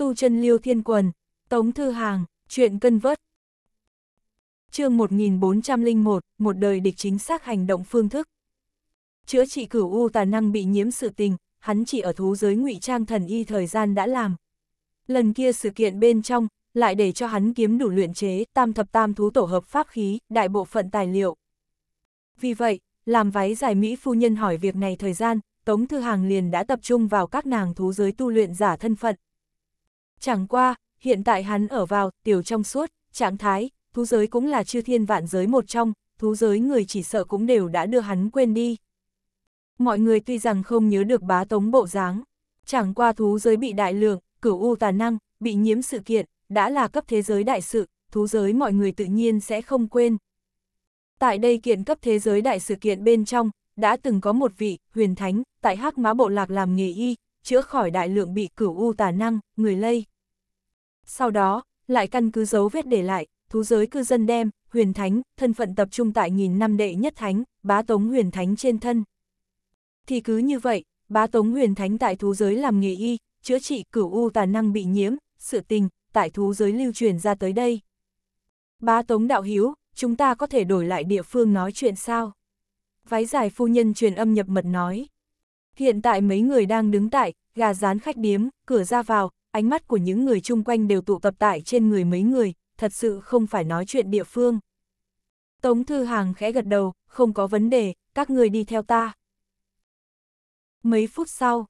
tu chân liêu thiên quần, tống thư hàng, chuyện cân vớt. chương 1401, một đời địch chính xác hành động phương thức. Chữa trị cửu u tà năng bị nhiễm sự tình, hắn chỉ ở thú giới ngụy trang thần y thời gian đã làm. Lần kia sự kiện bên trong, lại để cho hắn kiếm đủ luyện chế, tam thập tam thú tổ hợp pháp khí, đại bộ phận tài liệu. Vì vậy, làm váy giải Mỹ phu nhân hỏi việc này thời gian, Tống Thư Hàng liền đã tập trung vào các nàng thú giới tu luyện giả thân phận, Chẳng qua, hiện tại hắn ở vào tiểu trong suốt, trạng thái, thú giới cũng là chư thiên vạn giới một trong, thú giới người chỉ sợ cũng đều đã đưa hắn quên đi. Mọi người tuy rằng không nhớ được bá tống bộ dáng, chẳng qua thú giới bị đại lượng, cửu u tà năng, bị nhiễm sự kiện, đã là cấp thế giới đại sự, thú giới mọi người tự nhiên sẽ không quên. Tại đây kiện cấp thế giới đại sự kiện bên trong, đã từng có một vị, huyền thánh, tại hắc má bộ lạc làm nghề y, chữa khỏi đại lượng bị cửu u tà năng, người lây. Sau đó, lại căn cứ dấu vết để lại, thú giới cư dân đem, huyền thánh, thân phận tập trung tại nghìn năm đệ nhất thánh, bá tống huyền thánh trên thân. Thì cứ như vậy, bá tống huyền thánh tại thú giới làm nghề y, chữa trị cửu u tà năng bị nhiễm, sự tình, tại thú giới lưu truyền ra tới đây. Bá tống đạo hiếu, chúng ta có thể đổi lại địa phương nói chuyện sao? Váy dài phu nhân truyền âm nhập mật nói. Hiện tại mấy người đang đứng tại, gà rán khách điếm, cửa ra vào, ánh mắt của những người chung quanh đều tụ tập tại trên người mấy người, thật sự không phải nói chuyện địa phương. Tống Thư Hàng khẽ gật đầu, không có vấn đề, các người đi theo ta. Mấy phút sau,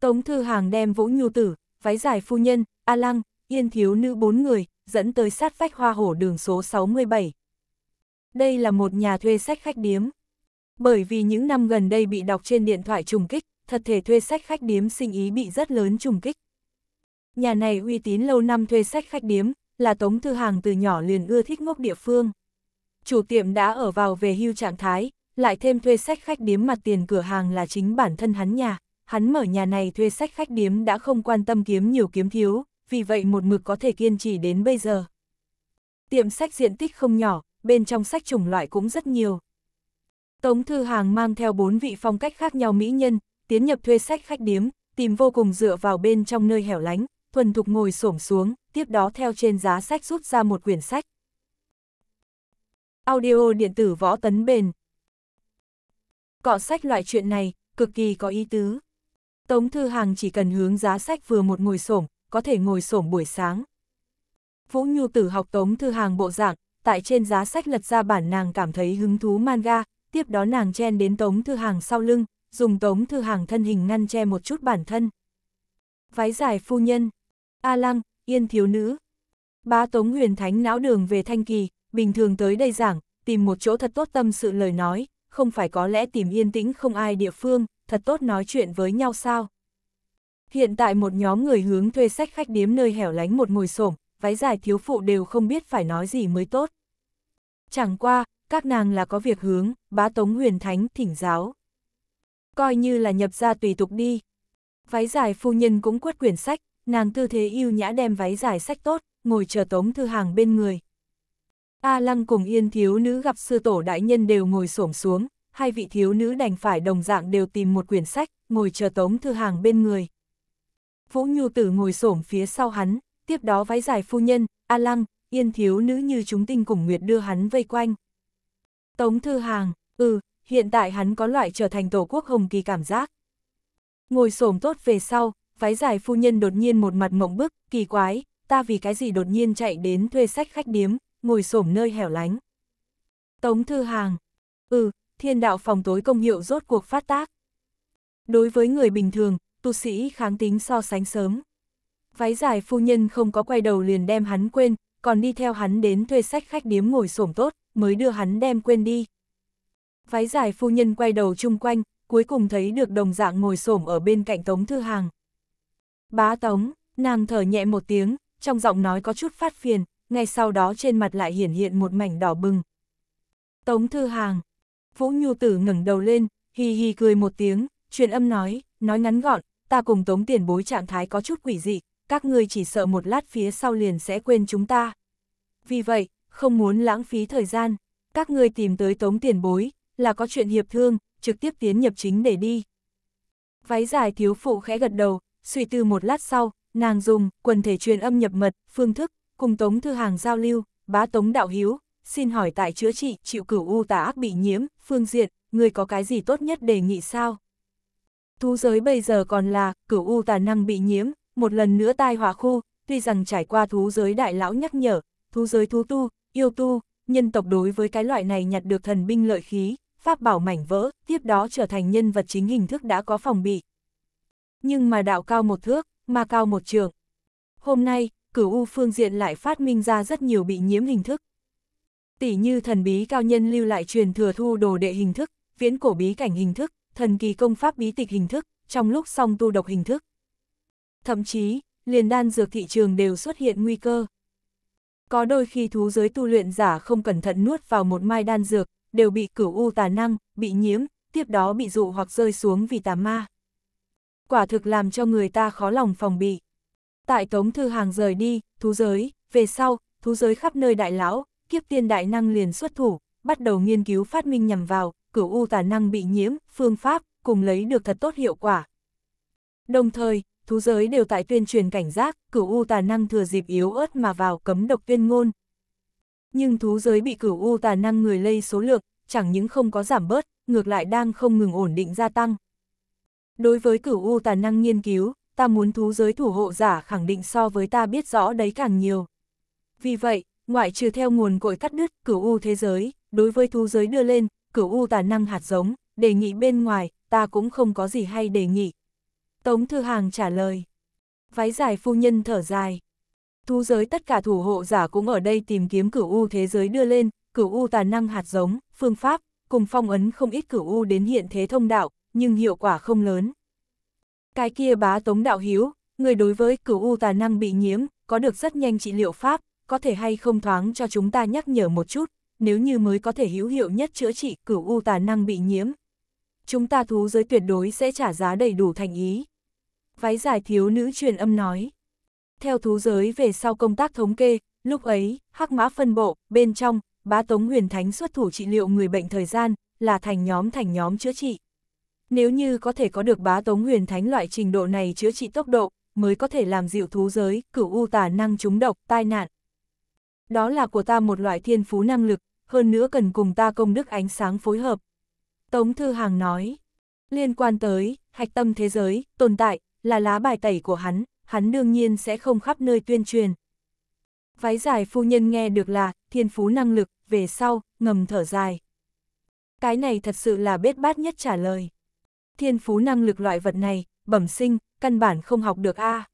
Tống Thư Hàng đem Vũ Nhu Tử, Váy Giải Phu Nhân, A Lăng, Yên Thiếu Nữ bốn người, dẫn tới sát vách hoa hổ đường số 67. Đây là một nhà thuê sách khách điếm. Bởi vì những năm gần đây bị đọc trên điện thoại trùng kích, thật thể thuê sách khách điếm sinh ý bị rất lớn trùng kích, Nhà này uy tín lâu năm thuê sách khách điếm, là Tống Thư Hàng từ nhỏ liền ưa thích ngốc địa phương. Chủ tiệm đã ở vào về hưu trạng thái, lại thêm thuê sách khách điếm mặt tiền cửa hàng là chính bản thân hắn nhà. Hắn mở nhà này thuê sách khách điếm đã không quan tâm kiếm nhiều kiếm thiếu, vì vậy một mực có thể kiên trì đến bây giờ. Tiệm sách diện tích không nhỏ, bên trong sách chủng loại cũng rất nhiều. Tống Thư Hàng mang theo bốn vị phong cách khác nhau mỹ nhân, tiến nhập thuê sách khách điếm, tìm vô cùng dựa vào bên trong nơi hẻo lánh, thuần thục ngồi xổm xuống, tiếp đó theo trên giá sách rút ra một quyển sách. Audio điện tử võ tấn bền. Cọ sách loại chuyện này, cực kỳ có ý tứ. Tống Thư Hàng chỉ cần hướng giá sách vừa một ngồi xổm, có thể ngồi xổm buổi sáng. Vũ Nhu tử học Tống Thư Hàng bộ dạng, tại trên giá sách lật ra bản nàng cảm thấy hứng thú manga, tiếp đó nàng chen đến Tống Thư Hàng sau lưng, dùng Tống Thư Hàng thân hình ngăn che một chút bản thân. Váy dài phu nhân A Lăng, Yên thiếu nữ. Bá Tống huyền thánh não đường về Thanh Kỳ, bình thường tới đây giảng, tìm một chỗ thật tốt tâm sự lời nói, không phải có lẽ tìm yên tĩnh không ai địa phương, thật tốt nói chuyện với nhau sao. Hiện tại một nhóm người hướng thuê sách khách điếm nơi hẻo lánh một ngồi sổm váy dài thiếu phụ đều không biết phải nói gì mới tốt. Chẳng qua, các nàng là có việc hướng, bá tống huyền thánh thỉnh giáo. Coi như là nhập ra tùy tục đi. Váy dài phu nhân cũng quất quyển sách, nàng tư thế yêu nhã đem váy giải sách tốt, ngồi chờ Tống Thư Hàng bên người. A Lăng cùng Yên thiếu nữ gặp sư tổ đại nhân đều ngồi xổm xuống, hai vị thiếu nữ đành phải đồng dạng đều tìm một quyển sách, ngồi chờ Tống Thư Hàng bên người. Vũ Nhu Tử ngồi xổm phía sau hắn, tiếp đó váy giải phu nhân, A Lăng, Yên thiếu nữ như chúng tinh cùng Nguyệt đưa hắn vây quanh. Tống Thư Hàng, ừ, hiện tại hắn có loại trở thành tổ quốc hồng kỳ cảm giác. Ngồi xổm tốt về sau, váy dài phu nhân đột nhiên một mặt mộng bức, kỳ quái, ta vì cái gì đột nhiên chạy đến thuê sách khách điếm, ngồi xổm nơi hẻo lánh. Tống Thư Hàng, ừ, thiên đạo phòng tối công hiệu rốt cuộc phát tác. Đối với người bình thường, tu sĩ kháng tính so sánh sớm. Váy dài phu nhân không có quay đầu liền đem hắn quên, còn đi theo hắn đến thuê sách khách điếm ngồi xổm tốt, mới đưa hắn đem quên đi. Váy dài phu nhân quay đầu chung quanh, cuối cùng thấy được đồng dạng ngồi xổm ở bên cạnh Tống Thư Hàng. Bá tống, nàng thở nhẹ một tiếng, trong giọng nói có chút phát phiền, ngay sau đó trên mặt lại hiển hiện một mảnh đỏ bừng. Tống thư hàng, Vũ Nhu Tử ngẩng đầu lên, hì hì cười một tiếng, truyền âm nói, nói ngắn gọn, ta cùng tống tiền bối trạng thái có chút quỷ dị, các ngươi chỉ sợ một lát phía sau liền sẽ quên chúng ta. Vì vậy, không muốn lãng phí thời gian, các ngươi tìm tới tống tiền bối, là có chuyện hiệp thương, trực tiếp tiến nhập chính để đi. Váy dài thiếu phụ khẽ gật đầu, suy tư một lát sau, nàng dùng quần thể truyền âm nhập mật, phương thức, cùng Tống Thư Hàng giao lưu, bá Tống Đạo Hiếu, xin hỏi tại chữa trị, chịu cửu u tà ác bị nhiễm, phương diện, người có cái gì tốt nhất đề nghị sao? Thú giới bây giờ còn là, cửu u tà năng bị nhiễm, một lần nữa tai họa khu, tuy rằng trải qua thú giới đại lão nhắc nhở, thú giới thú tu, yêu tu, nhân tộc đối với cái loại này nhặt được thần binh lợi khí, pháp bảo mảnh vỡ, tiếp đó trở thành nhân vật chính hình thức đã có phòng bị, nhưng mà đạo cao một thước, mà cao một trường. Hôm nay, cửu u phương diện lại phát minh ra rất nhiều bị nhiễm hình thức. Tỷ như thần bí cao nhân lưu lại truyền thừa thu đồ đệ hình thức, viễn cổ bí cảnh hình thức, thần kỳ công pháp bí tịch hình thức, trong lúc song tu độc hình thức. Thậm chí, liền đan dược thị trường đều xuất hiện nguy cơ. Có đôi khi thú giới tu luyện giả không cẩn thận nuốt vào một mai đan dược, đều bị cửu u tà năng, bị nhiễm, tiếp đó bị dụ hoặc rơi xuống vì tà ma quả thực làm cho người ta khó lòng phòng bị. Tại Tống Thư Hàng rời đi, thú giới, về sau, thú giới khắp nơi đại lão, kiếp tiên đại năng liền xuất thủ, bắt đầu nghiên cứu phát minh nhằm vào, cửu u tà năng bị nhiễm, phương pháp, cùng lấy được thật tốt hiệu quả. Đồng thời, thú giới đều tại tuyên truyền cảnh giác, cửu u tà năng thừa dịp yếu ớt mà vào cấm độc tuyên ngôn. Nhưng thú giới bị cửu u tà năng người lây số lượng, chẳng những không có giảm bớt, ngược lại đang không ngừng ổn định gia tăng. Đối với cửu u tà năng nghiên cứu, ta muốn thú giới thủ hộ giả khẳng định so với ta biết rõ đấy càng nhiều. Vì vậy, ngoại trừ theo nguồn cội cắt đứt cửu u thế giới, đối với thú giới đưa lên, cửu u tà năng hạt giống, đề nghị bên ngoài, ta cũng không có gì hay đề nghị. Tống Thư Hàng trả lời. Váy dài phu nhân thở dài. Thú giới tất cả thủ hộ giả cũng ở đây tìm kiếm cửu u thế giới đưa lên, cửu u tà năng hạt giống, phương pháp, cùng phong ấn không ít cửu u đến hiện thế thông đạo, nhưng hiệu quả không lớn. Cái kia bá tống đạo hiếu, người đối với cửu u tà năng bị nhiễm, có được rất nhanh trị liệu pháp, có thể hay không thoáng cho chúng ta nhắc nhở một chút, nếu như mới có thể hữu hiệu nhất chữa trị cửu u tà năng bị nhiễm. Chúng ta thú giới tuyệt đối sẽ trả giá đầy đủ thành ý. Váy dài thiếu nữ truyền âm nói. Theo thú giới về sau công tác thống kê, lúc ấy, hắc mã phân bộ, bên trong, bá tống huyền thánh xuất thủ trị liệu người bệnh thời gian, là thành nhóm thành nhóm chữa trị. Nếu như có thể có được bá tống huyền thánh loại trình độ này chữa trị tốc độ, mới có thể làm dịu thú giới, cửu u tà năng trúng độc, tai nạn. Đó là của ta một loại thiên phú năng lực, hơn nữa cần cùng ta công đức ánh sáng phối hợp. Tống Thư Hàng nói, liên quan tới, hạch tâm thế giới, tồn tại, là lá bài tẩy của hắn, hắn đương nhiên sẽ không khắp nơi tuyên truyền. Váy dài phu nhân nghe được là, thiên phú năng lực, về sau, ngầm thở dài. Cái này thật sự là bết bát nhất trả lời thiên phú năng lực loại vật này, bẩm sinh, căn bản không học được a. À.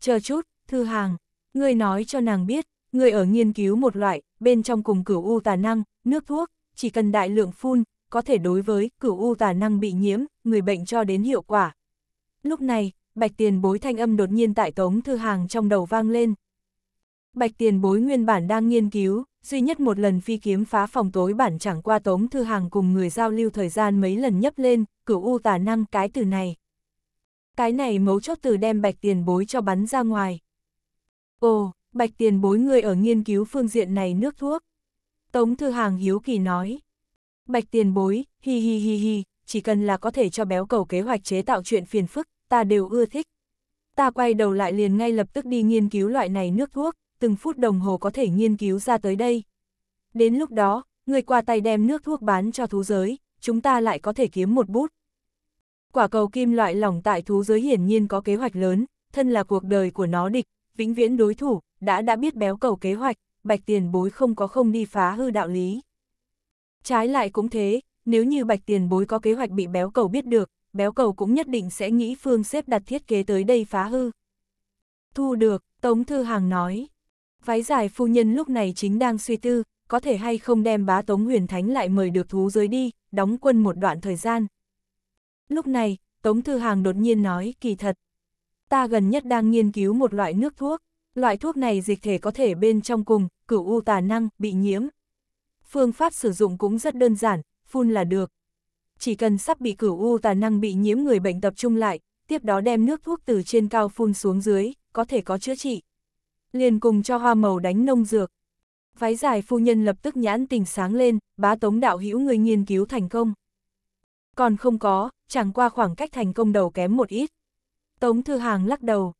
Chờ chút, Thư Hàng, ngươi nói cho nàng biết, ngươi ở nghiên cứu một loại, bên trong cùng cửu u tà năng, nước thuốc, chỉ cần đại lượng phun, có thể đối với cửu u tà năng bị nhiễm, người bệnh cho đến hiệu quả. Lúc này, Bạch Tiền bối thanh âm đột nhiên tại Tống Thư Hàng trong đầu vang lên. Bạch tiền bối nguyên bản đang nghiên cứu, duy nhất một lần phi kiếm phá phòng tối bản chẳng qua tống thư hàng cùng người giao lưu thời gian mấy lần nhấp lên, cửu u tả năng cái từ này. Cái này mấu chốt từ đem bạch tiền bối cho bắn ra ngoài. Ồ, bạch tiền bối người ở nghiên cứu phương diện này nước thuốc. Tống thư hàng hiếu kỳ nói. Bạch tiền bối, hi hi hi hi, chỉ cần là có thể cho béo cầu kế hoạch chế tạo chuyện phiền phức, ta đều ưa thích. Ta quay đầu lại liền ngay lập tức đi nghiên cứu loại này nước thuốc, từng phút đồng hồ có thể nghiên cứu ra tới đây. Đến lúc đó, người qua tay đem nước thuốc bán cho thú giới, chúng ta lại có thể kiếm một bút. Quả cầu kim loại lỏng tại thú giới hiển nhiên có kế hoạch lớn, thân là cuộc đời của nó địch, vĩnh viễn đối thủ, đã đã biết béo cầu kế hoạch, bạch tiền bối không có không đi phá hư đạo lý. Trái lại cũng thế, nếu như bạch tiền bối có kế hoạch bị béo cầu biết được, béo cầu cũng nhất định sẽ nghĩ phương xếp đặt thiết kế tới đây phá hư. Thu được, Tống Thư Hàng nói. Váy giải phu nhân lúc này chính đang suy tư, có thể hay không đem bá Tống Huyền Thánh lại mời được thú giới đi, đóng quân một đoạn thời gian. Lúc này, Tống Thư Hàng đột nhiên nói kỳ thật. Ta gần nhất đang nghiên cứu một loại nước thuốc, loại thuốc này dịch thể có thể bên trong cùng, cửu u tà năng, bị nhiễm. Phương pháp sử dụng cũng rất đơn giản, phun là được. Chỉ cần sắp bị cửu u tà năng bị nhiễm người bệnh tập trung lại, tiếp đó đem nước thuốc từ trên cao phun xuống dưới, có thể có chữa trị liền cùng cho hoa màu đánh nông dược. Váy giải phu nhân lập tức nhãn tình sáng lên, bá tống đạo hữu người nghiên cứu thành công. Còn không có, chẳng qua khoảng cách thành công đầu kém một ít. Tống Thư Hàng lắc đầu.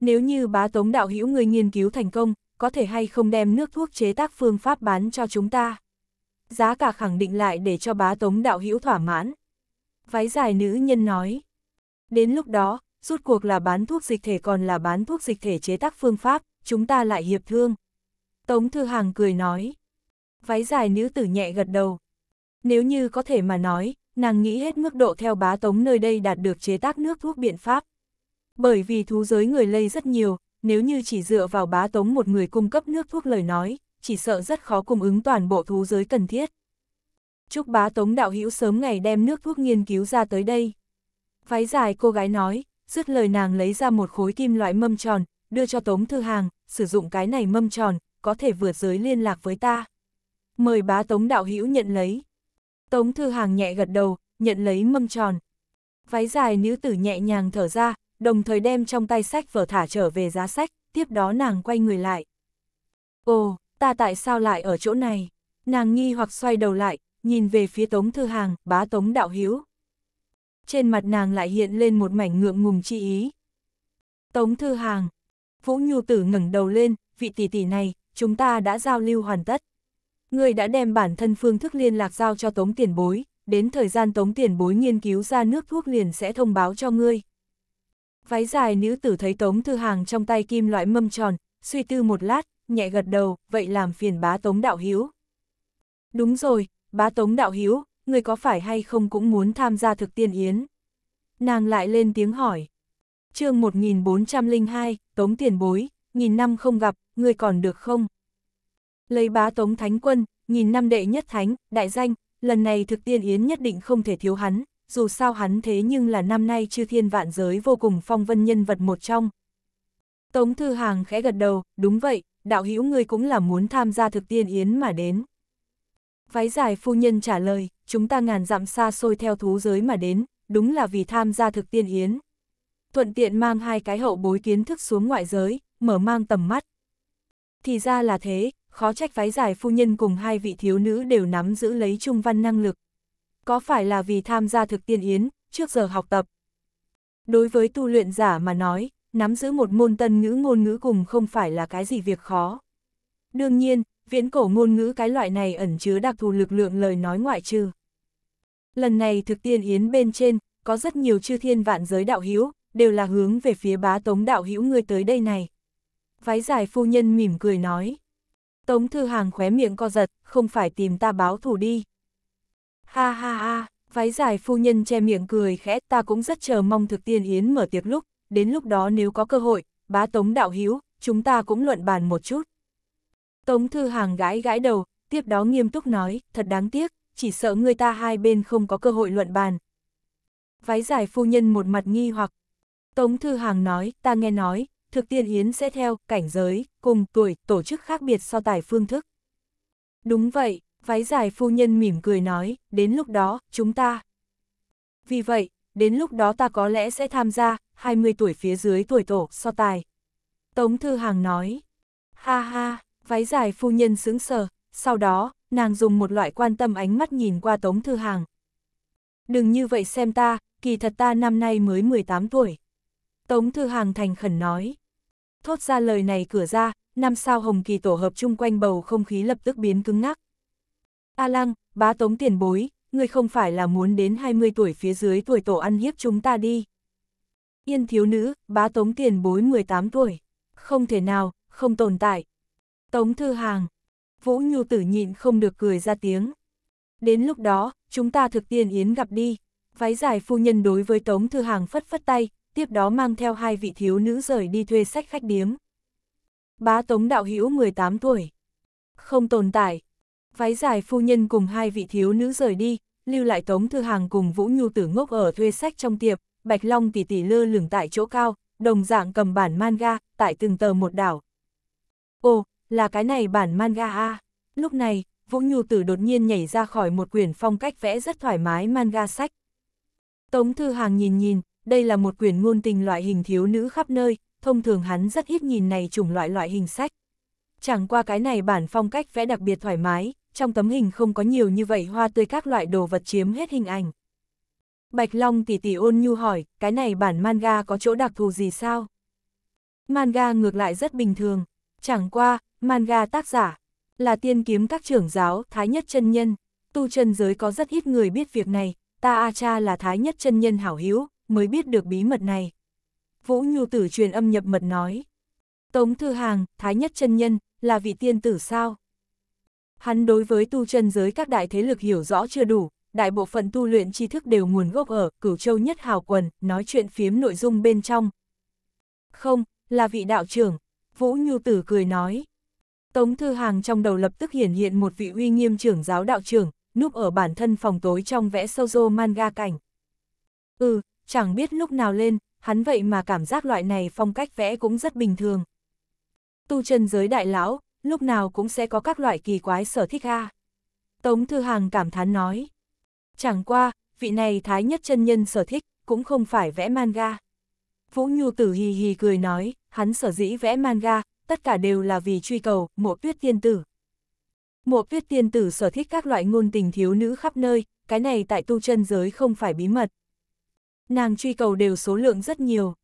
Nếu như bá tống đạo hữu người nghiên cứu thành công, có thể hay không đem nước thuốc chế tác phương pháp bán cho chúng ta. Giá cả khẳng định lại để cho bá tống đạo hữu thỏa mãn. Váy dài nữ nhân nói. Đến lúc đó, rút cuộc là bán thuốc dịch thể còn là bán thuốc dịch thể chế tác phương pháp, chúng ta lại hiệp thương. Tống Thư Hàng cười nói. Váy dài nữ tử nhẹ gật đầu. Nếu như có thể mà nói, nàng nghĩ hết mức độ theo bá tống nơi đây đạt được chế tác nước thuốc biện pháp. Bởi vì thú giới người lây rất nhiều, nếu như chỉ dựa vào bá tống một người cung cấp nước thuốc lời nói, chỉ sợ rất khó cung ứng toàn bộ thú giới cần thiết. Chúc bá tống đạo hữu sớm ngày đem nước thuốc nghiên cứu ra tới đây. Váy dài cô gái nói, dứt lời nàng lấy ra một khối kim loại mâm tròn, đưa cho Tống Thư Hàng, sử dụng cái này mâm tròn, có thể vượt giới liên lạc với ta. Mời bá Tống Đạo Hữu nhận lấy. Tống Thư Hàng nhẹ gật đầu, nhận lấy mâm tròn. Váy dài nữ tử nhẹ nhàng thở ra, đồng thời đem trong tay sách vở thả trở về giá sách, tiếp đó nàng quay người lại. Ồ, ta tại sao lại ở chỗ này? Nàng nghi hoặc xoay đầu lại, nhìn về phía Tống Thư Hàng, bá Tống Đạo hữu Trên mặt nàng lại hiện lên một mảnh ngượng ngùng chi ý. Tống Thư Hàng, Vũ Nhu Tử ngẩng đầu lên, vị tỷ tỷ này, chúng ta đã giao lưu hoàn tất. Người đã đem bản thân phương thức liên lạc giao cho tống tiền bối, đến thời gian tống tiền bối nghiên cứu ra nước thuốc liền sẽ thông báo cho ngươi. Váy dài nữ tử thấy tống thư hàng trong tay kim loại mâm tròn, suy tư một lát, nhẹ gật đầu, vậy làm phiền bá tống đạo hiếu. Đúng rồi, bá tống đạo hiếu, người có phải hay không cũng muốn tham gia thực tiên yến. Nàng lại lên tiếng hỏi chương 1402, Tống Tiền Bối, nghìn năm không gặp, người còn được không? Lấy bá Tống Thánh Quân, nghìn năm đệ nhất thánh, đại danh, lần này thực tiên yến nhất định không thể thiếu hắn, dù sao hắn thế nhưng là năm nay chư thiên vạn giới vô cùng phong vân nhân vật một trong. Tống Thư Hàng khẽ gật đầu, đúng vậy, đạo hữu người cũng là muốn tham gia thực tiên yến mà đến. Váy giải phu nhân trả lời, chúng ta ngàn dặm xa xôi theo thú giới mà đến, đúng là vì tham gia thực tiên yến thuận tiện mang hai cái hậu bối kiến thức xuống ngoại giới, mở mang tầm mắt. Thì ra là thế, khó trách váy giải phu nhân cùng hai vị thiếu nữ đều nắm giữ lấy trung văn năng lực. Có phải là vì tham gia thực tiên yến, trước giờ học tập? Đối với tu luyện giả mà nói, nắm giữ một môn tân ngữ ngôn ngữ cùng không phải là cái gì việc khó. Đương nhiên, viễn cổ ngôn ngữ cái loại này ẩn chứa đặc thù lực lượng lời nói ngoại trừ. Lần này thực tiên yến bên trên, có rất nhiều chư thiên vạn giới đạo hiếu, đều là hướng về phía bá tống đạo hữu ngươi tới đây này. vái dài phu nhân mỉm cười nói. Tống thư hàng khóe miệng co giật, không phải tìm ta báo thủ đi. Ha ha ha, vái dài phu nhân che miệng cười khẽ, ta cũng rất chờ mong thực tiên yến mở tiệc lúc, đến lúc đó nếu có cơ hội, bá tống đạo hữu chúng ta cũng luận bàn một chút. Tống thư hàng gãi gãi đầu, tiếp đó nghiêm túc nói, thật đáng tiếc, chỉ sợ người ta hai bên không có cơ hội luận bàn. vái giải phu nhân một mặt nghi hoặc, Tống Thư Hàng nói, ta nghe nói, thực tiên yến sẽ theo cảnh giới, cùng tuổi, tổ chức khác biệt so tài phương thức. Đúng vậy, váy dài phu nhân mỉm cười nói, đến lúc đó, chúng ta. Vì vậy, đến lúc đó ta có lẽ sẽ tham gia, 20 tuổi phía dưới tuổi tổ, so tài. Tống Thư Hàng nói, ha ha, váy dài phu nhân sững sờ, sau đó, nàng dùng một loại quan tâm ánh mắt nhìn qua Tống Thư Hàng. Đừng như vậy xem ta, kỳ thật ta năm nay mới 18 tuổi. Tống Thư Hàng thành khẩn nói. Thốt ra lời này cửa ra, năm sao hồng kỳ tổ hợp chung quanh bầu không khí lập tức biến cứng ngắc. A à Lăng, bá Tống tiền bối, người không phải là muốn đến 20 tuổi phía dưới tuổi tổ ăn hiếp chúng ta đi. Yên thiếu nữ, bá Tống tiền bối 18 tuổi. Không thể nào, không tồn tại. Tống Thư Hàng. Vũ Nhu tử nhịn không được cười ra tiếng. Đến lúc đó, chúng ta thực tiên yến gặp đi. Váy dài phu nhân đối với Tống Thư Hàng phất phất tay, tiếp đó mang theo hai vị thiếu nữ rời đi thuê sách khách điếm. Bá Tống Đạo Hữu 18 tuổi. Không tồn tại. Váy dài phu nhân cùng hai vị thiếu nữ rời đi, lưu lại Tống Thư Hàng cùng Vũ Nhu Tử Ngốc ở thuê sách trong tiệp, Bạch Long tỷ tỷ lơ lửng tại chỗ cao, đồng dạng cầm bản manga, tại từng tờ một đảo. Ồ, là cái này bản manga a Lúc này, Vũ Nhu Tử đột nhiên nhảy ra khỏi một quyển phong cách vẽ rất thoải mái manga sách. Tống Thư Hàng nhìn nhìn, đây là một quyển ngôn tình loại hình thiếu nữ khắp nơi, thông thường hắn rất ít nhìn này chủng loại loại hình sách. Chẳng qua cái này bản phong cách vẽ đặc biệt thoải mái, trong tấm hình không có nhiều như vậy hoa tươi các loại đồ vật chiếm hết hình ảnh. Bạch Long tỷ tỷ ôn nhu hỏi, cái này bản manga có chỗ đặc thù gì sao? Manga ngược lại rất bình thường, chẳng qua, manga tác giả, là tiên kiếm các trưởng giáo, thái nhất chân nhân, tu chân giới có rất ít người biết việc này, ta A Cha là thái nhất chân nhân hảo hữu mới biết được bí mật này. Vũ Nhu Tử truyền âm nhập mật nói. Tống Thư Hàng, Thái Nhất chân Nhân, là vị tiên tử sao? Hắn đối với tu chân giới các đại thế lực hiểu rõ chưa đủ, đại bộ phận tu luyện tri thức đều nguồn gốc ở cửu châu nhất hào quần, nói chuyện phiếm nội dung bên trong. Không, là vị đạo trưởng, Vũ Nhu Tử cười nói. Tống Thư Hàng trong đầu lập tức hiển hiện một vị uy nghiêm trưởng giáo đạo trưởng, núp ở bản thân phòng tối trong vẽ sâu manga cảnh. Ừ, chẳng biết lúc nào lên, hắn vậy mà cảm giác loại này phong cách vẽ cũng rất bình thường. Tu chân giới đại lão, lúc nào cũng sẽ có các loại kỳ quái sở thích a. Tống Thư Hàng cảm thán nói. Chẳng qua, vị này thái nhất chân nhân sở thích, cũng không phải vẽ manga. Vũ Nhu Tử hì hì cười nói, hắn sở dĩ vẽ manga, tất cả đều là vì truy cầu mộ tuyết tiên tử. Mộ tuyết tiên tử sở thích các loại ngôn tình thiếu nữ khắp nơi, cái này tại tu chân giới không phải bí mật nàng truy cầu đều số lượng rất nhiều.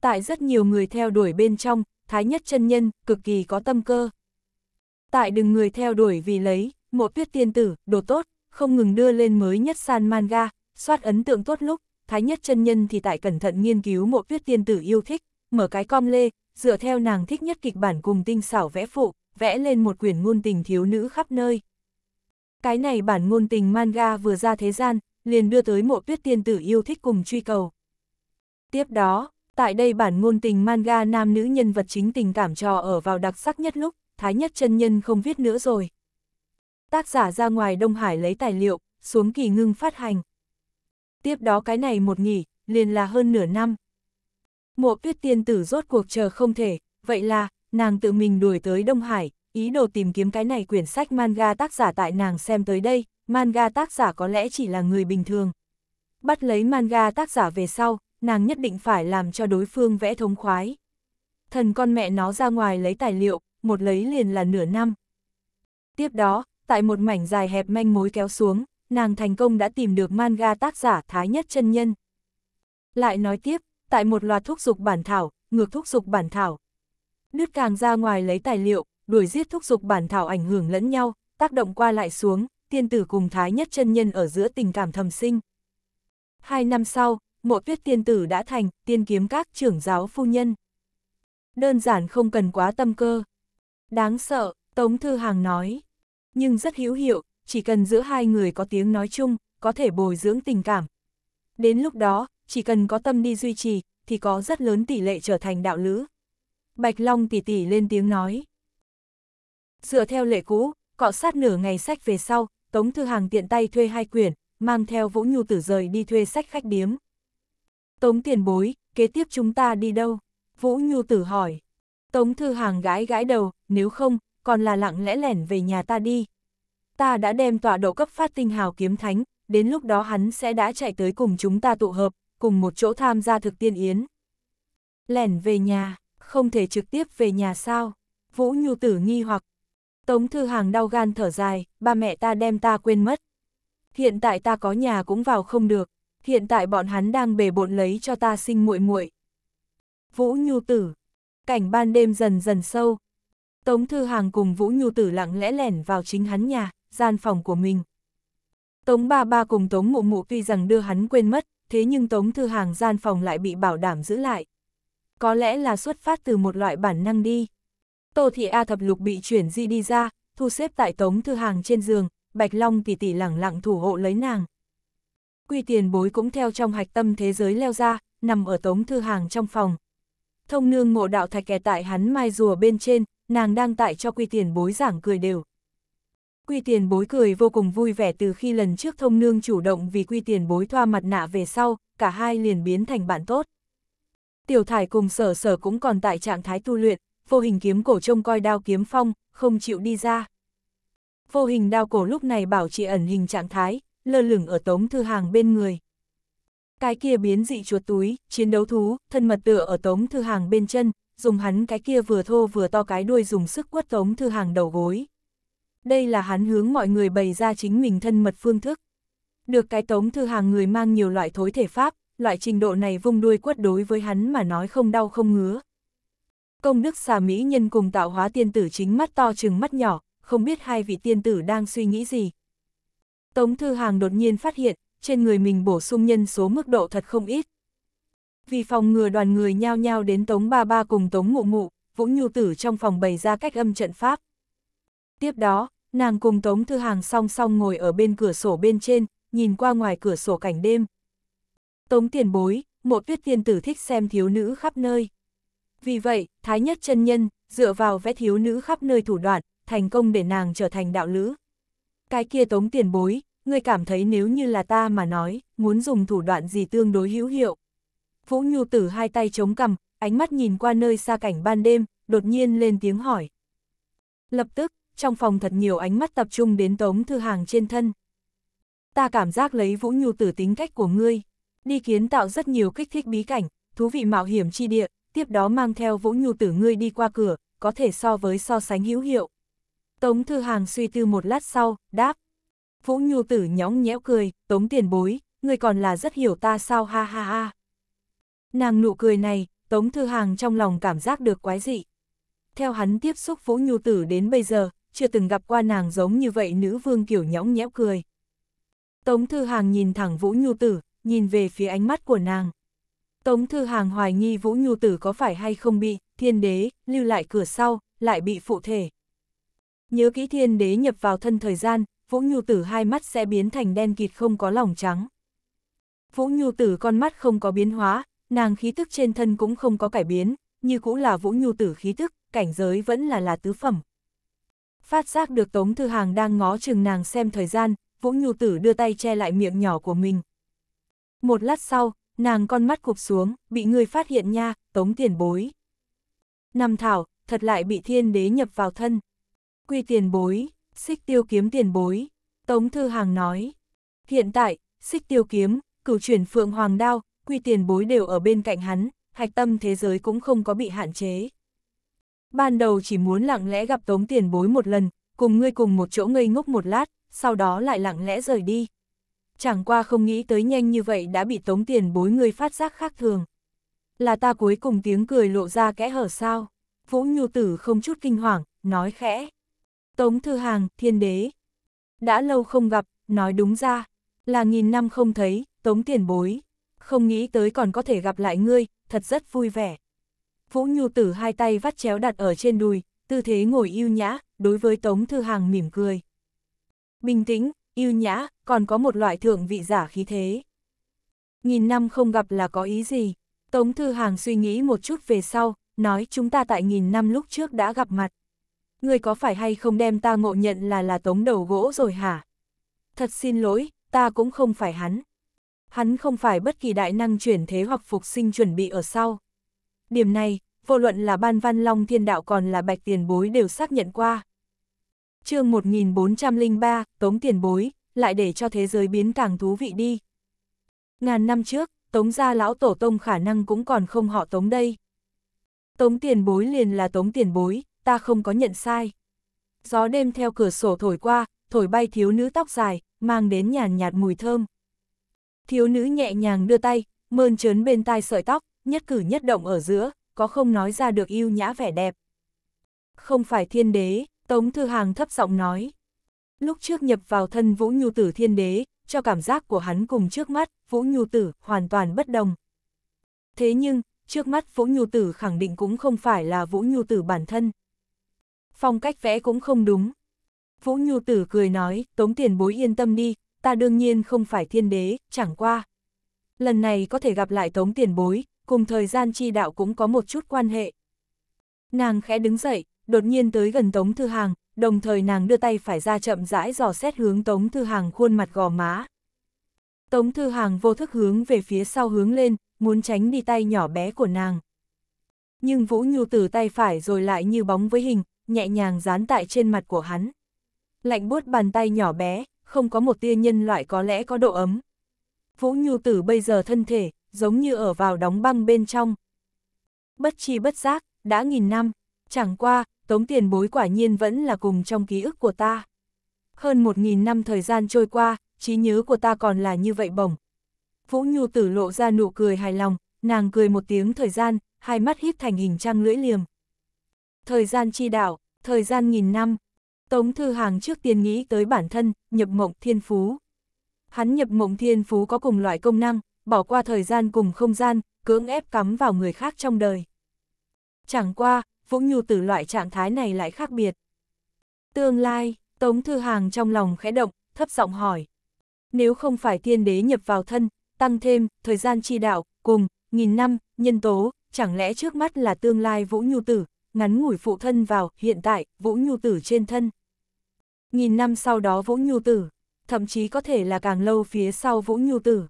Tại rất nhiều người theo đuổi bên trong, Thái Nhất chân Nhân cực kỳ có tâm cơ. Tại đừng người theo đuổi vì lấy, mộ tuyết tiên tử, đồ tốt, không ngừng đưa lên mới nhất san manga, soát ấn tượng tốt lúc, Thái Nhất chân Nhân thì tại cẩn thận nghiên cứu mộ tuyết tiên tử yêu thích, mở cái com lê, dựa theo nàng thích nhất kịch bản cùng tinh xảo vẽ phụ, vẽ lên một quyển ngôn tình thiếu nữ khắp nơi. Cái này bản ngôn tình manga vừa ra thế gian, liền đưa tới mộ tuyết tiên tử yêu thích cùng truy cầu. Tiếp đó, tại đây bản ngôn tình manga nam nữ nhân vật chính tình cảm trò ở vào đặc sắc nhất lúc, Thái Nhất chân Nhân không viết nữa rồi. Tác giả ra ngoài Đông Hải lấy tài liệu, xuống kỳ ngưng phát hành. Tiếp đó cái này một nghỉ, liền là hơn nửa năm. Mộ tuyết tiên tử rốt cuộc chờ không thể, vậy là, nàng tự mình đuổi tới Đông Hải, ý đồ tìm kiếm cái này quyển sách manga tác giả tại nàng xem tới đây, manga tác giả có lẽ chỉ là người bình thường. Bắt lấy manga tác giả về sau, nàng nhất định phải làm cho đối phương vẽ thống khoái. Thần con mẹ nó ra ngoài lấy tài liệu, một lấy liền là nửa năm. Tiếp đó, tại một mảnh dài hẹp manh mối kéo xuống, nàng thành công đã tìm được manga tác giả Thái Nhất chân Nhân. Lại nói tiếp, tại một loạt thúc dục bản thảo, ngược thúc dục bản thảo. Nước càng ra ngoài lấy tài liệu, đuổi giết thúc dục bản thảo ảnh hưởng lẫn nhau, tác động qua lại xuống, tiên tử cùng thái nhất chân nhân ở giữa tình cảm thầm sinh. Hai năm sau, mộ tuyết tiên tử đã thành tiên kiếm các trưởng giáo phu nhân. Đơn giản không cần quá tâm cơ. Đáng sợ, Tống Thư Hàng nói. Nhưng rất hữu hiệu, chỉ cần giữa hai người có tiếng nói chung, có thể bồi dưỡng tình cảm. Đến lúc đó, chỉ cần có tâm đi duy trì, thì có rất lớn tỷ lệ trở thành đạo lữ. Bạch Long tỷ tỷ lên tiếng nói. Dựa theo lệ cũ, cọ sát nửa ngày sách về sau, Tống Thư Hàng tiện tay thuê hai quyển, mang theo Vũ Nhu Tử rời đi thuê sách khách điếm. Tống tiền bối, kế tiếp chúng ta đi đâu? Vũ Nhu Tử hỏi. Tống Thư Hàng gãi gãi đầu, nếu không, còn là lặng lẽ lẻn về nhà ta đi. Ta đã đem tọa độ cấp phát tinh hào kiếm thánh, đến lúc đó hắn sẽ đã chạy tới cùng chúng ta tụ hợp, cùng một chỗ tham gia thực tiên yến. Lẻn về nhà, không thể trực tiếp về nhà sao? Vũ Nhu Tử nghi hoặc, Tống Thư Hàng đau gan thở dài, ba mẹ ta đem ta quên mất. Hiện tại ta có nhà cũng vào không được, hiện tại bọn hắn đang bể bộn lấy cho ta sinh muội muội. Vũ Nhu Tử, cảnh ban đêm dần dần sâu. Tống Thư Hàng cùng Vũ Nhu Tử lặng lẽ lẻn vào chính hắn nhà, gian phòng của mình. Tống ba ba cùng Tống mụ mụ tuy rằng đưa hắn quên mất, thế nhưng Tống Thư Hàng gian phòng lại bị bảo đảm giữ lại. Có lẽ là xuất phát từ một loại bản năng đi, Tô Thị A thập lục bị chuyển di đi ra, thu xếp tại tống thư hàng trên giường, Bạch Long tỷ tỷ lẳng lặng thủ hộ lấy nàng. Quy tiền bối cũng theo trong hạch tâm thế giới leo ra, nằm ở tống thư hàng trong phòng. Thông nương ngộ đạo thạch kẻ tại hắn mai rùa bên trên, nàng đang tại cho quy tiền bối giảng cười đều. Quy tiền bối cười vô cùng vui vẻ từ khi lần trước thông nương chủ động vì quy tiền bối thoa mặt nạ về sau, cả hai liền biến thành bạn tốt. Tiểu thải cùng sở sở cũng còn tại trạng thái tu luyện, vô hình kiếm cổ trông coi đao kiếm phong, không chịu đi ra. Vô hình đao cổ lúc này bảo trì ẩn hình trạng thái, lơ lửng ở tống thư hàng bên người. Cái kia biến dị chuột túi, chiến đấu thú, thân mật tựa ở tống thư hàng bên chân, dùng hắn cái kia vừa thô vừa to cái đuôi dùng sức quất tống thư hàng đầu gối. Đây là hắn hướng mọi người bày ra chính mình thân mật phương thức. Được cái tống thư hàng người mang nhiều loại thối thể pháp, loại trình độ này vung đuôi quất đối với hắn mà nói không đau không ngứa, công đức xà mỹ nhân cùng tạo hóa tiên tử chính mắt to chừng mắt nhỏ, không biết hai vị tiên tử đang suy nghĩ gì. Tống Thư Hàng đột nhiên phát hiện, trên người mình bổ sung nhân số mức độ thật không ít. Vì phòng ngừa đoàn người nhao nhao đến Tống Ba Ba cùng Tống Mụ Mụ, Vũ Nhu Tử trong phòng bày ra cách âm trận pháp. Tiếp đó, nàng cùng Tống Thư Hàng song song ngồi ở bên cửa sổ bên trên, nhìn qua ngoài cửa sổ cảnh đêm. Tống tiền bối, một tuyết tiên tử thích xem thiếu nữ khắp nơi. Vì vậy, Thái Nhất chân Nhân, dựa vào vẽ thiếu nữ khắp nơi thủ đoạn, thành công để nàng trở thành đạo lữ. Cái kia tống tiền bối, ngươi cảm thấy nếu như là ta mà nói, muốn dùng thủ đoạn gì tương đối hữu hiệu. Vũ Nhu Tử hai tay chống cằm, ánh mắt nhìn qua nơi xa cảnh ban đêm, đột nhiên lên tiếng hỏi. Lập tức, trong phòng thật nhiều ánh mắt tập trung đến tống thư hàng trên thân. Ta cảm giác lấy Vũ Nhu Tử tính cách của ngươi, đi kiến tạo rất nhiều kích thích bí cảnh, thú vị mạo hiểm chi địa, tiếp đó mang theo Vũ Nhu Tử ngươi đi qua cửa, có thể so với so sánh hữu hiệu. Tống Thư Hàng suy tư một lát sau, đáp. Vũ Nhu Tử nhõng nhẽo cười, Tống tiền bối, ngươi còn là rất hiểu ta sao ha ha ha. Nàng nụ cười này, Tống Thư Hàng trong lòng cảm giác được quái dị. Theo hắn tiếp xúc Vũ Nhu Tử đến bây giờ, chưa từng gặp qua nàng giống như vậy nữ vương kiểu nhõng nhẽo cười. Tống Thư Hàng nhìn thẳng Vũ Nhu Tử, nhìn về phía ánh mắt của nàng. Tống Thư Hàng hoài nghi Vũ Nhu Tử có phải hay không bị, thiên đế, lưu lại cửa sau, lại bị phụ thể. Nhớ kỹ thiên đế nhập vào thân thời gian, Vũ Nhu Tử hai mắt sẽ biến thành đen kịt không có lòng trắng. Vũ Nhu Tử con mắt không có biến hóa, nàng khí tức trên thân cũng không có cải biến, như cũng là Vũ Nhu Tử khí tức, cảnh giới vẫn là là tứ phẩm. Phát giác được Tống Thư Hàng đang ngó chừng nàng xem thời gian, Vũ Nhu Tử đưa tay che lại miệng nhỏ của mình. Một lát sau, nàng con mắt cụp xuống, bị người phát hiện nha, tống tiền bối. Năm thảo, thật lại bị thiên đế nhập vào thân. Quy tiền bối, xích tiêu kiếm tiền bối, tống thư hàng nói. Hiện tại, xích tiêu kiếm, cửu chuyển phượng hoàng đao, quy tiền bối đều ở bên cạnh hắn, hạch tâm thế giới cũng không có bị hạn chế. Ban đầu chỉ muốn lặng lẽ gặp tống tiền bối một lần, cùng ngươi cùng một chỗ ngây ngốc một lát, sau đó lại lặng lẽ rời đi chẳng qua không nghĩ tới nhanh như vậy đã bị tống tiền bối người phát giác khác thường. Là ta cuối cùng tiếng cười lộ ra kẽ hở sao, Vũ Nhu Tử không chút kinh hoàng, nói khẽ. Tống Thư Hàng, thiên đế. Đã lâu không gặp, nói đúng ra, là nghìn năm không thấy, tống tiền bối. Không nghĩ tới còn có thể gặp lại ngươi, thật rất vui vẻ. Vũ Nhu Tử hai tay vắt chéo đặt ở trên đùi, tư thế ngồi yêu nhã, đối với Tống Thư Hàng mỉm cười. Bình tĩnh, yêu nhã, còn có một loại thượng vị giả khí thế. Nghìn năm không gặp là có ý gì? Tống Thư Hàng suy nghĩ một chút về sau, nói chúng ta tại nghìn năm lúc trước đã gặp mặt. Người có phải hay không đem ta ngộ nhận là là tống đầu gỗ rồi hả? Thật xin lỗi, ta cũng không phải hắn. Hắn không phải bất kỳ đại năng chuyển thế hoặc phục sinh chuẩn bị ở sau. Điểm này, vô luận là ban văn long thiên đạo còn là bạch tiền bối đều xác nhận qua chương 1403, Tống tiền bối, lại để cho thế giới biến càng thú vị đi. Ngàn năm trước, Tống gia lão tổ tông khả năng cũng còn không họ Tống đây. Tống tiền bối liền là Tống tiền bối, ta không có nhận sai. Gió đêm theo cửa sổ thổi qua, thổi bay thiếu nữ tóc dài, mang đến nhàn nhạt mùi thơm. Thiếu nữ nhẹ nhàng đưa tay, mơn trớn bên tai sợi tóc, nhất cử nhất động ở giữa, có không nói ra được yêu nhã vẻ đẹp. Không phải thiên đế, Tống Thư Hàng thấp giọng nói. Lúc trước nhập vào thân Vũ Nhu Tử Thiên Đế, cho cảm giác của hắn cùng trước mắt, Vũ Nhu Tử hoàn toàn bất đồng. Thế nhưng, trước mắt Vũ Nhu Tử khẳng định cũng không phải là Vũ Nhu Tử bản thân. Phong cách vẽ cũng không đúng. Vũ Nhu Tử cười nói, tống tiền bối yên tâm đi, ta đương nhiên không phải thiên đế, chẳng qua. Lần này có thể gặp lại tống tiền bối, cùng thời gian chi đạo cũng có một chút quan hệ. Nàng khẽ đứng dậy, đột nhiên tới gần Tống Thư Hàng, đồng thời nàng đưa tay phải ra chậm rãi dò xét hướng Tống Thư Hàng khuôn mặt gò má. Tống Thư Hàng vô thức hướng về phía sau hướng lên, muốn tránh đi tay nhỏ bé của nàng. Nhưng Vũ Nhu từ tay phải rồi lại như bóng với hình, nhẹ nhàng dán tại trên mặt của hắn. Lạnh buốt bàn tay nhỏ bé, không có một tia nhân loại có lẽ có độ ấm. Vũ Nhu Tử bây giờ thân thể, giống như ở vào đóng băng bên trong. Bất chi bất giác, đã nghìn năm, chẳng qua, tống tiền bối quả nhiên vẫn là cùng trong ký ức của ta. Hơn một nghìn năm thời gian trôi qua, trí nhớ của ta còn là như vậy bổng. Vũ Nhu tử lộ ra nụ cười hài lòng, nàng cười một tiếng thời gian, hai mắt híp thành hình trăng lưỡi liềm. Thời gian chi đạo, thời gian nghìn năm. Tống Thư Hàng trước tiên nghĩ tới bản thân, nhập mộng thiên phú. Hắn nhập mộng thiên phú có cùng loại công năng, bỏ qua thời gian cùng không gian, cưỡng ép cắm vào người khác trong đời. Chẳng qua, Vũ Nhu tử loại trạng thái này lại khác biệt. Tương lai, Tống Thư Hàng trong lòng khẽ động, thấp giọng hỏi. Nếu không phải tiên đế nhập vào thân, tăng thêm, thời gian chi đạo, cùng, nghìn năm, nhân tố, chẳng lẽ trước mắt là tương lai Vũ Nhu Tử, ngắn ngủi phụ thân vào, hiện tại, Vũ Nhu Tử trên thân. Nghìn năm sau đó Vũ Nhu Tử, thậm chí có thể là càng lâu phía sau Vũ Nhu Tử.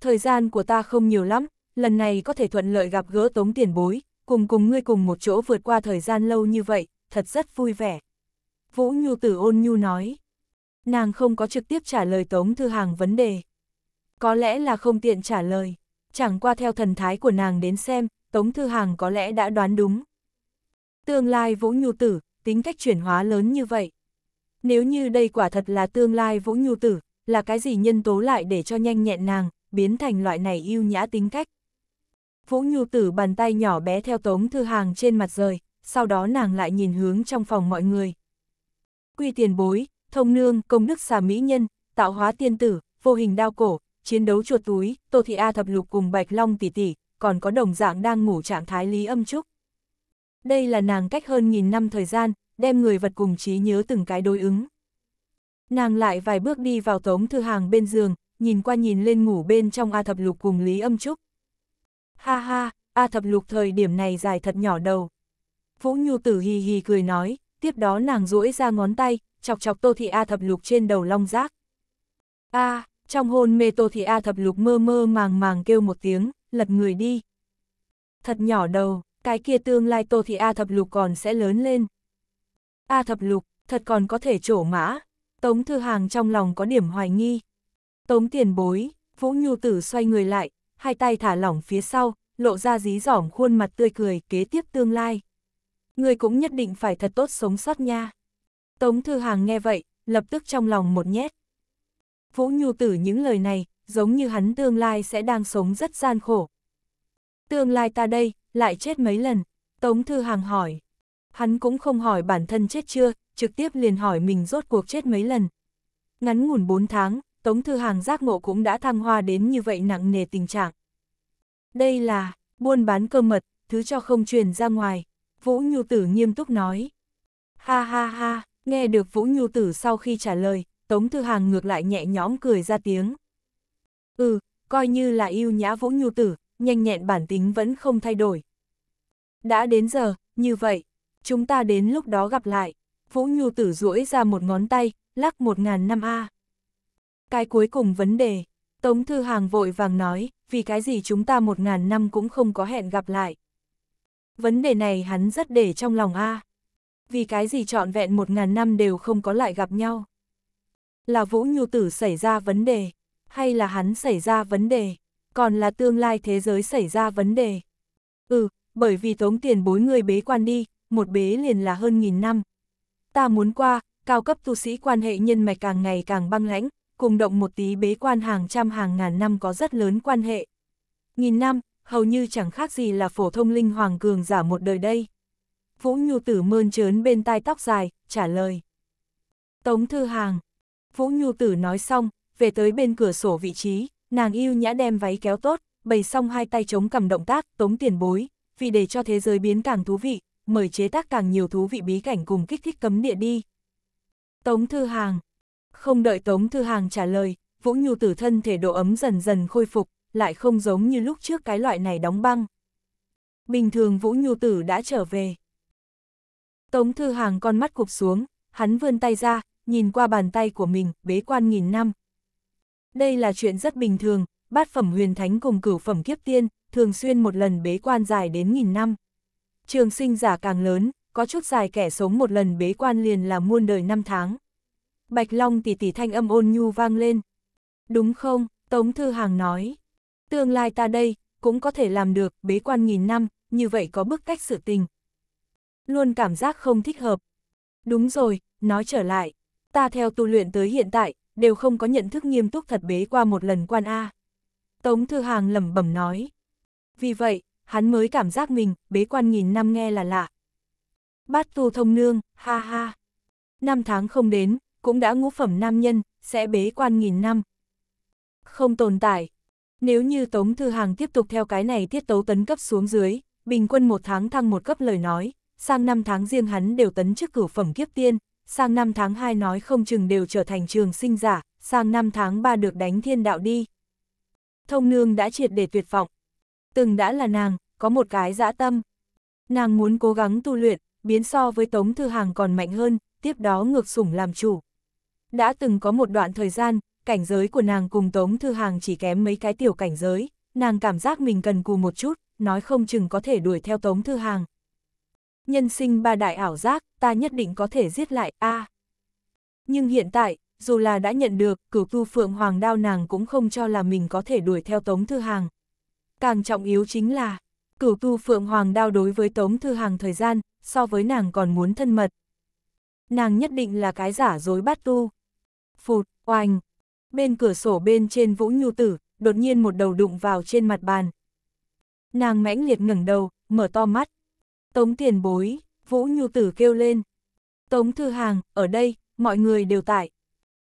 Thời gian của ta không nhiều lắm, lần này có thể thuận lợi gặp gỡ tống tiền bối, cùng cùng ngươi cùng một chỗ vượt qua thời gian lâu như vậy, thật rất vui vẻ. Vũ Nhu tử ôn nhu nói. Nàng không có trực tiếp trả lời Tống Thư Hàng vấn đề. Có lẽ là không tiện trả lời, chẳng qua theo thần thái của nàng đến xem, Tống Thư Hàng có lẽ đã đoán đúng. Tương lai Vũ Nhu tử, tính cách chuyển hóa lớn như vậy. Nếu như đây quả thật là tương lai Vũ Nhu tử, là cái gì nhân tố lại để cho nhanh nhẹn nàng, biến thành loại này yêu nhã tính cách. Vũ Nhu Tử bàn tay nhỏ bé theo Tống Thư Hàng trên mặt rời, sau đó nàng lại nhìn hướng trong phòng mọi người. Quy tiền bối, thông nương, công đức xà mỹ nhân, tạo hóa tiên tử, vô hình đao cổ, chiến đấu chuột túi, Tô Thị A thập lục cùng Bạch Long tỷ tỷ, còn có đồng dạng đang ngủ trạng thái lý âm trúc. Đây là nàng cách hơn nghìn năm thời gian, đem người vật cùng trí nhớ từng cái đối ứng. Nàng lại vài bước đi vào tống thư hàng bên giường, nhìn qua nhìn lên ngủ bên trong A thập lục cùng Lý âm trúc, Ha ha, A thập lục thời điểm này dài thật nhỏ đầu. Vũ Nhu tử hì hì cười nói, tiếp đó nàng duỗi ra ngón tay, chọc chọc tô thị A thập lục trên đầu long giác. A, trong hôn mê tô thị A thập lục mơ mơ màng màng kêu một tiếng, lật người đi. Thật nhỏ đầu, cái kia tương lai tô thị A thập lục còn sẽ lớn lên. A thập lục, thật còn có thể trổ mã. Tống thư hàng trong lòng có điểm hoài nghi. Tống tiền bối, Vũ Nhu tử xoay người lại, hai tay thả lỏng phía sau, lộ ra dí dỏm khuôn mặt tươi cười kế tiếp tương lai. Người cũng nhất định phải thật tốt sống sót nha. Tống Thư Hàng nghe vậy, lập tức trong lòng một nhét. Vũ Nhu Tử những lời này, giống như hắn tương lai sẽ đang sống rất gian khổ. Tương lai ta đây, lại chết mấy lần? Tống Thư Hàng hỏi. Hắn cũng không hỏi bản thân chết chưa, trực tiếp liền hỏi mình rốt cuộc chết mấy lần. Ngắn ngủn 4 tháng, Tống Thư Hàng giác ngộ cũng đã thăng hoa đến như vậy nặng nề tình trạng. Đây là, buôn bán cơ mật, thứ cho không truyền ra ngoài, Vũ Nhu Tử nghiêm túc nói. Ha ha ha, nghe được Vũ Nhu Tử sau khi trả lời, Tống Thư Hàng ngược lại nhẹ nhõm cười ra tiếng. Ừ, coi như là yêu nhã Vũ Nhu Tử, nhanh nhẹn bản tính vẫn không thay đổi. Đã đến giờ, như vậy, chúng ta đến lúc đó gặp lại. Vũ Nhu Tử duỗi ra một ngón tay, lắc một ngàn năm A. À. Cái cuối cùng vấn đề, Tống Thư Hàng vội vàng nói, vì cái gì chúng ta một ngàn năm cũng không có hẹn gặp lại. Vấn đề này hắn rất để trong lòng a à. Vì cái gì trọn vẹn một ngàn năm đều không có lại gặp nhau. Là Vũ Nhu Tử xảy ra vấn đề, hay là hắn xảy ra vấn đề, còn là tương lai thế giới xảy ra vấn đề. Ừ, bởi vì tống tiền bối người bế quan đi, một bế liền là hơn nghìn năm. Ta muốn qua, cao cấp tu sĩ quan hệ nhân mạch càng ngày càng băng lãnh, cùng động một tí bế quan hàng trăm hàng ngàn năm có rất lớn quan hệ. Nghìn năm, hầu như chẳng khác gì là phổ thông linh hoàng cường giả một đời đây. Vũ Nhu Tử mơn trớn bên tai tóc dài, trả lời. Tống Thư Hàng. Vũ Nhu Tử nói xong, về tới bên cửa sổ vị trí, nàng yêu nhã đem váy kéo tốt, bày xong hai tay chống cầm động tác, tống tiền bối, vì để cho thế giới biến càng thú vị, mời chế tác càng nhiều thú vị bí cảnh cùng kích thích cấm địa đi. Tống Thư Hàng. Không đợi Tống Thư Hàng trả lời, Vũ Nhu tử thân thể độ ấm dần dần khôi phục, lại không giống như lúc trước cái loại này đóng băng. Bình thường Vũ Nhu tử đã trở về. Tống Thư Hàng con mắt cụp xuống, hắn vươn tay ra, nhìn qua bàn tay của mình, bế quan nghìn năm. Đây là chuyện rất bình thường, bát phẩm huyền thánh cùng cửu phẩm kiếp tiên, thường xuyên một lần bế quan dài đến nghìn năm. Trường sinh giả càng lớn, có chút dài kẻ sống một lần bế quan liền là muôn đời năm tháng. Bạch Long tỷ tỷ thanh âm ôn nhu vang lên. Đúng không, Tống Thư Hàng nói. Tương lai ta đây, cũng có thể làm được, bế quan nghìn năm, như vậy có bức cách sự tình. Luôn cảm giác không thích hợp. Đúng rồi, nói trở lại, ta theo tu luyện tới hiện tại, đều không có nhận thức nghiêm túc thật bế qua một lần quan A. Tống Thư Hàng lẩm bẩm nói. Vì vậy, hắn mới cảm giác mình, bế quan nghìn năm nghe là lạ. Bát tu thông nương, ha ha. Năm tháng không đến, cũng đã ngũ phẩm nam nhân, sẽ bế quan nghìn năm. Không tồn tại. Nếu như Tống Thư Hàng tiếp tục theo cái này tiết tấu tấn cấp xuống dưới, bình quân một tháng thăng một cấp lời nói, sang năm tháng riêng hắn đều tấn chức cửu phẩm kiếp tiên, sang năm tháng 2 nói không chừng đều trở thành trường sinh giả, sang năm tháng 3 được đánh thiên đạo đi. Thông nương đã triệt để tuyệt vọng. Từng đã là nàng, có một cái dã tâm. Nàng muốn cố gắng tu luyện, biến so với Tống Thư Hàng còn mạnh hơn, tiếp đó ngược sủng làm chủ, đã từng có một đoạn thời gian, cảnh giới của nàng cùng Tống Thư Hàng chỉ kém mấy cái tiểu cảnh giới, nàng cảm giác mình cần cù một chút, nói không chừng có thể đuổi theo Tống Thư Hàng. Nhân sinh ba đại ảo giác, ta nhất định có thể giết lại, a Nhưng hiện tại, dù là đã nhận được, cửu tu phượng hoàng đao nàng cũng không cho là mình có thể đuổi theo Tống Thư Hàng. Càng trọng yếu chính là, cửu tu phượng hoàng đao đối với Tống Thư Hàng thời gian, so với nàng còn muốn thân mật, nàng nhất định là cái giả dối bát tu. Phụt, oanh. Bên cửa sổ bên trên Vũ Nhu Tử, đột nhiên một đầu đụng vào trên mặt bàn. Nàng mãnh liệt ngẩng đầu, mở to mắt. Tống tiền bối, Vũ Nhu Tử kêu lên. Tống thư hàng, ở đây, mọi người đều tại.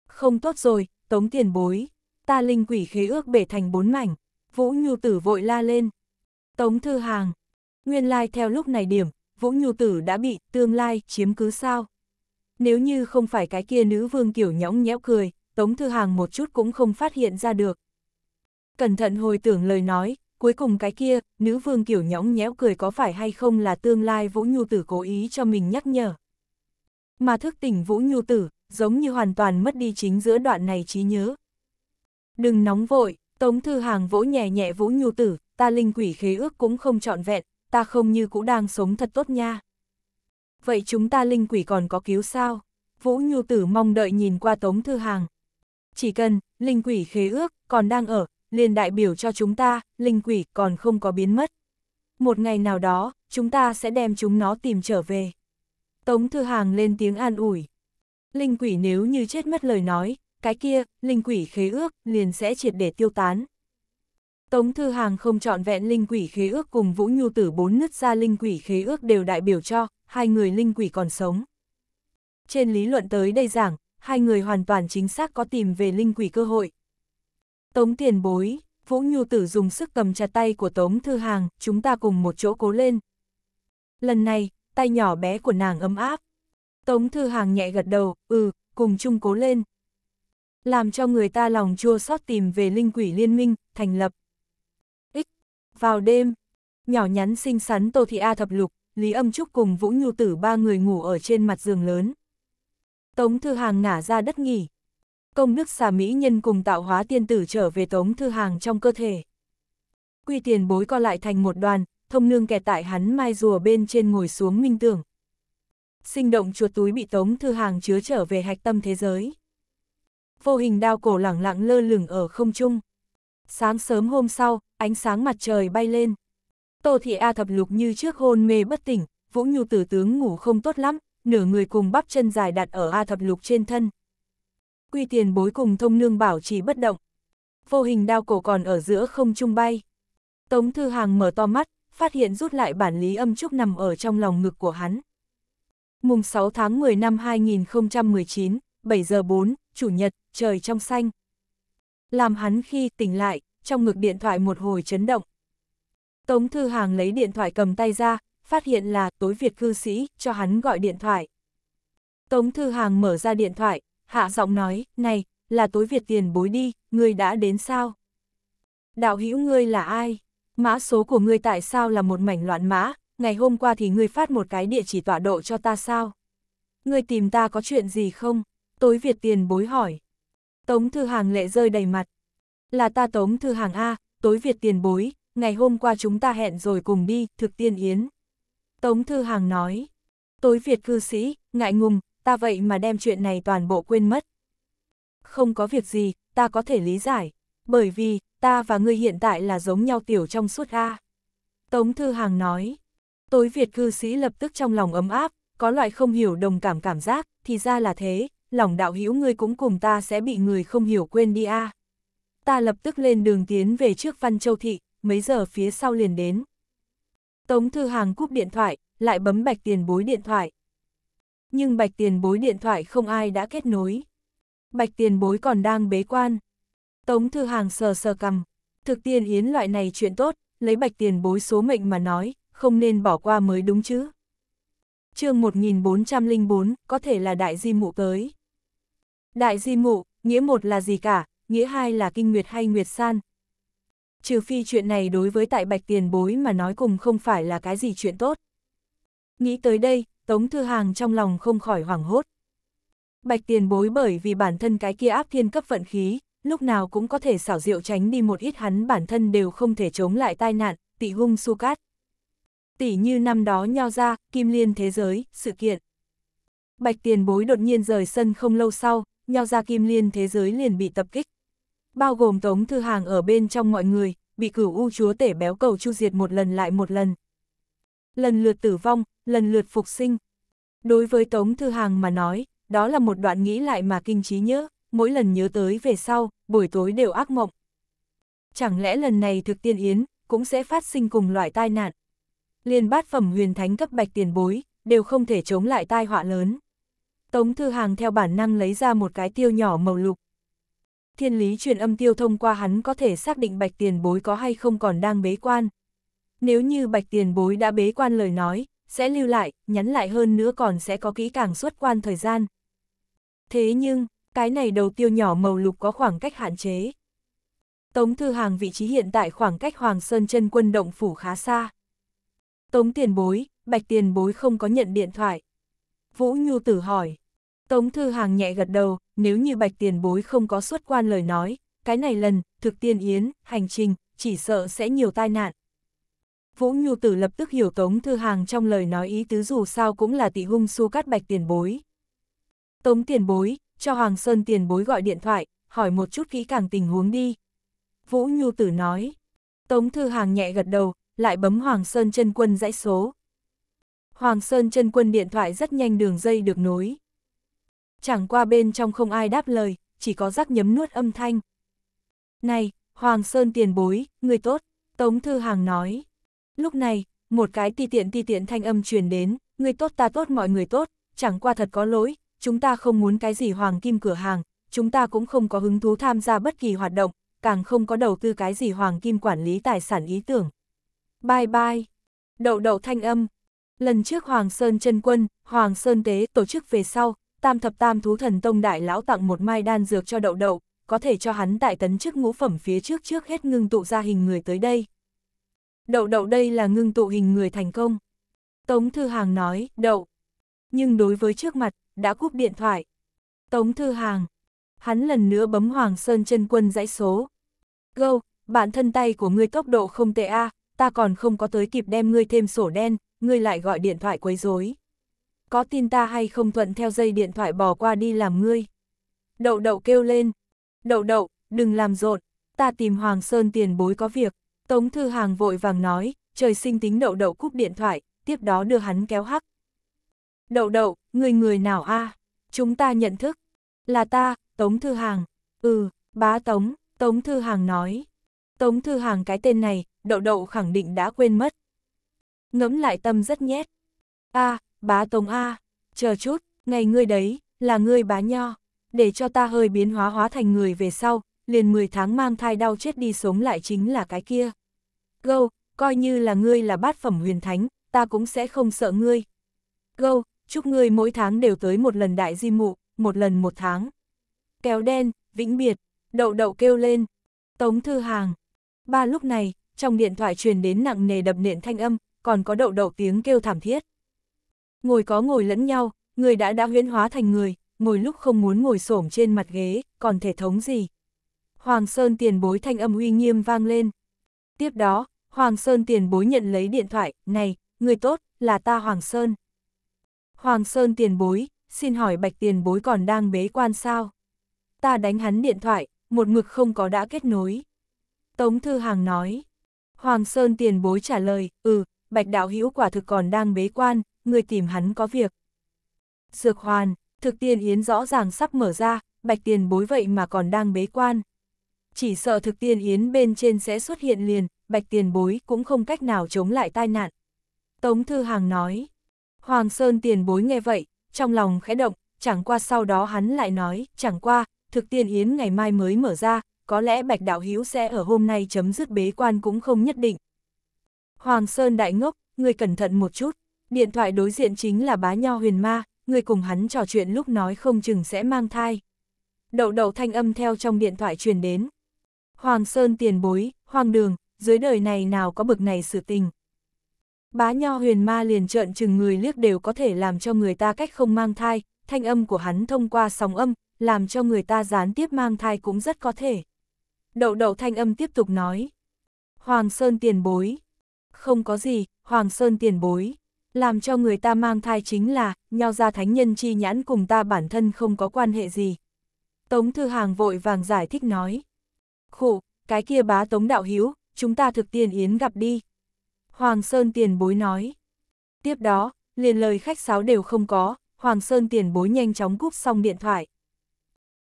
Không tốt rồi, tống tiền bối. Ta linh quỷ khế ước bể thành bốn mảnh. Vũ Nhu Tử vội la lên. Tống thư hàng. Nguyên lai theo lúc này điểm, Vũ Nhu Tử đã bị tương lai chiếm cứ sao. Nếu như không phải cái kia nữ vương kiểu nhõng nhẽo cười, Tống Thư Hàng một chút cũng không phát hiện ra được. Cẩn thận hồi tưởng lời nói, cuối cùng cái kia, nữ vương kiểu nhõng nhẽo cười có phải hay không là tương lai Vũ Nhu Tử cố ý cho mình nhắc nhở. Mà thức tỉnh Vũ Nhu Tử, giống như hoàn toàn mất đi chính giữa đoạn này trí nhớ. Đừng nóng vội, Tống Thư Hàng vỗ nhẹ nhẹ Vũ Nhu Tử, ta linh quỷ khế ước cũng không trọn vẹn, ta không như cũ đang sống thật tốt nha vậy chúng ta linh quỷ còn có cứu sao? Vũ Nhu Tử mong đợi nhìn qua Tống Thư Hàng. Chỉ cần, linh quỷ khế ước, còn đang ở, liền đại biểu cho chúng ta, linh quỷ còn không có biến mất. Một ngày nào đó, chúng ta sẽ đem chúng nó tìm trở về. Tống Thư Hàng lên tiếng an ủi. Linh quỷ nếu như chết mất lời nói, cái kia, linh quỷ khế ước, liền sẽ triệt để tiêu tán. Tống Thư Hàng không chọn vẹn linh quỷ khế ước cùng Vũ Nhu Tử bốn nứt ra linh quỷ khế ước đều đại biểu cho, hai người linh quỷ còn sống. Trên lý luận tới đây giảng, hai người hoàn toàn chính xác có tìm về linh quỷ cơ hội. Tống tiền bối, Vũ Nhu Tử dùng sức cầm chặt tay của Tống Thư Hàng, chúng ta cùng một chỗ cố lên. Lần này, tay nhỏ bé của nàng ấm áp. Tống Thư Hàng nhẹ gật đầu, ừ, cùng chung cố lên. Làm cho người ta lòng chua xót tìm về linh quỷ liên minh, thành lập. X, vào đêm, nhỏ nhắn xinh xắn Tô Thị A thập lục, Lý Âm Trúc cùng Vũ Nhu Tử ba người ngủ ở trên mặt giường lớn. Tống Thư Hàng ngả ra đất nghỉ. Công đức xà mỹ nhân cùng tạo hóa tiên tử trở về Tống Thư Hàng trong cơ thể. Quy tiền bối co lại thành một đoàn, thông nương kẹt tại hắn mai rùa bên trên ngồi xuống minh tưởng. Sinh động chuột túi bị Tống Thư Hàng chứa trở về hạch tâm thế giới. Vô hình đao cổ lẳng lặng lơ lửng ở không trung. Sáng sớm hôm sau, ánh sáng mặt trời bay lên. Tô Thị A thập lục như trước hôn mê bất tỉnh, Vũ Nhu tử tướng ngủ không tốt lắm, nửa người cùng bắp chân dài đặt ở A thập lục trên thân. Quy tiền bối cùng thông nương bảo trì bất động. Vô hình đao cổ còn ở giữa không trung bay. Tống Thư Hàng mở to mắt, phát hiện rút lại bản lý âm trúc nằm ở trong lòng ngực của hắn. Mùng 6 tháng 10 năm 2019, 7 giờ 4, Chủ nhật, trời trong xanh. Làm hắn khi tỉnh lại, trong ngực điện thoại một hồi chấn động. Tống Thư Hàng lấy điện thoại cầm tay ra, phát hiện là tối Việt cư sĩ, cho hắn gọi điện thoại. Tống Thư Hàng mở ra điện thoại, hạ giọng nói, này, là tối Việt tiền bối đi, ngươi đã đến sao? Đạo hữu ngươi là ai? Mã số của ngươi tại sao là một mảnh loạn mã, ngày hôm qua thì ngươi phát một cái địa chỉ tọa độ cho ta sao? Ngươi tìm ta có chuyện gì không? Tối Việt tiền bối hỏi. Tống Thư Hàng lệ rơi đầy mặt. Là ta Tống Thư Hàng A, tối Việt tiền bối, ngày hôm qua chúng ta hẹn rồi cùng đi, thực tiên yến. Tống Thư Hàng nói, tối Việt cư sĩ, ngại ngùng, ta vậy mà đem chuyện này toàn bộ quên mất. Không có việc gì, ta có thể lý giải, bởi vì, ta và ngươi hiện tại là giống nhau tiểu trong suốt A. Tống Thư Hàng nói, tối Việt cư sĩ lập tức trong lòng ấm áp, có loại không hiểu đồng cảm cảm giác, thì ra là thế, lòng đạo hữu ngươi cũng cùng ta sẽ bị người không hiểu quên đi A. Ta lập tức lên đường tiến về trước Văn Châu Thị, mấy giờ phía sau liền đến. Tống Thư Hàng cúp điện thoại, lại bấm bạch tiền bối điện thoại. Nhưng bạch tiền bối điện thoại không ai đã kết nối. Bạch tiền bối còn đang bế quan. Tống Thư Hàng sờ sờ cầm. Thực tiền yến loại này chuyện tốt, lấy bạch tiền bối số mệnh mà nói, không nên bỏ qua mới đúng chứ. chương 1404, có thể là đại di mụ tới. Đại di mụ, nghĩa một là gì cả, nghĩa hai là kinh nguyệt hay nguyệt san, Trừ phi chuyện này đối với tại bạch tiền bối mà nói cùng không phải là cái gì chuyện tốt. Nghĩ tới đây, Tống Thư Hàng trong lòng không khỏi hoảng hốt. Bạch tiền bối bởi vì bản thân cái kia áp thiên cấp vận khí, lúc nào cũng có thể xảo diệu tránh đi một ít hắn bản thân đều không thể chống lại tai nạn, tị hung su cát. Tỷ như năm đó nho ra, kim liên thế giới, sự kiện. Bạch tiền bối đột nhiên rời sân không lâu sau, nho ra kim liên thế giới liền bị tập kích, bao gồm Tống Thư Hàng ở bên trong mọi người, bị cửu u chúa tể béo cầu chu diệt một lần lại một lần. Lần lượt tử vong, lần lượt phục sinh. Đối với Tống Thư Hàng mà nói, đó là một đoạn nghĩ lại mà kinh trí nhớ, mỗi lần nhớ tới về sau, buổi tối đều ác mộng. Chẳng lẽ lần này thực tiên yến, cũng sẽ phát sinh cùng loại tai nạn. Liên bát phẩm huyền thánh cấp bạch tiền bối, đều không thể chống lại tai họa lớn. Tống Thư Hàng theo bản năng lấy ra một cái tiêu nhỏ màu lục, thiên lý truyền âm tiêu thông qua hắn có thể xác định bạch tiền bối có hay không còn đang bế quan. Nếu như bạch tiền bối đã bế quan lời nói, sẽ lưu lại, nhắn lại hơn nữa còn sẽ có kỹ càng xuất quan thời gian. Thế nhưng, cái này đầu tiêu nhỏ màu lục có khoảng cách hạn chế. Tống Thư Hàng vị trí hiện tại khoảng cách Hoàng Sơn chân quân động phủ khá xa. Tống tiền bối, bạch tiền bối không có nhận điện thoại. Vũ Nhu tử hỏi. Tống Thư Hàng nhẹ gật đầu, nếu như bạch tiền bối không có xuất quan lời nói, cái này lần, thực tiên yến, hành trình, chỉ sợ sẽ nhiều tai nạn. Vũ Nhu Tử lập tức hiểu Tống Thư Hàng trong lời nói ý tứ dù sao cũng là tỷ hung su cắt bạch tiền bối. Tống tiền bối, cho Hoàng Sơn tiền bối gọi điện thoại, hỏi một chút kỹ càng tình huống đi. Vũ Nhu Tử nói, Tống Thư Hàng nhẹ gật đầu, lại bấm Hoàng Sơn chân quân dãy số. Hoàng Sơn chân quân điện thoại rất nhanh đường dây được nối, chẳng qua bên trong không ai đáp lời, chỉ có rắc nhấm nuốt âm thanh. Này, Hoàng Sơn tiền bối, người tốt, Tống Thư Hàng nói. Lúc này, một cái ti tiện ti tiện thanh âm truyền đến, người tốt ta tốt mọi người tốt, chẳng qua thật có lỗi, chúng ta không muốn cái gì hoàng kim cửa hàng, chúng ta cũng không có hứng thú tham gia bất kỳ hoạt động, càng không có đầu tư cái gì hoàng kim quản lý tài sản ý tưởng. Bye bye. Đậu đậu thanh âm. Lần trước Hoàng Sơn chân quân, Hoàng Sơn tế tổ chức về sau, tam thập tam thú thần tông đại lão tặng một mai đan dược cho đậu đậu, có thể cho hắn tại tấn chức ngũ phẩm phía trước trước hết ngưng tụ ra hình người tới đây. Đậu đậu đây là ngưng tụ hình người thành công. Tống Thư Hàng nói, đậu. Nhưng đối với trước mặt, đã cúp điện thoại. Tống Thư Hàng. Hắn lần nữa bấm Hoàng Sơn chân quân dãy số. Gâu, bản thân tay của ngươi tốc độ không tệ a ta còn không có tới kịp đem ngươi thêm sổ đen, ngươi lại gọi điện thoại quấy rối có tin ta hay không thuận theo dây điện thoại bỏ qua đi làm ngươi. Đậu đậu kêu lên, đậu đậu, đừng làm rộn, ta tìm Hoàng Sơn tiền bối có việc. Tống Thư Hàng vội vàng nói, trời sinh tính đậu đậu cúp điện thoại, tiếp đó đưa hắn kéo hắc. Đậu đậu, người người nào a à? Chúng ta nhận thức. Là ta, Tống Thư Hàng. Ừ, bá Tống, Tống Thư Hàng nói. Tống Thư Hàng cái tên này, đậu đậu khẳng định đã quên mất. Ngẫm lại tâm rất nhét. a à, Bá Tống A, chờ chút, ngày ngươi đấy, là ngươi bá nho, để cho ta hơi biến hóa hóa thành người về sau, liền 10 tháng mang thai đau chết đi sống lại chính là cái kia. Gâu, coi như là ngươi là bát phẩm huyền thánh, ta cũng sẽ không sợ ngươi. Gâu, chúc ngươi mỗi tháng đều tới một lần đại di mụ, một lần một tháng. Kéo đen, vĩnh biệt, đậu đậu kêu lên. Tống thư hàng. Ba lúc này, trong điện thoại truyền đến nặng nề đập nện thanh âm, còn có đậu đậu tiếng kêu thảm thiết. Ngồi có ngồi lẫn nhau, người đã đã huyễn hóa thành người, ngồi lúc không muốn ngồi xổm trên mặt ghế, còn thể thống gì. Hoàng Sơn tiền bối thanh âm uy nghiêm vang lên. Tiếp đó, Hoàng Sơn tiền bối nhận lấy điện thoại, này, người tốt, là ta Hoàng Sơn. Hoàng Sơn tiền bối, xin hỏi bạch tiền bối còn đang bế quan sao? Ta đánh hắn điện thoại, một mực không có đã kết nối. Tống Thư Hàng nói. Hoàng Sơn tiền bối trả lời, ừ, bạch đạo hữu quả thực còn đang bế quan, người tìm hắn có việc. Dược hoàn, thực tiên yến rõ ràng sắp mở ra, bạch tiền bối vậy mà còn đang bế quan. Chỉ sợ thực tiên yến bên trên sẽ xuất hiện liền, bạch tiền bối cũng không cách nào chống lại tai nạn. Tống Thư Hàng nói, Hoàng Sơn tiền bối nghe vậy, trong lòng khẽ động, chẳng qua sau đó hắn lại nói, chẳng qua, thực tiên yến ngày mai mới mở ra, có lẽ bạch đạo hữu sẽ ở hôm nay chấm dứt bế quan cũng không nhất định. Hoàng Sơn đại ngốc, người cẩn thận một chút. Điện thoại đối diện chính là bá nho huyền ma, người cùng hắn trò chuyện lúc nói không chừng sẽ mang thai. Đậu đậu thanh âm theo trong điện thoại truyền đến. Hoàng Sơn tiền bối, hoàng đường, dưới đời này nào có bực này sự tình. Bá nho huyền ma liền trợn chừng người liếc đều có thể làm cho người ta cách không mang thai, thanh âm của hắn thông qua sóng âm, làm cho người ta gián tiếp mang thai cũng rất có thể. Đậu đậu thanh âm tiếp tục nói. Hoàng Sơn tiền bối. Không có gì, Hoàng Sơn tiền bối. Làm cho người ta mang thai chính là, nho ra thánh nhân chi nhãn cùng ta bản thân không có quan hệ gì. Tống Thư Hàng vội vàng giải thích nói. Khổ, cái kia bá Tống Đạo Hiếu, chúng ta thực tiền yến gặp đi. Hoàng Sơn tiền bối nói. Tiếp đó, liền lời khách sáo đều không có, Hoàng Sơn tiền bối nhanh chóng cúp xong điện thoại.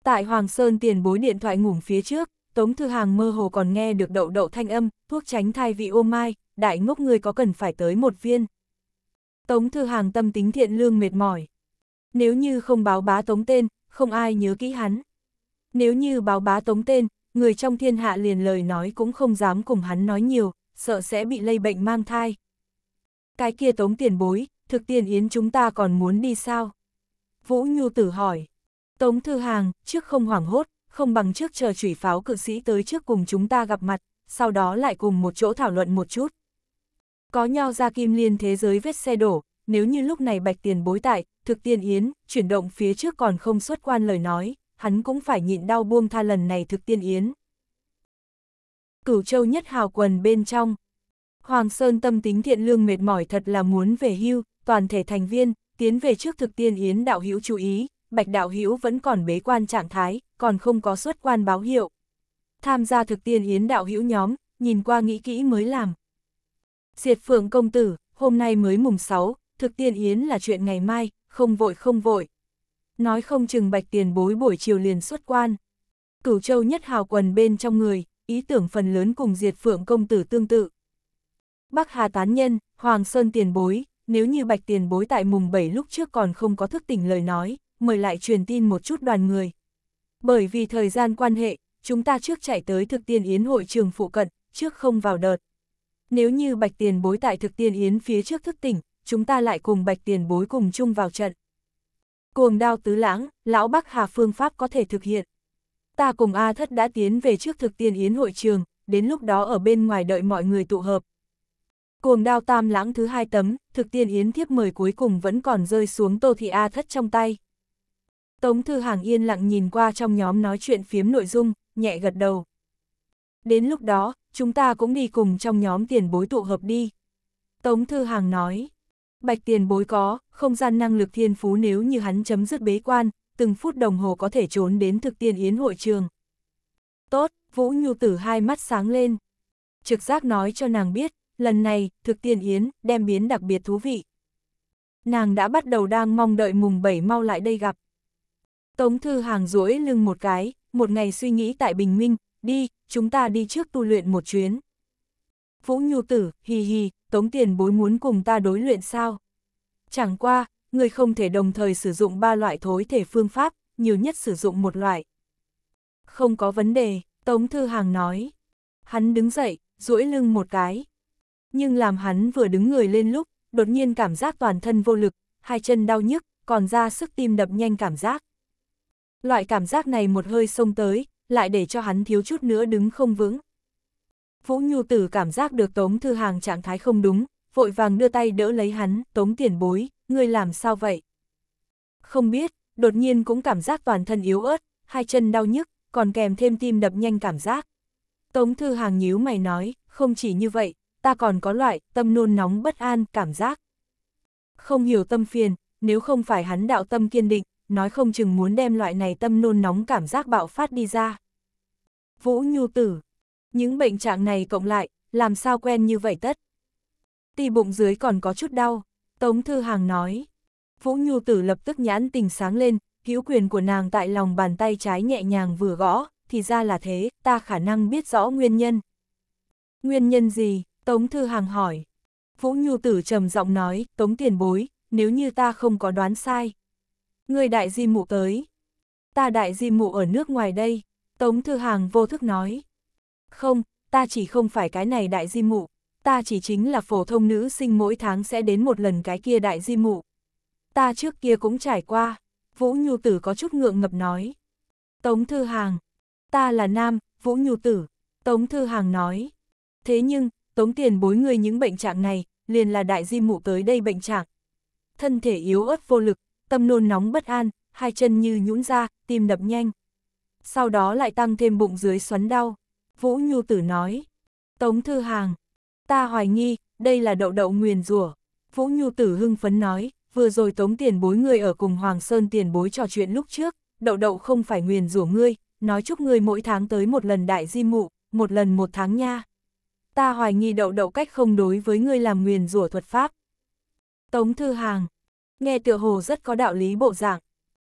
Tại Hoàng Sơn tiền bối điện thoại ngủ phía trước, Tống Thư Hàng mơ hồ còn nghe được đậu đậu thanh âm, thuốc tránh thai vị ô mai, đại ngốc người có cần phải tới một viên. Tống Thư Hàng tâm tính thiện lương mệt mỏi. Nếu như không báo bá tống tên, không ai nhớ kỹ hắn. Nếu như báo bá tống tên, người trong thiên hạ liền lời nói cũng không dám cùng hắn nói nhiều, sợ sẽ bị lây bệnh mang thai. Cái kia tống tiền bối, thực tiền yến chúng ta còn muốn đi sao? Vũ Nhu tử hỏi. Tống Thư Hàng, trước không hoảng hốt, không bằng trước chờ chủy pháo cự sĩ tới trước cùng chúng ta gặp mặt, sau đó lại cùng một chỗ thảo luận một chút. Có nhau ra kim liên thế giới vết xe đổ, nếu như lúc này bạch tiền bối tại, thực tiên yến, chuyển động phía trước còn không xuất quan lời nói, hắn cũng phải nhịn đau buông tha lần này thực tiên yến. Cửu châu nhất hào quần bên trong. Hoàng Sơn tâm tính thiện lương mệt mỏi thật là muốn về hưu, toàn thể thành viên, tiến về trước thực tiên yến đạo hữu chú ý, bạch đạo hữu vẫn còn bế quan trạng thái, còn không có xuất quan báo hiệu. Tham gia thực tiên yến đạo hữu nhóm, nhìn qua nghĩ kỹ mới làm. Diệt phượng công tử, hôm nay mới mùng 6, thực tiên yến là chuyện ngày mai, không vội không vội. Nói không chừng bạch tiền bối buổi chiều liền xuất quan. Cửu châu nhất hào quần bên trong người, ý tưởng phần lớn cùng diệt phượng công tử tương tự. Bắc Hà tán nhân, Hoàng Sơn tiền bối, nếu như bạch tiền bối tại mùng 7 lúc trước còn không có thức tỉnh lời nói, mời lại truyền tin một chút đoàn người. Bởi vì thời gian quan hệ, chúng ta trước chạy tới thực tiên yến hội trường phụ cận, trước không vào đợt. Nếu như bạch tiền bối tại thực tiền yến phía trước thức tỉnh, chúng ta lại cùng bạch tiền bối cùng chung vào trận. Cuồng đao tứ lãng, lão Bắc Hà phương pháp có thể thực hiện. Ta cùng A Thất đã tiến về trước thực tiền yến hội trường, đến lúc đó ở bên ngoài đợi mọi người tụ hợp. Cuồng đao tam lãng thứ hai tấm, thực tiền yến thiếp mời cuối cùng vẫn còn rơi xuống Tô Thị A Thất trong tay. Tống Thư Hàng yên lặng nhìn qua trong nhóm nói chuyện phiếm nội dung, nhẹ gật đầu. Đến lúc đó, chúng ta cũng đi cùng trong nhóm tiền bối tụ hợp đi. Tống Thư Hàng nói, bạch tiền bối có, không gian năng lực thiên phú nếu như hắn chấm dứt bế quan, từng phút đồng hồ có thể trốn đến thực tiên yến hội trường. Tốt, Vũ Nhu Tử hai mắt sáng lên. Trực giác nói cho nàng biết, lần này, thực tiên yến, đem biến đặc biệt thú vị. Nàng đã bắt đầu đang mong đợi mùng 7 mau lại đây gặp. Tống Thư Hàng duỗi lưng một cái, một ngày suy nghĩ tại Bình Minh, đi, chúng ta đi trước tu luyện một chuyến. Vũ Nhu Tử, hì hì, tống tiền bối muốn cùng ta đối luyện sao? Chẳng qua, người không thể đồng thời sử dụng ba loại thối thể phương pháp, nhiều nhất sử dụng một loại. Không có vấn đề, Tống Thư Hàng nói. Hắn đứng dậy, duỗi lưng một cái. Nhưng làm hắn vừa đứng người lên lúc, đột nhiên cảm giác toàn thân vô lực, hai chân đau nhức, còn ra sức tim đập nhanh cảm giác. Loại cảm giác này một hơi xông tới, lại để cho hắn thiếu chút nữa đứng không vững. Vũ Nhu Tử cảm giác được Tống Thư Hàng trạng thái không đúng, vội vàng đưa tay đỡ lấy hắn, Tống tiền bối, ngươi làm sao vậy? Không biết, đột nhiên cũng cảm giác toàn thân yếu ớt, hai chân đau nhức, còn kèm thêm tim đập nhanh cảm giác. Tống Thư Hàng nhíu mày nói, không chỉ như vậy, ta còn có loại tâm nôn nóng bất an cảm giác. Không hiểu tâm phiền, nếu không phải hắn đạo tâm kiên định, nói không chừng muốn đem loại này tâm nôn nóng cảm giác bạo phát đi ra. Vũ nhu tử, những bệnh trạng này cộng lại, làm sao quen như vậy tất. Tì bụng dưới còn có chút đau, Tống Thư Hàng nói. Vũ nhu tử lập tức nhãn tình sáng lên, hữu quyền của nàng tại lòng bàn tay trái nhẹ nhàng vừa gõ, thì ra là thế, ta khả năng biết rõ nguyên nhân. Nguyên nhân gì? Tống Thư Hàng hỏi. Vũ Nhu Tử trầm giọng nói, Tống Tiền Bối, nếu như ta không có đoán sai, Người đại di mụ tới. Ta đại di mụ ở nước ngoài đây, Tống Thư Hàng vô thức nói. Không, ta chỉ không phải cái này đại di mụ, ta chỉ chính là phổ thông nữ sinh mỗi tháng sẽ đến một lần cái kia đại di mụ. Ta trước kia cũng trải qua, Vũ Nhu Tử có chút ngượng ngập nói. Tống Thư Hàng, ta là nam, Vũ Nhu Tử, Tống Thư Hàng nói. Thế nhưng, Tống Tiền bối người những bệnh trạng này, liền là đại di mụ tới đây bệnh trạng. Thân thể yếu ớt vô lực, tâm nôn nóng bất an, hai chân như nhũn ra, tim đập nhanh. Sau đó lại tăng thêm bụng dưới xoắn đau. Vũ Nhu Tử nói, Tống Thư Hàng, ta hoài nghi, đây là đậu đậu nguyền rủa Vũ Nhu Tử hưng phấn nói, vừa rồi Tống tiền bối người ở cùng Hoàng Sơn tiền bối trò chuyện lúc trước, đậu đậu không phải nguyền rủa ngươi, nói chúc ngươi mỗi tháng tới một lần đại di mụ, một lần một tháng nha. Ta hoài nghi đậu đậu cách không đối với ngươi làm nguyền rủa thuật pháp. Tống Thư Hàng, Nghe tựa hồ rất có đạo lý bộ dạng.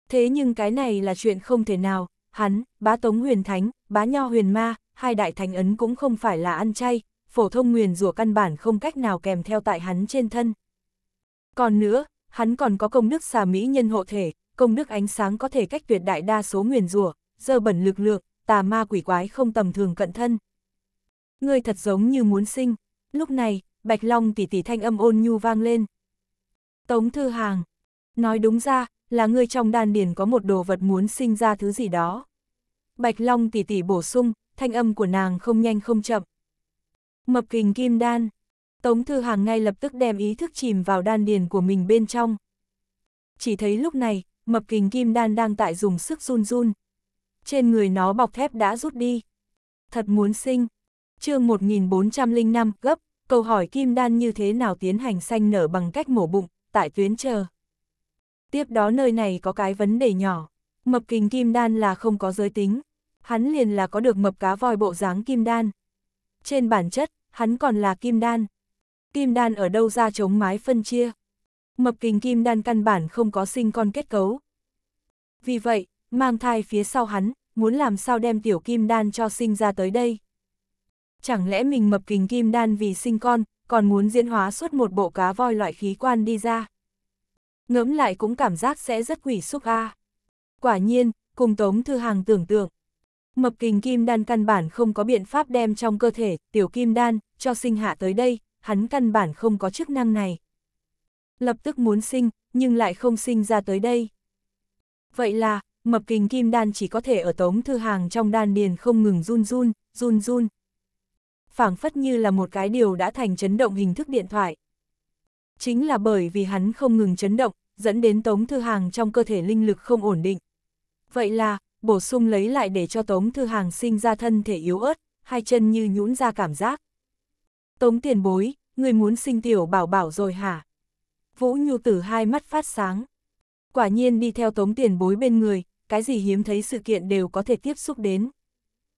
Thế nhưng cái này là chuyện không thể nào, hắn, bá tống huyền thánh, bá nho huyền ma, hai đại thánh ấn cũng không phải là ăn chay, phổ thông nguyền rùa căn bản không cách nào kèm theo tại hắn trên thân. Còn nữa, hắn còn có công đức xà mỹ nhân hộ thể, công đức ánh sáng có thể cách tuyệt đại đa số nguyền rùa dơ bẩn lực lượng, tà ma quỷ quái không tầm thường cận thân. Ngươi thật giống như muốn sinh. Lúc này, Bạch Long tỷ tỷ thanh âm ôn nhu vang lên, Tống Thư Hàng. Nói đúng ra, là ngươi trong đan điền có một đồ vật muốn sinh ra thứ gì đó. Bạch Long tỉ tỉ bổ sung, thanh âm của nàng không nhanh không chậm. Mập kình kim đan. Tống Thư Hàng ngay lập tức đem ý thức chìm vào đan điền của mình bên trong. Chỉ thấy lúc này, mập kình kim đan đang tại dùng sức run run. Trên người nó bọc thép đã rút đi. Thật muốn sinh. chương 1405 gấp, câu hỏi kim đan như thế nào tiến hành sanh nở bằng cách mổ bụng tại tuyến chờ. Tiếp đó nơi này có cái vấn đề nhỏ, mập kình kim đan là không có giới tính, hắn liền là có được mập cá voi bộ dáng kim đan. Trên bản chất, hắn còn là kim đan. Kim đan ở đâu ra chống mái phân chia? Mập kình kim đan căn bản không có sinh con kết cấu. Vì vậy, mang thai phía sau hắn, muốn làm sao đem tiểu kim đan cho sinh ra tới đây? Chẳng lẽ mình mập kình kim đan vì sinh con, còn muốn diễn hóa suốt một bộ cá voi loại khí quan đi ra. Ngẫm lại cũng cảm giác sẽ rất quỷ xúc a. À. Quả nhiên, cùng Tống Thư Hàng tưởng tượng, mập kình kim đan căn bản không có biện pháp đem trong cơ thể tiểu kim đan cho sinh hạ tới đây, hắn căn bản không có chức năng này. Lập tức muốn sinh, nhưng lại không sinh ra tới đây. Vậy là, mập kình kim đan chỉ có thể ở Tống Thư Hàng trong đan điền không ngừng run run, run run phảng phất như là một cái điều đã thành chấn động hình thức điện thoại. Chính là bởi vì hắn không ngừng chấn động, dẫn đến Tống Thư Hàng trong cơ thể linh lực không ổn định. Vậy là, bổ sung lấy lại để cho Tống Thư Hàng sinh ra thân thể yếu ớt, hai chân như nhũn ra cảm giác. Tống tiền bối, người muốn sinh tiểu bảo bảo rồi hả? Vũ Nhu Tử hai mắt phát sáng. Quả nhiên đi theo Tống tiền bối bên người, cái gì hiếm thấy sự kiện đều có thể tiếp xúc đến.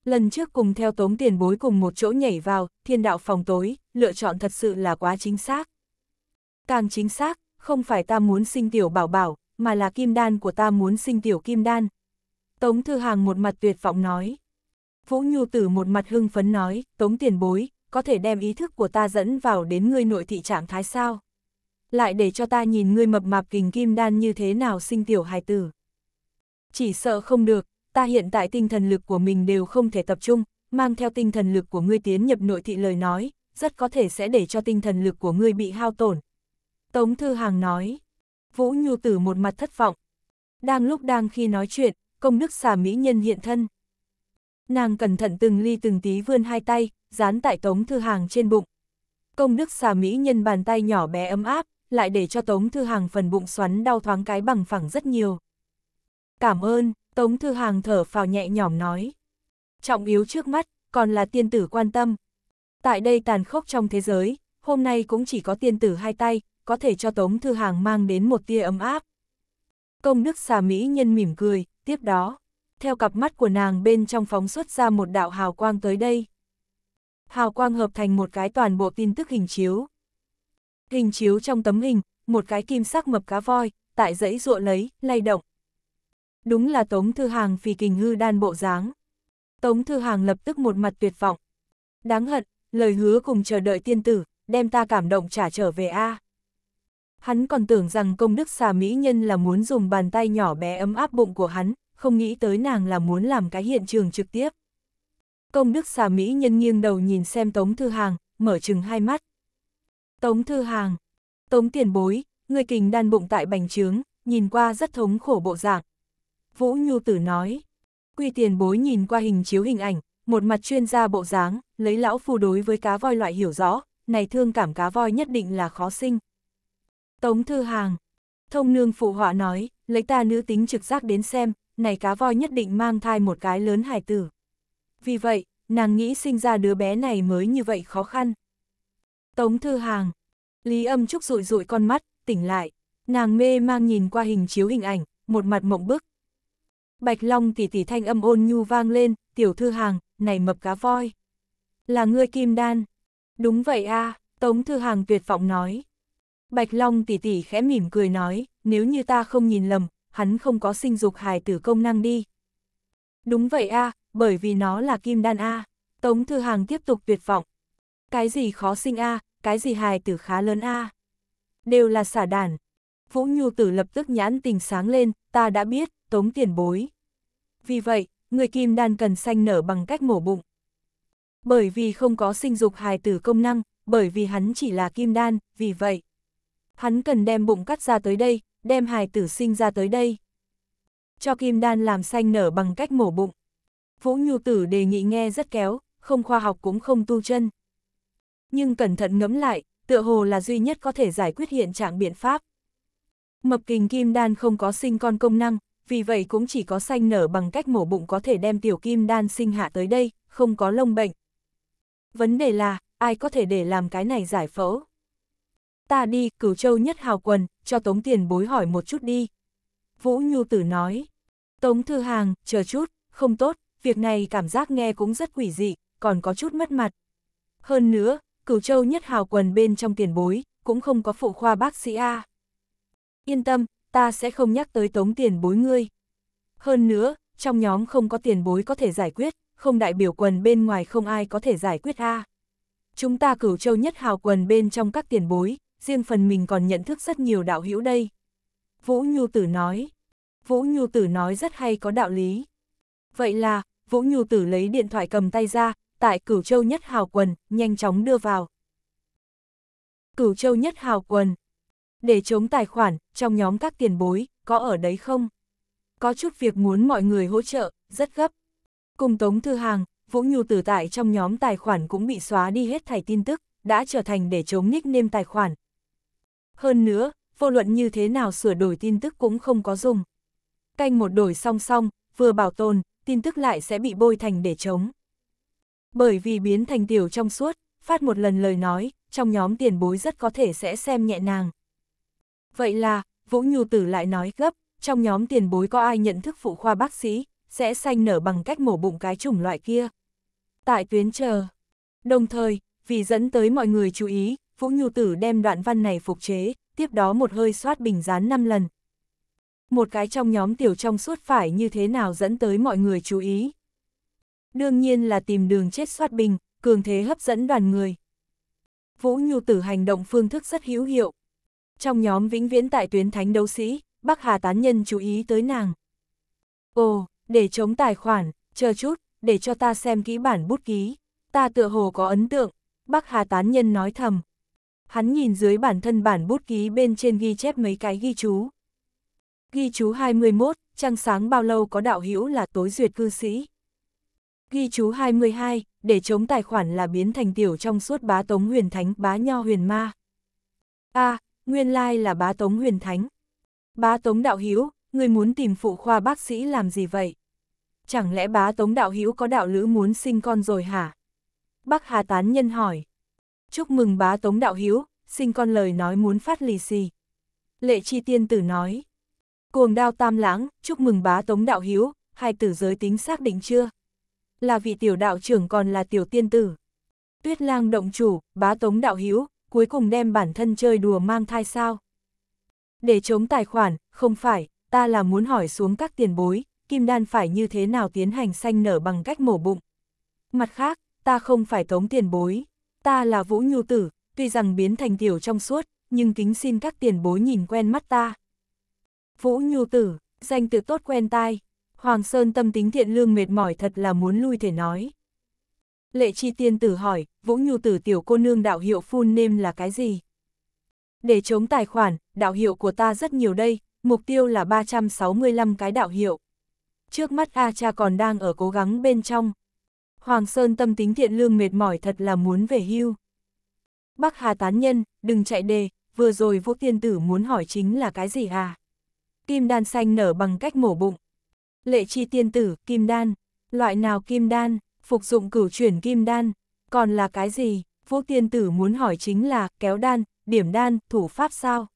Lần trước cùng theo tống tiền bối cùng một chỗ nhảy vào, thiên đạo phòng tối, lựa chọn thật sự là quá chính xác. Càng chính xác, không phải ta muốn sinh tiểu bảo bảo, mà là kim đan của ta muốn sinh tiểu kim đan. Tống Thư Hàng một mặt tuyệt vọng nói. Vũ Nhu Tử một mặt hưng phấn nói, tống tiền bối, có thể đem ý thức của ta dẫn vào đến ngươi nội thị trạng thái sao? Lại để cho ta nhìn ngươi mập mạp kình kim đan như thế nào sinh tiểu hài tử. Chỉ sợ không được, ta hiện tại tinh thần lực của mình đều không thể tập trung, mang theo tinh thần lực của ngươi tiến nhập nội thị lời nói, rất có thể sẽ để cho tinh thần lực của ngươi bị hao tổn. Tống Thư Hàng nói, Vũ Nhu Tử một mặt thất vọng. Đang lúc đang khi nói chuyện, công đức xà mỹ nhân hiện thân. Nàng cẩn thận từng ly từng tí vươn hai tay, dán tại Tống Thư Hàng trên bụng. Công đức xà mỹ nhân bàn tay nhỏ bé ấm áp, lại để cho Tống Thư Hàng phần bụng xoắn đau thoáng cái bằng phẳng rất nhiều. Cảm ơn, Tống Thư Hàng thở phào nhẹ nhõm nói. Trọng yếu trước mắt, còn là tiên tử quan tâm. Tại đây tàn khốc trong thế giới, hôm nay cũng chỉ có tiên tử hai tay, có thể cho Tống Thư Hàng mang đến một tia ấm áp. Công đức xà Mỹ nhân mỉm cười, tiếp đó, theo cặp mắt của nàng bên trong phóng xuất ra một đạo hào quang tới đây. Hào quang hợp thành một cái toàn bộ tin tức hình chiếu. Hình chiếu trong tấm hình, một cái kim sắc mập cá voi, tại dãy ruộng lấy, lay động, Đúng là Tống Thư Hàng phì kình hư đan bộ dáng. Tống Thư Hàng lập tức một mặt tuyệt vọng. Đáng hận, lời hứa cùng chờ đợi tiên tử, đem ta cảm động trả trở về A. Hắn còn tưởng rằng công đức xà mỹ nhân là muốn dùng bàn tay nhỏ bé ấm áp bụng của hắn, không nghĩ tới nàng là muốn làm cái hiện trường trực tiếp. Công đức xà mỹ nhân nghiêng đầu nhìn xem Tống Thư Hàng, mở chừng hai mắt. Tống Thư Hàng, Tống Tiền Bối, người kình đan bụng tại bành trướng, nhìn qua rất thống khổ bộ dạng, Vũ Nhu Tử nói. Quy tiền bối nhìn qua hình chiếu hình ảnh, một mặt chuyên gia bộ dáng, lấy lão phu đối với cá voi loại hiểu rõ, này thương cảm cá voi nhất định là khó sinh. Tống Thư Hàng. Thông nương phụ họa nói, lấy ta nữ tính trực giác đến xem, này cá voi nhất định mang thai một cái lớn hải tử. Vì vậy, nàng nghĩ sinh ra đứa bé này mới như vậy khó khăn. Tống Thư Hàng. Lý âm trúc rụi rụi con mắt, tỉnh lại. Nàng mê mang nhìn qua hình chiếu hình ảnh, một mặt mộng bức, Bạch Long tỷ tỷ thanh âm ôn nhu vang lên, tiểu thư hàng, này mập cá voi. Là ngươi kim đan. Đúng vậy a à, Tống thư hàng tuyệt vọng nói. Bạch Long tỷ tỷ khẽ mỉm cười nói, nếu như ta không nhìn lầm, hắn không có sinh dục hài tử công năng đi. Đúng vậy a à, bởi vì nó là kim đan a à. Tống thư hàng tiếp tục tuyệt vọng. Cái gì khó sinh a cái gì hài tử khá lớn a đều là xả đàn, Vũ Nhu Tử lập tức nhãn tình sáng lên, ta đã biết, tống tiền bối. Vì vậy, người kim đan cần sanh nở bằng cách mổ bụng. Bởi vì không có sinh dục hài tử công năng, bởi vì hắn chỉ là kim đan, vì vậy. Hắn cần đem bụng cắt ra tới đây, đem hài tử sinh ra tới đây. Cho kim đan làm sanh nở bằng cách mổ bụng. Vũ Nhu Tử đề nghị nghe rất kéo, không khoa học cũng không tu chân. Nhưng cẩn thận ngẫm lại, tựa hồ là duy nhất có thể giải quyết hiện trạng biện pháp. Mập kình kim đan không có sinh con công năng, vì vậy cũng chỉ có xanh nở bằng cách mổ bụng có thể đem tiểu kim đan sinh hạ tới đây, không có lông bệnh. Vấn đề là, ai có thể để làm cái này giải phẫu? Ta đi, cửu châu nhất hào quần, cho tống tiền bối hỏi một chút đi. Vũ Nhu Tử nói, tống thư hàng, chờ chút, không tốt, việc này cảm giác nghe cũng rất quỷ dị, còn có chút mất mặt. Hơn nữa, cửu châu nhất hào quần bên trong tiền bối, cũng không có phụ khoa bác sĩ A yên tâm, ta sẽ không nhắc tới tống tiền bối ngươi. Hơn nữa, trong nhóm không có tiền bối có thể giải quyết, không đại biểu quần bên ngoài không ai có thể giải quyết a. Chúng ta cửu châu nhất hào quần bên trong các tiền bối, riêng phần mình còn nhận thức rất nhiều đạo hữu đây. Vũ Nhu Tử nói. Vũ Nhu Tử nói rất hay có đạo lý. Vậy là, Vũ Nhu Tử lấy điện thoại cầm tay ra, tại cửu châu nhất hào quần, nhanh chóng đưa vào. Cửu châu nhất hào quần, để chống tài khoản, trong nhóm các tiền bối, có ở đấy không? Có chút việc muốn mọi người hỗ trợ, rất gấp. Cùng Tống Thư Hàng, Vũ Nhu Tử Tại trong nhóm tài khoản cũng bị xóa đi hết thảy tin tức, đã trở thành để chống nickname tài khoản. Hơn nữa, vô luận như thế nào sửa đổi tin tức cũng không có dùng. Canh một đổi song song, vừa bảo tồn, tin tức lại sẽ bị bôi thành để chống. Bởi vì biến thành tiểu trong suốt, phát một lần lời nói, trong nhóm tiền bối rất có thể sẽ xem nhẹ nàng. Vậy là, Vũ Nhu Tử lại nói gấp, trong nhóm tiền bối có ai nhận thức phụ khoa bác sĩ, sẽ sanh nở bằng cách mổ bụng cái chủng loại kia. Tại tuyến chờ. Đồng thời, vì dẫn tới mọi người chú ý, Vũ Nhu Tử đem đoạn văn này phục chế, tiếp đó một hơi xoát bình dán 5 lần. Một cái trong nhóm tiểu trong suốt phải như thế nào dẫn tới mọi người chú ý. Đương nhiên là tìm đường chết xoát bình, cường thế hấp dẫn đoàn người. Vũ Nhu Tử hành động phương thức rất hữu hiệu, trong nhóm vĩnh viễn tại tuyến thánh đấu sĩ, Bắc Hà tán nhân chú ý tới nàng. Ồ, để chống tài khoản, chờ chút, để cho ta xem kỹ bản bút ký. Ta tựa hồ có ấn tượng, Bắc Hà tán nhân nói thầm. Hắn nhìn dưới bản thân bản bút ký bên trên ghi chép mấy cái ghi chú. Ghi chú 21, trăng sáng bao lâu có đạo hữu là tối duyệt cư sĩ. Ghi chú 22, để chống tài khoản là biến thành tiểu trong suốt bá tống huyền thánh bá nho huyền ma. A, à, nguyên lai là bá tống huyền thánh. Bá tống đạo hiếu, người muốn tìm phụ khoa bác sĩ làm gì vậy? Chẳng lẽ bá tống đạo hiếu có đạo lữ muốn sinh con rồi hả? Bác Hà Tán Nhân hỏi. Chúc mừng bá tống đạo hiếu, sinh con lời nói muốn phát lì xì. Lệ chi tiên tử nói. Cuồng đao tam lãng, chúc mừng bá tống đạo hiếu, hai tử giới tính xác định chưa? Là vị tiểu đạo trưởng còn là tiểu tiên tử. Tuyết lang động chủ, bá tống đạo hiếu, cuối cùng đem bản thân chơi đùa mang thai sao. Để chống tài khoản, không phải, ta là muốn hỏi xuống các tiền bối, kim đan phải như thế nào tiến hành xanh nở bằng cách mổ bụng. Mặt khác, ta không phải tống tiền bối, ta là Vũ Nhu Tử, tuy rằng biến thành tiểu trong suốt, nhưng kính xin các tiền bối nhìn quen mắt ta. Vũ Nhu Tử, danh từ tốt quen tai, Hoàng Sơn tâm tính thiện lương mệt mỏi thật là muốn lui thể nói. Lệ chi tiên tử hỏi, Vũ Nhu tử tiểu cô nương đạo hiệu phun nêm là cái gì? Để chống tài khoản, đạo hiệu của ta rất nhiều đây, mục tiêu là 365 cái đạo hiệu. Trước mắt A cha còn đang ở cố gắng bên trong. Hoàng Sơn tâm tính thiện lương mệt mỏi thật là muốn về hưu. Bắc Hà tán nhân, đừng chạy đề, vừa rồi Vũ Tiên Tử muốn hỏi chính là cái gì à? Kim đan xanh nở bằng cách mổ bụng. Lệ chi tiên tử, kim đan. Loại nào kim đan? phục dụng cửu chuyển kim đan, còn là cái gì, vũ tiên tử muốn hỏi chính là kéo đan, điểm đan, thủ pháp sao?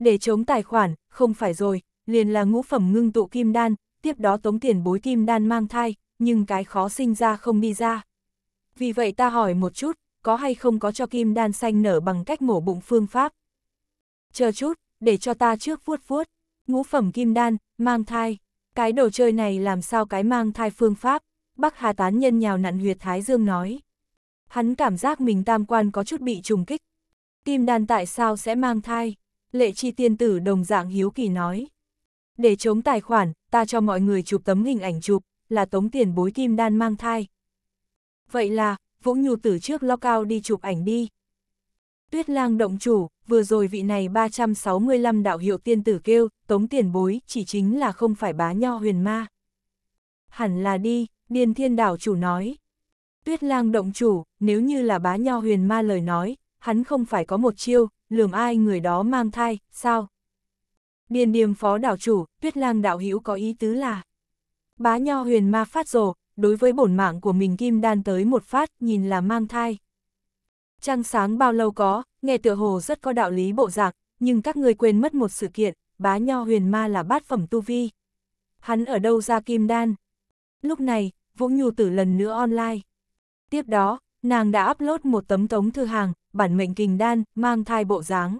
Để chống tài khoản, không phải rồi, liền là ngũ phẩm ngưng tụ kim đan, tiếp đó tống tiền bối kim đan mang thai, nhưng cái khó sinh ra không đi ra. Vì vậy ta hỏi một chút, có hay không có cho kim đan xanh nở bằng cách mổ bụng phương pháp? Chờ chút, để cho ta trước vuốt vuốt, ngũ phẩm kim đan, mang thai, cái đồ chơi này làm sao cái mang thai phương pháp? Bắc Hà tán nhân nhào nặn huyệt Thái Dương nói. Hắn cảm giác mình tam quan có chút bị trùng kích. Kim đan tại sao sẽ mang thai? Lệ chi tiên tử đồng dạng hiếu kỳ nói. Để chống tài khoản, ta cho mọi người chụp tấm hình ảnh chụp, là tống tiền bối kim đan mang thai. Vậy là, Vũ Nhu tử trước lo cao đi chụp ảnh đi. Tuyết lang động chủ, vừa rồi vị này 365 đạo hiệu tiên tử kêu, tống tiền bối chỉ chính là không phải bá nho huyền ma. Hẳn là đi, Điền thiên đảo chủ nói. Tuyết lang động chủ, nếu như là bá nho huyền ma lời nói, hắn không phải có một chiêu, lường ai người đó mang thai, sao? Điền điềm phó đảo chủ, tuyết lang đạo hữu có ý tứ là. Bá nho huyền ma phát rồ, đối với bổn mạng của mình kim đan tới một phát, nhìn là mang thai. Trăng sáng bao lâu có, nghe tựa hồ rất có đạo lý bộ dạng, nhưng các người quên mất một sự kiện, bá nho huyền ma là bát phẩm tu vi. Hắn ở đâu ra kim đan? Lúc này, Vũ Nhu Tử lần nữa online. Tiếp đó, nàng đã upload một tấm tống thư hàng, bản mệnh kình đan, mang thai bộ dáng.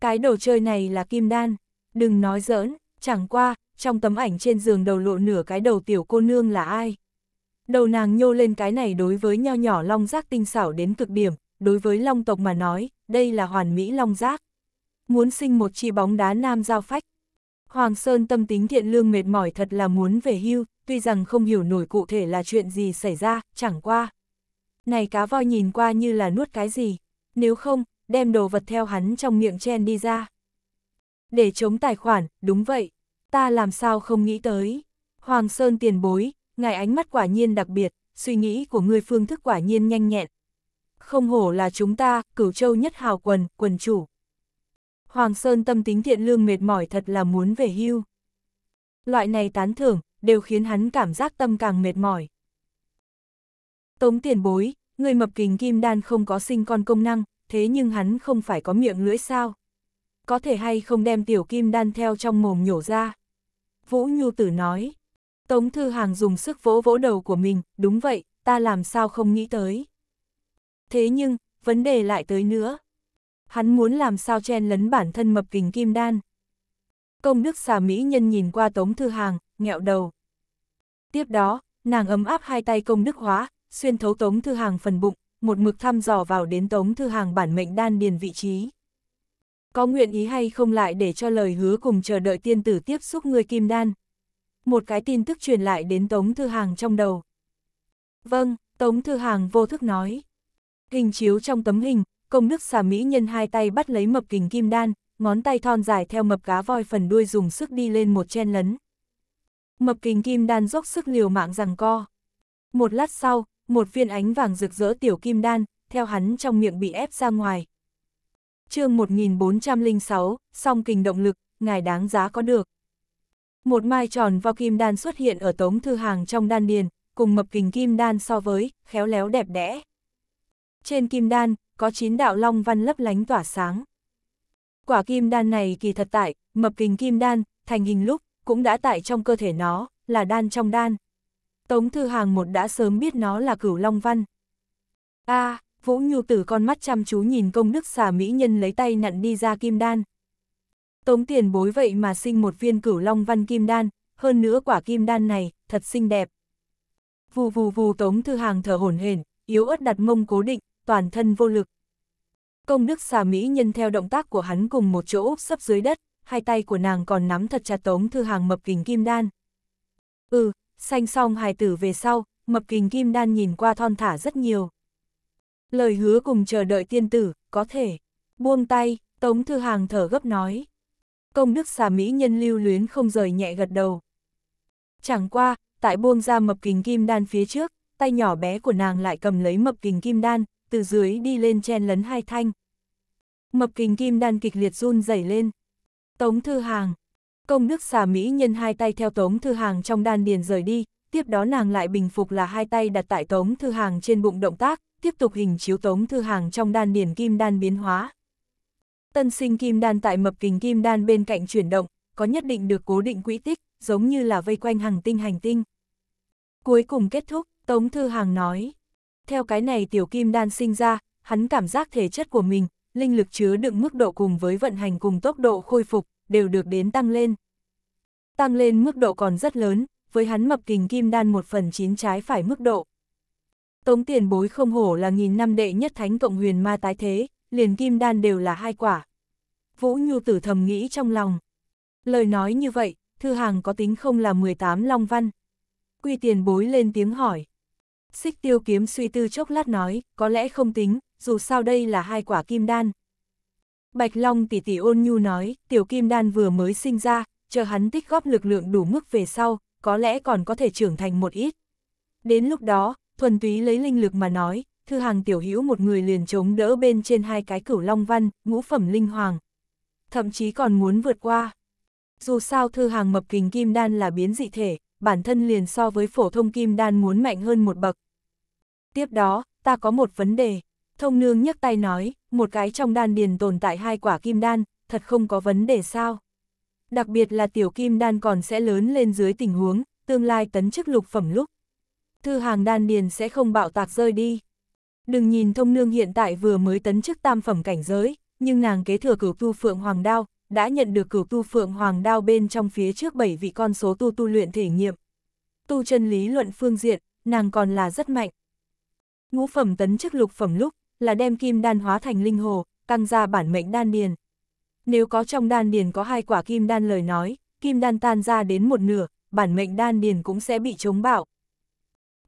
Cái đồ chơi này là kim đan, đừng nói giỡn, chẳng qua, trong tấm ảnh trên giường đầu lộ nửa cái đầu tiểu cô nương là ai. Đầu nàng nhô lên cái này đối với nho nhỏ long giác tinh xảo đến cực điểm, đối với long tộc mà nói, đây là hoàn mỹ long giác. Muốn sinh một chi bóng đá nam giao phách. Hoàng Sơn tâm tính thiện lương mệt mỏi thật là muốn về hưu, tuy rằng không hiểu nổi cụ thể là chuyện gì xảy ra, chẳng qua. Này cá voi nhìn qua như là nuốt cái gì, nếu không, đem đồ vật theo hắn trong miệng chen đi ra. Để chống tài khoản, đúng vậy, ta làm sao không nghĩ tới. Hoàng Sơn tiền bối, ngài ánh mắt quả nhiên đặc biệt, suy nghĩ của người phương thức quả nhiên nhanh nhẹn. Không hổ là chúng ta, cửu châu nhất hào quần, quần chủ. Hoàng Sơn tâm tính thiện lương mệt mỏi thật là muốn về hưu. Loại này tán thưởng, đều khiến hắn cảm giác tâm càng mệt mỏi. Tống tiền bối, người mập kính kim đan không có sinh con công năng, thế nhưng hắn không phải có miệng lưỡi sao. Có thể hay không đem tiểu kim đan theo trong mồm nhổ ra. Vũ Nhu Tử nói, Tống Thư Hàng dùng sức vỗ vỗ đầu của mình, đúng vậy, ta làm sao không nghĩ tới. Thế nhưng, vấn đề lại tới nữa. Hắn muốn làm sao chen lấn bản thân mập kình kim đan. Công đức xà mỹ nhân nhìn qua Tống Thư Hàng, nghẹo đầu. Tiếp đó, nàng ấm áp hai tay công đức hóa, xuyên thấu Tống Thư Hàng phần bụng, một mực thăm dò vào đến Tống Thư Hàng bản mệnh đan điền vị trí. Có nguyện ý hay không lại để cho lời hứa cùng chờ đợi tiên tử tiếp xúc người kim đan. Một cái tin tức truyền lại đến Tống Thư Hàng trong đầu. Vâng, Tống Thư Hàng vô thức nói. Hình chiếu trong tấm hình, công đức xà mỹ nhân hai tay bắt lấy mập kình kim đan, ngón tay thon dài theo mập cá voi phần đuôi dùng sức đi lên một chen lấn. Mập kình kim đan dốc sức liều mạng rằng co. Một lát sau, một viên ánh vàng rực rỡ tiểu kim đan, theo hắn trong miệng bị ép ra ngoài. chương 1406, song kình động lực, ngài đáng giá có được. Một mai tròn vào kim đan xuất hiện ở tống thư hàng trong đan điền, cùng mập kình kim đan so với, khéo léo đẹp đẽ. Trên kim đan, có chín đạo long văn lấp lánh tỏa sáng. Quả kim đan này kỳ thật tại, mập kình kim đan, thành hình lúc, cũng đã tại trong cơ thể nó, là đan trong đan. Tống Thư Hàng một đã sớm biết nó là cửu Long Văn. a à, Vũ Nhu Tử con mắt chăm chú nhìn công đức xà mỹ nhân lấy tay nặn đi ra kim đan. Tống tiền bối vậy mà sinh một viên cửu Long Văn kim đan, hơn nữa quả kim đan này, thật xinh đẹp. Vù vù vù Tống Thư Hàng thở hổn hển, yếu ớt đặt mông cố định, toàn thân vô lực. Công đức xà mỹ nhân theo động tác của hắn cùng một chỗ úp sấp dưới đất, hai tay của nàng còn nắm thật chặt tống thư hàng mập kình kim đan. Ừ, sanh xong hài tử về sau, mập kình kim đan nhìn qua thon thả rất nhiều. Lời hứa cùng chờ đợi tiên tử, có thể. Buông tay, Tống Thư Hàng thở gấp nói. Công đức xà mỹ nhân lưu luyến không rời nhẹ gật đầu. Chẳng qua, tại buông ra mập kình kim đan phía trước, tay nhỏ bé của nàng lại cầm lấy mập kình kim đan, từ dưới đi lên chen lấn hai thanh. Mập kình kim đan kịch liệt run rẩy lên. Tống Thư Hàng. Công nước xà Mỹ nhân hai tay theo Tống Thư Hàng trong đan điền rời đi, tiếp đó nàng lại bình phục là hai tay đặt tại Tống Thư Hàng trên bụng động tác, tiếp tục hình chiếu Tống Thư Hàng trong đan điền kim đan biến hóa. Tân sinh kim đan tại mập kình kim đan bên cạnh chuyển động, có nhất định được cố định quỹ tích, giống như là vây quanh hàng tinh hành tinh. Cuối cùng kết thúc, Tống Thư Hàng nói. Theo cái này tiểu kim đan sinh ra, hắn cảm giác thể chất của mình, linh lực chứa đựng mức độ cùng với vận hành cùng tốc độ khôi phục, đều được đến tăng lên. Tăng lên mức độ còn rất lớn, với hắn mập kình kim đan một phần chín trái phải mức độ. Tống tiền bối không hổ là nghìn năm đệ nhất thánh cộng huyền ma tái thế, liền kim đan đều là hai quả. Vũ Nhu tử thầm nghĩ trong lòng. Lời nói như vậy, thư hàng có tính không là 18 long văn. Quy tiền bối lên tiếng hỏi. Xích tiêu kiếm suy tư chốc lát nói, có lẽ không tính, dù sao đây là hai quả kim đan. Bạch Long tỷ tỷ ôn nhu nói, tiểu kim đan vừa mới sinh ra, chờ hắn tích góp lực lượng đủ mức về sau, có lẽ còn có thể trưởng thành một ít. Đến lúc đó, thuần túy lấy linh lực mà nói, thư hàng tiểu hữu một người liền chống đỡ bên trên hai cái cửu long văn, ngũ phẩm linh hoàng. Thậm chí còn muốn vượt qua. Dù sao thư hàng mập kình kim đan là biến dị thể, bản thân liền so với phổ thông kim đan muốn mạnh hơn một bậc. Tiếp đó, ta có một vấn đề. Thông nương nhấc tay nói, một cái trong đan điền tồn tại hai quả kim đan, thật không có vấn đề sao. Đặc biệt là tiểu kim đan còn sẽ lớn lên dưới tình huống, tương lai tấn chức lục phẩm lúc. Thư hàng đan điền sẽ không bạo tạc rơi đi. Đừng nhìn thông nương hiện tại vừa mới tấn chức tam phẩm cảnh giới, nhưng nàng kế thừa cửu tu phượng hoàng đao, đã nhận được cửu tu phượng hoàng đao bên trong phía trước bảy vị con số tu tu luyện thể nghiệm. Tu chân lý luận phương diện, nàng còn là rất mạnh. Ngũ phẩm tấn chức lục phẩm lúc, là đem kim đan hóa thành linh hồ, tăng ra bản mệnh đan điền. Nếu có trong đan điền có hai quả kim đan lời nói, kim đan tan ra đến một nửa, bản mệnh đan điền cũng sẽ bị chống bạo.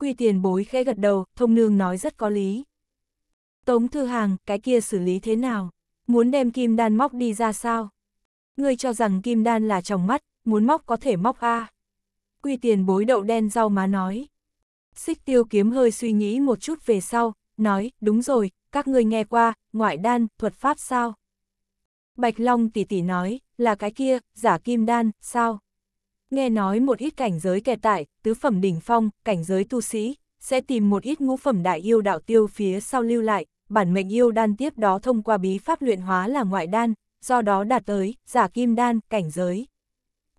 Quy tiền bối khẽ gật đầu, thông nương nói rất có lý. Tống thư hàng, cái kia xử lý thế nào? Muốn đem kim đan móc đi ra sao? Ngươi cho rằng kim đan là trong mắt, muốn móc có thể móc a à. Quy tiền bối đậu đen rau má nói. Xích tiêu kiếm hơi suy nghĩ một chút về sau, nói, đúng rồi, các người nghe qua, ngoại đan, thuật pháp sao? Bạch Long tỷ tỷ nói, là cái kia, giả kim đan, sao? Nghe nói một ít cảnh giới kẻ tại, tứ phẩm đỉnh phong, cảnh giới tu sĩ, sẽ tìm một ít ngũ phẩm đại yêu đạo tiêu phía sau lưu lại, bản mệnh yêu đan tiếp đó thông qua bí pháp luyện hóa là ngoại đan, do đó đạt tới, giả kim đan, cảnh giới.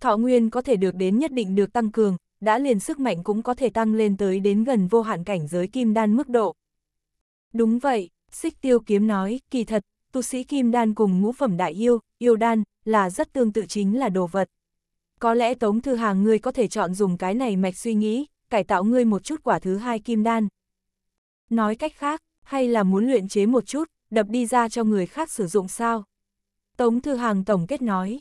Thọ nguyên có thể được đến nhất định được tăng cường, đã liền sức mạnh cũng có thể tăng lên tới đến gần vô hạn cảnh giới kim đan mức độ, Đúng vậy, xích tiêu kiếm nói, kỳ thật, tu sĩ kim đan cùng ngũ phẩm đại yêu, yêu đan, là rất tương tự chính là đồ vật. Có lẽ Tống Thư Hàng ngươi có thể chọn dùng cái này mạch suy nghĩ, cải tạo ngươi một chút quả thứ hai kim đan. Nói cách khác, hay là muốn luyện chế một chút, đập đi ra cho người khác sử dụng sao? Tống Thư Hàng tổng kết nói.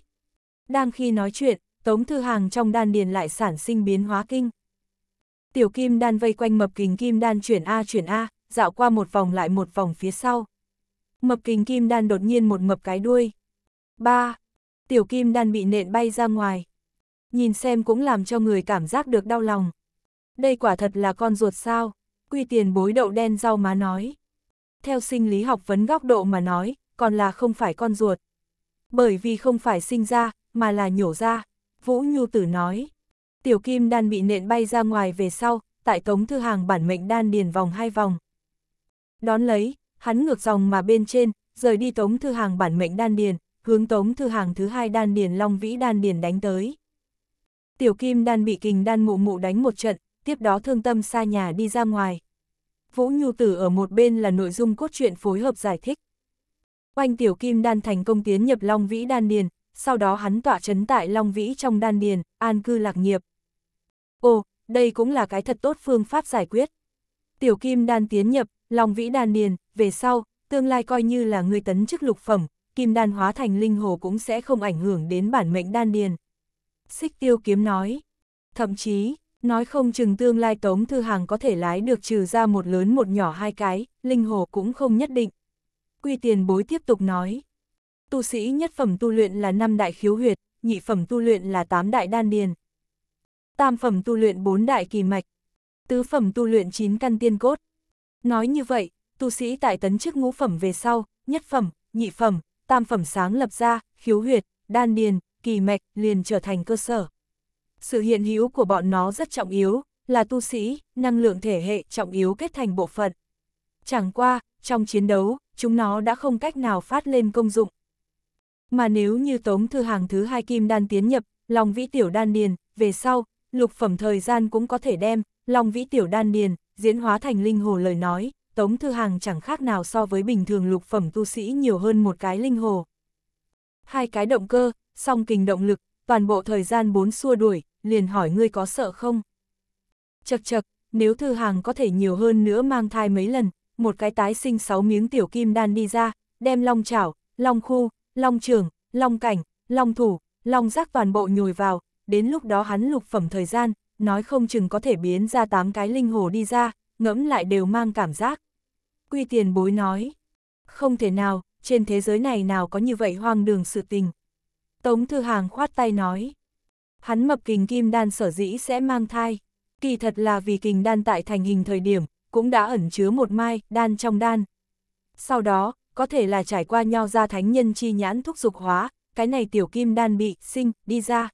Đang khi nói chuyện, Tống Thư Hàng trong đan điền lại sản sinh biến hóa kinh. Tiểu kim đan vây quanh mập kình kim đan chuyển A chuyển A, dạo qua một vòng lại một vòng phía sau. Mập kình kim đan đột nhiên một mập cái đuôi. ba Tiểu kim đan bị nện bay ra ngoài. Nhìn xem cũng làm cho người cảm giác được đau lòng. Đây quả thật là con ruột sao, quy tiền bối đậu đen rau má nói. Theo sinh lý học vấn góc độ mà nói, còn là không phải con ruột. Bởi vì không phải sinh ra, mà là nhổ ra, Vũ Nhu Tử nói. Tiểu kim đan bị nện bay ra ngoài về sau, tại tống thư hàng bản mệnh đan điền vòng hai vòng, Đón lấy, hắn ngược dòng mà bên trên, rời đi Tống Thư Hàng bản mệnh đan điền, hướng Tống Thư Hàng thứ hai đan điền Long Vĩ đan điền đánh tới. Tiểu Kim đan bị kình đan mụ mụ đánh một trận, tiếp đó thương tâm xa nhà đi ra ngoài. Vũ Nhu Tử ở một bên là nội dung cốt truyện phối hợp giải thích. Oanh Tiểu Kim đan thành công tiến nhập Long Vĩ đan điền, sau đó hắn tỏa chấn tại Long Vĩ trong đan điền, an cư lạc nghiệp. Ồ, đây cũng là cái thật tốt phương pháp giải quyết. Tiểu Kim đan tiến nhập, Lòng vĩ đàn điền, về sau, tương lai coi như là người tấn chức lục phẩm, kim đan hóa thành linh hồ cũng sẽ không ảnh hưởng đến bản mệnh đan điền. Xích tiêu kiếm nói, thậm chí, nói không chừng tương lai tống thư hàng có thể lái được trừ ra một lớn một nhỏ hai cái, linh hồ cũng không nhất định. Quy tiền bối tiếp tục nói, tu sĩ nhất phẩm tu luyện là năm đại khiếu huyệt, nhị phẩm tu luyện là tám đại đan điền, tam phẩm tu luyện bốn đại kỳ mạch, tứ phẩm tu luyện chín căn tiên cốt, Nói như vậy, tu sĩ tại tấn chức ngũ phẩm về sau, nhất phẩm, nhị phẩm, tam phẩm sáng lập ra, khiếu huyệt, đan điền, kỳ mạch liền trở thành cơ sở. Sự hiện hữu của bọn nó rất trọng yếu, là tu sĩ, năng lượng thể hệ trọng yếu kết thành bộ phận. Chẳng qua, trong chiến đấu, chúng nó đã không cách nào phát lên công dụng. Mà nếu như tống thư hàng thứ hai kim đan tiến nhập, lòng vĩ tiểu đan điền, về sau, lục phẩm thời gian cũng có thể đem, lòng vĩ tiểu đan điền, diễn hóa thành linh hồ lời nói, Tống Thư Hàng chẳng khác nào so với bình thường lục phẩm tu sĩ nhiều hơn một cái linh hồ. Hai cái động cơ, song kình động lực, toàn bộ thời gian bốn xua đuổi, liền hỏi ngươi có sợ không? Chật chật, nếu Thư Hàng có thể nhiều hơn nữa mang thai mấy lần, một cái tái sinh sáu miếng tiểu kim đan đi ra, đem long chảo, long khu, long trường, long cảnh, long thủ, long giác toàn bộ nhồi vào, đến lúc đó hắn lục phẩm thời gian, nói không chừng có thể biến ra tám cái linh hồ đi ra, ngẫm lại đều mang cảm giác. Quy tiền bối nói, không thể nào, trên thế giới này nào có như vậy hoang đường sự tình. Tống Thư Hàng khoát tay nói, hắn mập kình kim đan sở dĩ sẽ mang thai, kỳ thật là vì kình đan tại thành hình thời điểm, cũng đã ẩn chứa một mai, đan trong đan. Sau đó, có thể là trải qua nho ra thánh nhân chi nhãn thúc dục hóa, cái này tiểu kim đan bị, sinh, đi ra.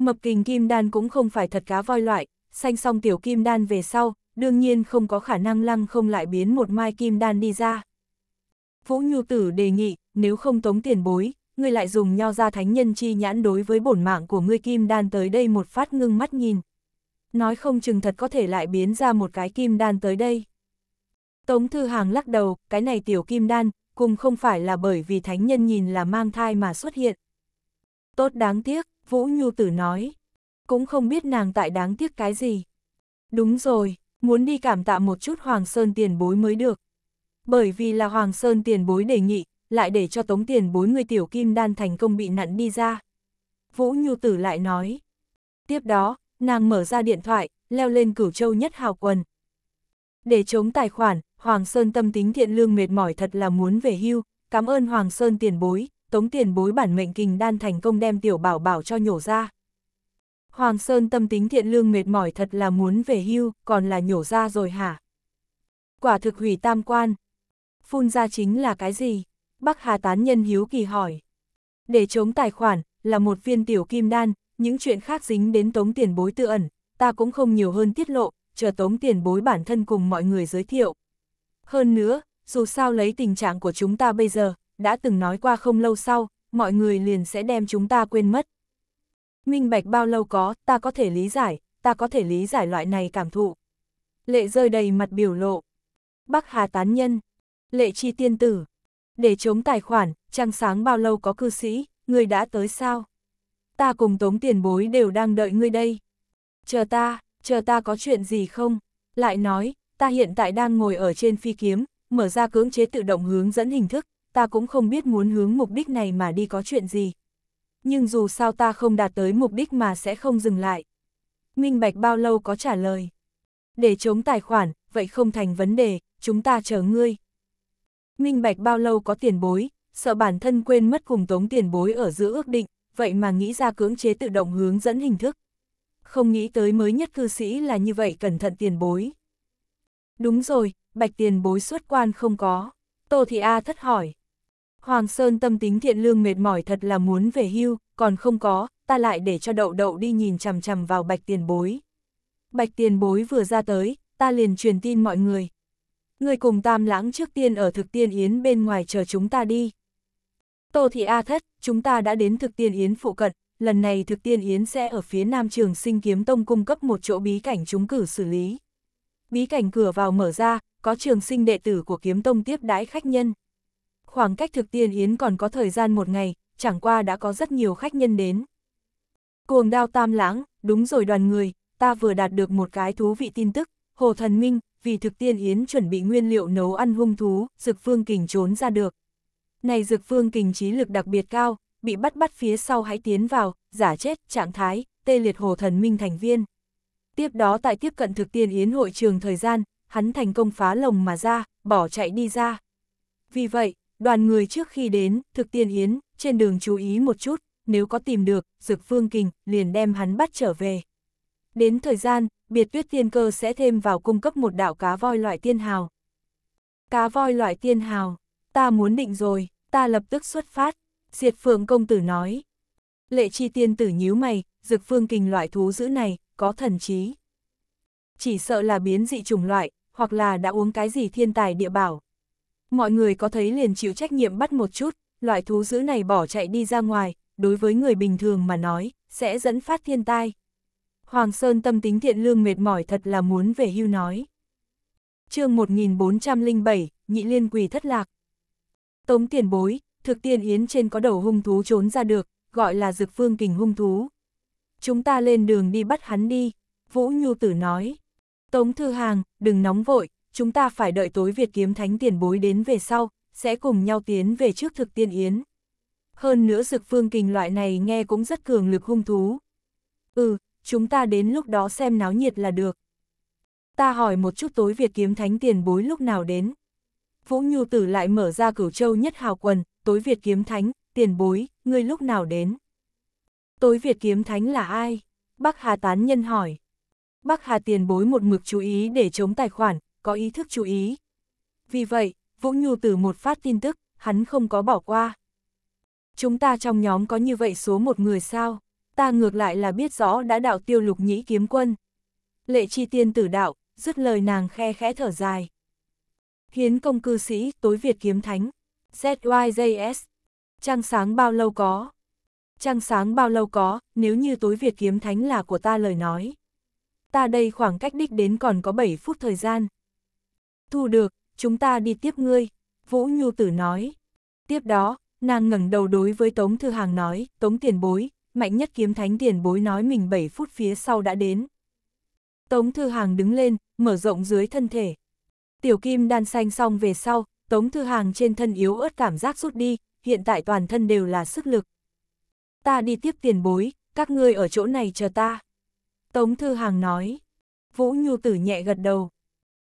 Mập kình kim đan cũng không phải thật cá voi loại, sanh xong tiểu kim đan về sau, đương nhiên không có khả năng lăng không lại biến một mai kim đan đi ra. Vũ Nhu Tử đề nghị, nếu không tống tiền bối, ngươi lại dùng nho ra thánh nhân chi nhãn đối với bổn mạng của ngươi kim đan tới đây một phát ngưng mắt nhìn. Nói không chừng thật có thể lại biến ra một cái kim đan tới đây. Tống Thư Hàng lắc đầu, cái này tiểu kim đan, cùng không phải là bởi vì thánh nhân nhìn là mang thai mà xuất hiện. Tốt đáng tiếc, Vũ Nhu Tử nói. Cũng không biết nàng tại đáng tiếc cái gì. Đúng rồi, muốn đi cảm tạ một chút Hoàng Sơn tiền bối mới được. Bởi vì là Hoàng Sơn tiền bối đề nghị, lại để cho tống tiền bối người tiểu kim đan thành công bị nặn đi ra. Vũ Nhu Tử lại nói. Tiếp đó, nàng mở ra điện thoại, leo lên cửu châu nhất hào quần. Để chống tài khoản, Hoàng Sơn tâm tính thiện lương mệt mỏi thật là muốn về hưu, cảm ơn Hoàng Sơn tiền bối, tống tiền bối bản mệnh kình đan thành công đem tiểu bảo bảo cho nhổ ra. Hoàng Sơn tâm tính thiện lương mệt mỏi thật là muốn về hưu, còn là nhổ ra rồi hả? Quả thực hủy tam quan. Phun ra chính là cái gì? Bắc Hà Tán Nhân Hiếu Kỳ hỏi. Để chống tài khoản, là một viên tiểu kim đan, những chuyện khác dính đến tống tiền bối tự ẩn, ta cũng không nhiều hơn tiết lộ, chờ tống tiền bối bản thân cùng mọi người giới thiệu. Hơn nữa, dù sao lấy tình trạng của chúng ta bây giờ, đã từng nói qua không lâu sau, mọi người liền sẽ đem chúng ta quên mất. Minh bạch bao lâu có, ta có thể lý giải, ta có thể lý giải loại này cảm thụ. Lệ rơi đầy mặt biểu lộ. Bắc Hà tán nhân, lệ chi tiên tử. Để chống tài khoản, trăng sáng bao lâu có cư sĩ, người đã tới sao? Ta cùng tống tiền bối đều đang đợi ngươi đây. Chờ ta, chờ ta có chuyện gì không? Lại nói, ta hiện tại đang ngồi ở trên phi kiếm, mở ra cưỡng chế tự động hướng dẫn hình thức, ta cũng không biết muốn hướng mục đích này mà đi có chuyện gì. Nhưng dù sao ta không đạt tới mục đích mà sẽ không dừng lại. Minh Bạch bao lâu có trả lời. Để chống tài khoản, vậy không thành vấn đề, chúng ta chờ ngươi. Minh Bạch bao lâu có tiền bối, sợ bản thân quên mất cùng tống tiền bối ở giữa ước định, vậy mà nghĩ ra cưỡng chế tự động hướng dẫn hình thức. Không nghĩ tới mới nhất cư sĩ là như vậy cẩn thận tiền bối. Đúng rồi, bạch tiền bối xuất quan không có. Tô Thị A thất hỏi. Hoàng Sơn tâm tính thiện lương mệt mỏi thật là muốn về hưu, còn không có, ta lại để cho đậu đậu đi nhìn chằm chằm vào bạch tiền bối. Bạch tiền bối vừa ra tới, ta liền truyền tin mọi người. Người cùng tam lãng trước tiên ở thực tiên yến bên ngoài chờ chúng ta đi. Tô Thị A Thất, chúng ta đã đến thực tiên yến phụ cận, lần này thực tiên yến sẽ ở phía nam trường sinh kiếm tông cung cấp một chỗ bí cảnh chúng cử xử lý. Bí cảnh cửa vào mở ra, có trường sinh đệ tử của kiếm tông tiếp đái khách nhân khoảng cách thực tiên yến còn có thời gian một ngày, chẳng qua đã có rất nhiều khách nhân đến. Cuồng đao tam lãng, đúng rồi đoàn người, ta vừa đạt được một cái thú vị tin tức, Hồ Thần Minh, vì thực tiên yến chuẩn bị nguyên liệu nấu ăn hung thú, Dược phương kình trốn ra được. Này Dược phương kình trí lực đặc biệt cao, bị bắt bắt phía sau hãy tiến vào, giả chết, trạng thái, tê liệt Hồ Thần Minh thành viên. Tiếp đó tại tiếp cận thực tiên yến hội trường thời gian, hắn thành công phá lồng mà ra, bỏ chạy đi ra. Vì vậy, đoàn người trước khi đến, thực tiên yến, trên đường chú ý một chút, nếu có tìm được, dực phương kình, liền đem hắn bắt trở về. Đến thời gian, biệt tuyết tiên cơ sẽ thêm vào cung cấp một đạo cá voi loại tiên hào. Cá voi loại tiên hào, ta muốn định rồi, ta lập tức xuất phát, diệt phượng công tử nói. Lệ chi tiên tử nhíu mày, dực phương kình loại thú dữ này, có thần trí. Chỉ sợ là biến dị chủng loại, hoặc là đã uống cái gì thiên tài địa bảo, Mọi người có thấy liền chịu trách nhiệm bắt một chút, loại thú dữ này bỏ chạy đi ra ngoài, đối với người bình thường mà nói, sẽ dẫn phát thiên tai. Hoàng Sơn tâm tính thiện lương mệt mỏi thật là muốn về hưu nói. chương 1407, Nhị Liên Quỳ thất lạc. Tống tiền bối, thực tiên yến trên có đầu hung thú trốn ra được, gọi là dực phương kình hung thú. Chúng ta lên đường đi bắt hắn đi, Vũ Nhu Tử nói. Tống Thư Hàng, đừng nóng vội, chúng ta phải đợi tối Việt kiếm thánh tiền bối đến về sau, sẽ cùng nhau tiến về trước thực tiên yến. Hơn nữa dực phương kình loại này nghe cũng rất cường lực hung thú. Ừ, chúng ta đến lúc đó xem náo nhiệt là được. Ta hỏi một chút tối Việt kiếm thánh tiền bối lúc nào đến. Vũ Nhu Tử lại mở ra cửu châu nhất hào quần, tối Việt kiếm thánh, tiền bối, ngươi lúc nào đến. Tối Việt kiếm thánh là ai? Bắc Hà Tán Nhân hỏi. Bắc Hà tiền bối một mực chú ý để chống tài khoản, có ý thức chú ý. Vì vậy, Vũ Nhu từ một phát tin tức, hắn không có bỏ qua. Chúng ta trong nhóm có như vậy số một người sao? Ta ngược lại là biết rõ đã đạo tiêu lục nhĩ kiếm quân. Lệ chi tiên tử đạo, dứt lời nàng khe khẽ thở dài. Hiến công cư sĩ, tối Việt kiếm thánh. ZYJS. Trăng sáng bao lâu có? Trăng sáng bao lâu có, nếu như tối Việt kiếm thánh là của ta lời nói. Ta đây khoảng cách đích đến còn có 7 phút thời gian. Thu được, chúng ta đi tiếp ngươi, Vũ Nhu Tử nói. Tiếp đó, nàng ngẩng đầu đối với Tống Thư Hàng nói, Tống tiền bối, mạnh nhất kiếm thánh tiền bối nói mình 7 phút phía sau đã đến. Tống Thư Hàng đứng lên, mở rộng dưới thân thể. Tiểu kim đan xanh xong về sau, Tống Thư Hàng trên thân yếu ớt cảm giác rút đi, hiện tại toàn thân đều là sức lực. Ta đi tiếp tiền bối, các ngươi ở chỗ này chờ ta. Tống Thư Hàng nói. Vũ Nhu Tử nhẹ gật đầu.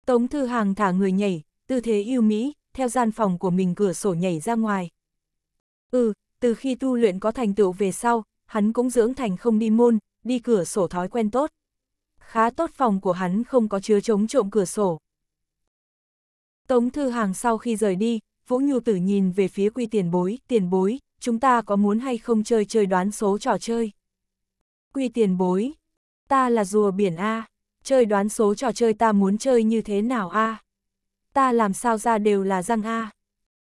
Tống Thư Hàng thả người nhảy, tư thế yêu mỹ, theo gian phòng của mình cửa sổ nhảy ra ngoài. Ừ, từ khi tu luyện có thành tựu về sau, hắn cũng dưỡng thành không đi môn, đi cửa sổ thói quen tốt. Khá tốt phòng của hắn không có chứa chống trộm cửa sổ. Tống Thư Hàng sau khi rời đi, Vũ Nhu Tử nhìn về phía quy tiền bối, tiền bối, chúng ta có muốn hay không chơi chơi đoán số trò chơi? Quy tiền bối, ta là rùa biển A chơi đoán số trò chơi ta muốn chơi như thế nào a à? Ta làm sao ra đều là răng a à?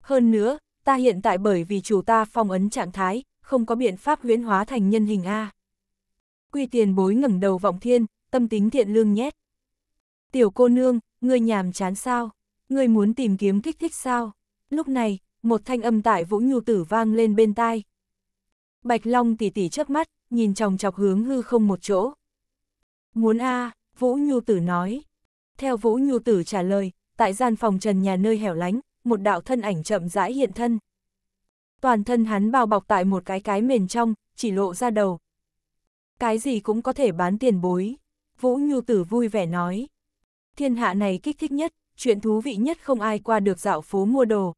Hơn nữa, ta hiện tại bởi vì chủ ta phong ấn trạng thái, không có biện pháp huyễn hóa thành nhân hình a à. Quy tiền bối ngẩng đầu vọng thiên, tâm tính thiện lương nhét. Tiểu cô nương, ngươi nhàm chán sao? Ngươi muốn tìm kiếm kích thích sao? Lúc này, một thanh âm tại Vũ Nhu Tử vang lên bên tai. Bạch Long tỉ tỉ trước mắt, nhìn chòng chọc hướng hư không một chỗ. Muốn a à, Vũ Nhu Tử nói. Theo Vũ Nhu Tử trả lời, tại gian phòng trần nhà nơi hẻo lánh, một đạo thân ảnh chậm rãi hiện thân. Toàn thân hắn bao bọc tại một cái cái mền trong, chỉ lộ ra đầu. Cái gì cũng có thể bán tiền bối. Vũ Nhu Tử vui vẻ nói. Thiên hạ này kích thích nhất, chuyện thú vị nhất không ai qua được dạo phố mua đồ.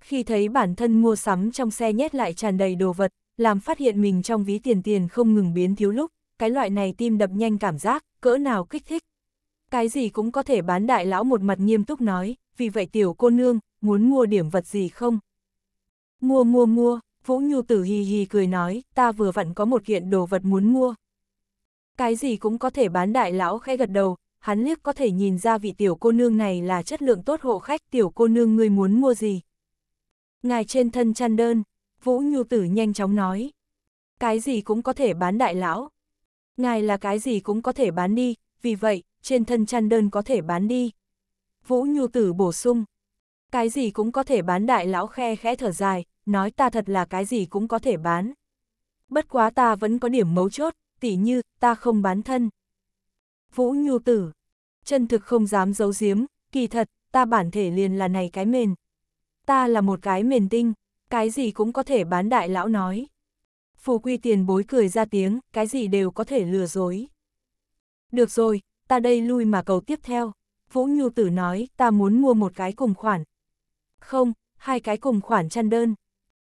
Khi thấy bản thân mua sắm trong xe nhét lại tràn đầy đồ vật, làm phát hiện mình trong ví tiền tiền không ngừng biến thiếu lúc, cái loại này tim đập nhanh cảm giác, cỡ nào kích thích. Cái gì cũng có thể bán đại lão một mặt nghiêm túc nói, vì vậy tiểu cô nương, muốn mua điểm vật gì không? Mua mua mua, Vũ Nhu Tử hì hì cười nói, ta vừa vặn có một kiện đồ vật muốn mua. Cái gì cũng có thể bán đại lão khẽ gật đầu, hắn liếc có thể nhìn ra vị tiểu cô nương này là chất lượng tốt hộ khách tiểu cô nương ngươi muốn mua gì. Ngài trên thân chăn đơn, Vũ Nhu Tử nhanh chóng nói. Cái gì cũng có thể bán đại lão, ngài là cái gì cũng có thể bán đi, vì vậy, trên thân chăn đơn có thể bán đi. Vũ Nhu Tử bổ sung, cái gì cũng có thể bán đại lão khe khẽ thở dài, nói ta thật là cái gì cũng có thể bán. Bất quá ta vẫn có điểm mấu chốt, tỉ như, ta không bán thân. Vũ Nhu Tử, chân thực không dám giấu giếm, kỳ thật, ta bản thể liền là này cái mền. Ta là một cái mền tinh, cái gì cũng có thể bán đại lão nói. Phù quy tiền bối cười ra tiếng, cái gì đều có thể lừa dối. Được rồi, ta đây lui mà cầu tiếp theo. Vũ Nhu Tử nói, ta muốn mua một cái cùng khoản. Không, hai cái cùng khoản chăn đơn.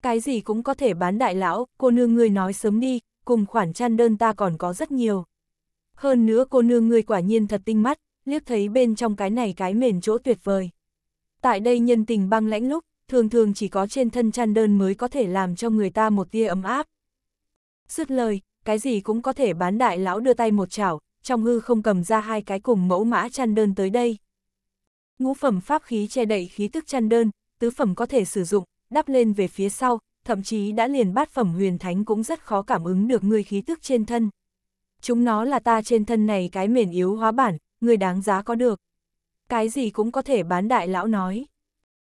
Cái gì cũng có thể bán đại lão, cô nương ngươi nói sớm đi, cùng khoản chăn đơn ta còn có rất nhiều. Hơn nữa cô nương ngươi quả nhiên thật tinh mắt, liếc thấy bên trong cái này cái mền chỗ tuyệt vời. Tại đây nhân tình băng lãnh lúc, thường thường chỉ có trên thân chăn đơn mới có thể làm cho người ta một tia ấm áp. Dứt lời, cái gì cũng có thể bán đại lão đưa tay một chảo, trong hư không cầm ra hai cái cùng mẫu mã chăn đơn tới đây. Ngũ phẩm pháp khí che đậy khí tức chăn đơn, tứ phẩm có thể sử dụng, đắp lên về phía sau, thậm chí đã liền bát phẩm huyền thánh cũng rất khó cảm ứng được người khí tức trên thân. Chúng nó là ta trên thân này cái mền yếu hóa bản, người đáng giá có được. Cái gì cũng có thể bán đại lão nói.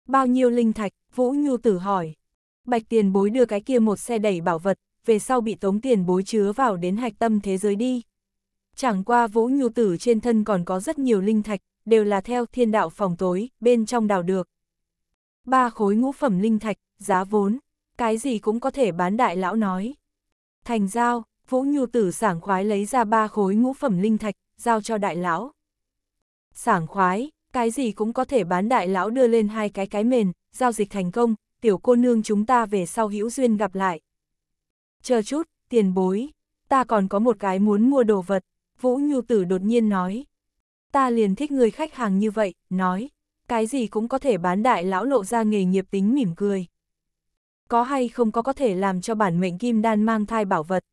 Bao nhiêu linh thạch, Vũ Nhu tử hỏi. Bạch tiền bối đưa cái kia một xe đẩy bảo vật, về sau bị tống tiền bối chứa vào đến hạch tâm thế giới đi. Chẳng qua vũ nhu tử trên thân còn có rất nhiều linh thạch, đều là theo thiên đạo phòng tối, bên trong đào được. Ba khối ngũ phẩm linh thạch, giá vốn, cái gì cũng có thể bán đại lão nói. Thành giao, vũ nhu tử sảng khoái lấy ra ba khối ngũ phẩm linh thạch, giao cho đại lão. Sảng khoái, cái gì cũng có thể bán đại lão đưa lên hai cái cái mền, giao dịch thành công, tiểu cô nương chúng ta về sau hữu duyên gặp lại. Chờ chút, tiền bối, ta còn có một cái muốn mua đồ vật, Vũ Nhu Tử đột nhiên nói. Ta liền thích người khách hàng như vậy, nói, cái gì cũng có thể bán đại lão lộ ra nghề nghiệp tính mỉm cười. Có hay không có có thể làm cho bản mệnh kim đan mang thai bảo vật?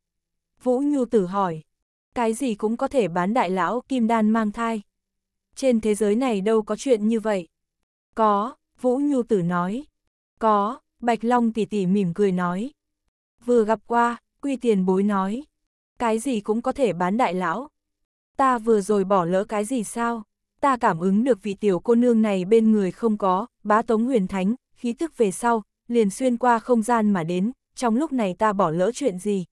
Vũ Nhu Tử hỏi, cái gì cũng có thể bán đại lão kim đan mang thai. Trên thế giới này đâu có chuyện như vậy. Có, Vũ Nhu Tử nói. Có, Bạch Long tỷ tỷ mỉm cười nói. Vừa gặp qua, quy tiền bối nói. Cái gì cũng có thể bán đại lão. Ta vừa rồi bỏ lỡ cái gì sao? Ta cảm ứng được vị tiểu cô nương này bên người không có, bá tống huyền thánh, khí tức về sau, liền xuyên qua không gian mà đến, trong lúc này ta bỏ lỡ chuyện gì?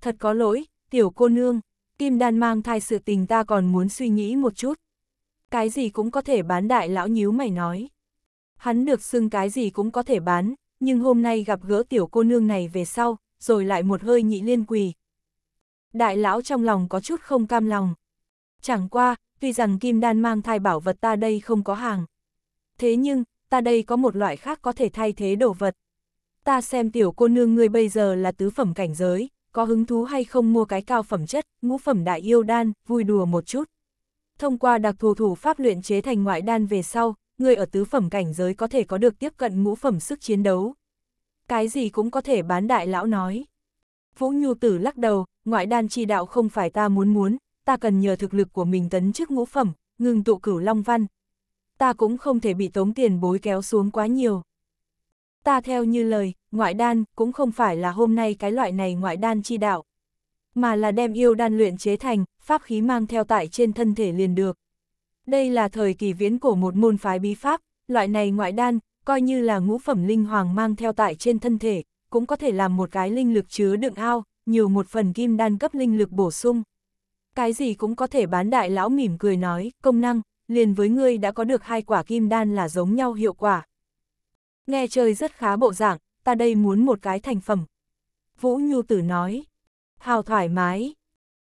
Thật có lỗi, tiểu cô nương, kim đan mang thai sự tình ta còn muốn suy nghĩ một chút. Cái gì cũng có thể bán đại lão nhíu mày nói. Hắn được xưng cái gì cũng có thể bán, nhưng hôm nay gặp gỡ tiểu cô nương này về sau, rồi lại một hơi nhị liên quỳ. Đại lão trong lòng có chút không cam lòng. Chẳng qua, tuy rằng kim đan mang thai bảo vật ta đây không có hàng. Thế nhưng, ta đây có một loại khác có thể thay thế đồ vật. Ta xem tiểu cô nương ngươi bây giờ là tứ phẩm cảnh giới, có hứng thú hay không mua cái cao phẩm chất, ngũ phẩm đại yêu đan, vui đùa một chút. Thông qua đặc thù thủ pháp luyện chế thành ngoại đan về sau, người ở tứ phẩm cảnh giới có thể có được tiếp cận ngũ phẩm sức chiến đấu. Cái gì cũng có thể bán đại lão nói. Vũ Nhu Tử lắc đầu, ngoại đan chi đạo không phải ta muốn muốn, ta cần nhờ thực lực của mình tấn trước ngũ phẩm, ngừng tụ cửu long văn. Ta cũng không thể bị tống tiền bối kéo xuống quá nhiều. Ta theo như lời, ngoại đan cũng không phải là hôm nay cái loại này ngoại đan chi đạo, mà là đem yêu đan luyện chế thành, pháp khí mang theo tại trên thân thể liền được. Đây là thời kỳ viễn cổ một môn phái bí pháp, loại này ngoại đan, coi như là ngũ phẩm linh hoàng mang theo tại trên thân thể, cũng có thể làm một cái linh lực chứa đựng ao, nhiều một phần kim đan cấp linh lực bổ sung. Cái gì cũng có thể bán đại lão mỉm cười nói, công năng, liền với ngươi đã có được hai quả kim đan là giống nhau hiệu quả. Nghe chơi rất khá bộ dạng, ta đây muốn một cái thành phẩm. Vũ Nhu Tử nói, hào thoải mái,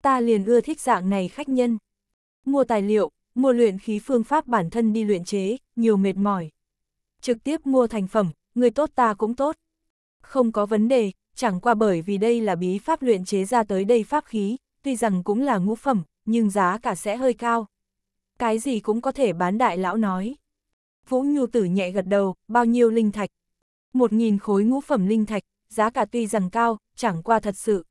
ta liền ưa thích dạng này khách nhân. Mua tài liệu, mua luyện khí phương pháp bản thân đi luyện chế, nhiều mệt mỏi. Trực tiếp mua thành phẩm, người tốt ta cũng tốt. Không có vấn đề, chẳng qua bởi vì đây là bí pháp luyện chế ra tới đây pháp khí, tuy rằng cũng là ngũ phẩm, nhưng giá cả sẽ hơi cao. Cái gì cũng có thể bán đại lão nói. Vũ Nhu Tử nhẹ gật đầu, bao nhiêu linh thạch? Một nghìn khối ngũ phẩm linh thạch, giá cả tuy rằng cao, chẳng qua thật sự.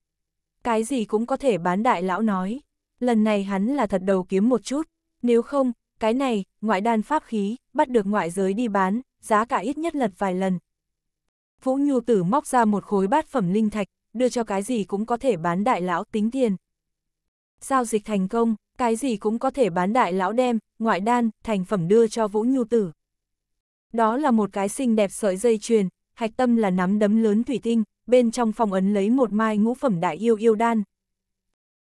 Cái gì cũng có thể bán đại lão nói. Lần này hắn là thật đầu kiếm một chút. Nếu không, cái này, ngoại đan pháp khí, bắt được ngoại giới đi bán, giá cả ít nhất lật vài lần. Vũ Nhu Tử móc ra một khối bát phẩm linh thạch, đưa cho cái gì cũng có thể bán đại lão tính tiền. Giao dịch thành công, cái gì cũng có thể bán đại lão đem, ngoại đan, thành phẩm đưa cho Vũ Nhu Tử. Đó là một cái xinh đẹp sợi dây chuyền, hạch tâm là nắm đấm lớn thủy tinh, bên trong phòng ấn lấy một mai ngũ phẩm đại yêu yêu đan.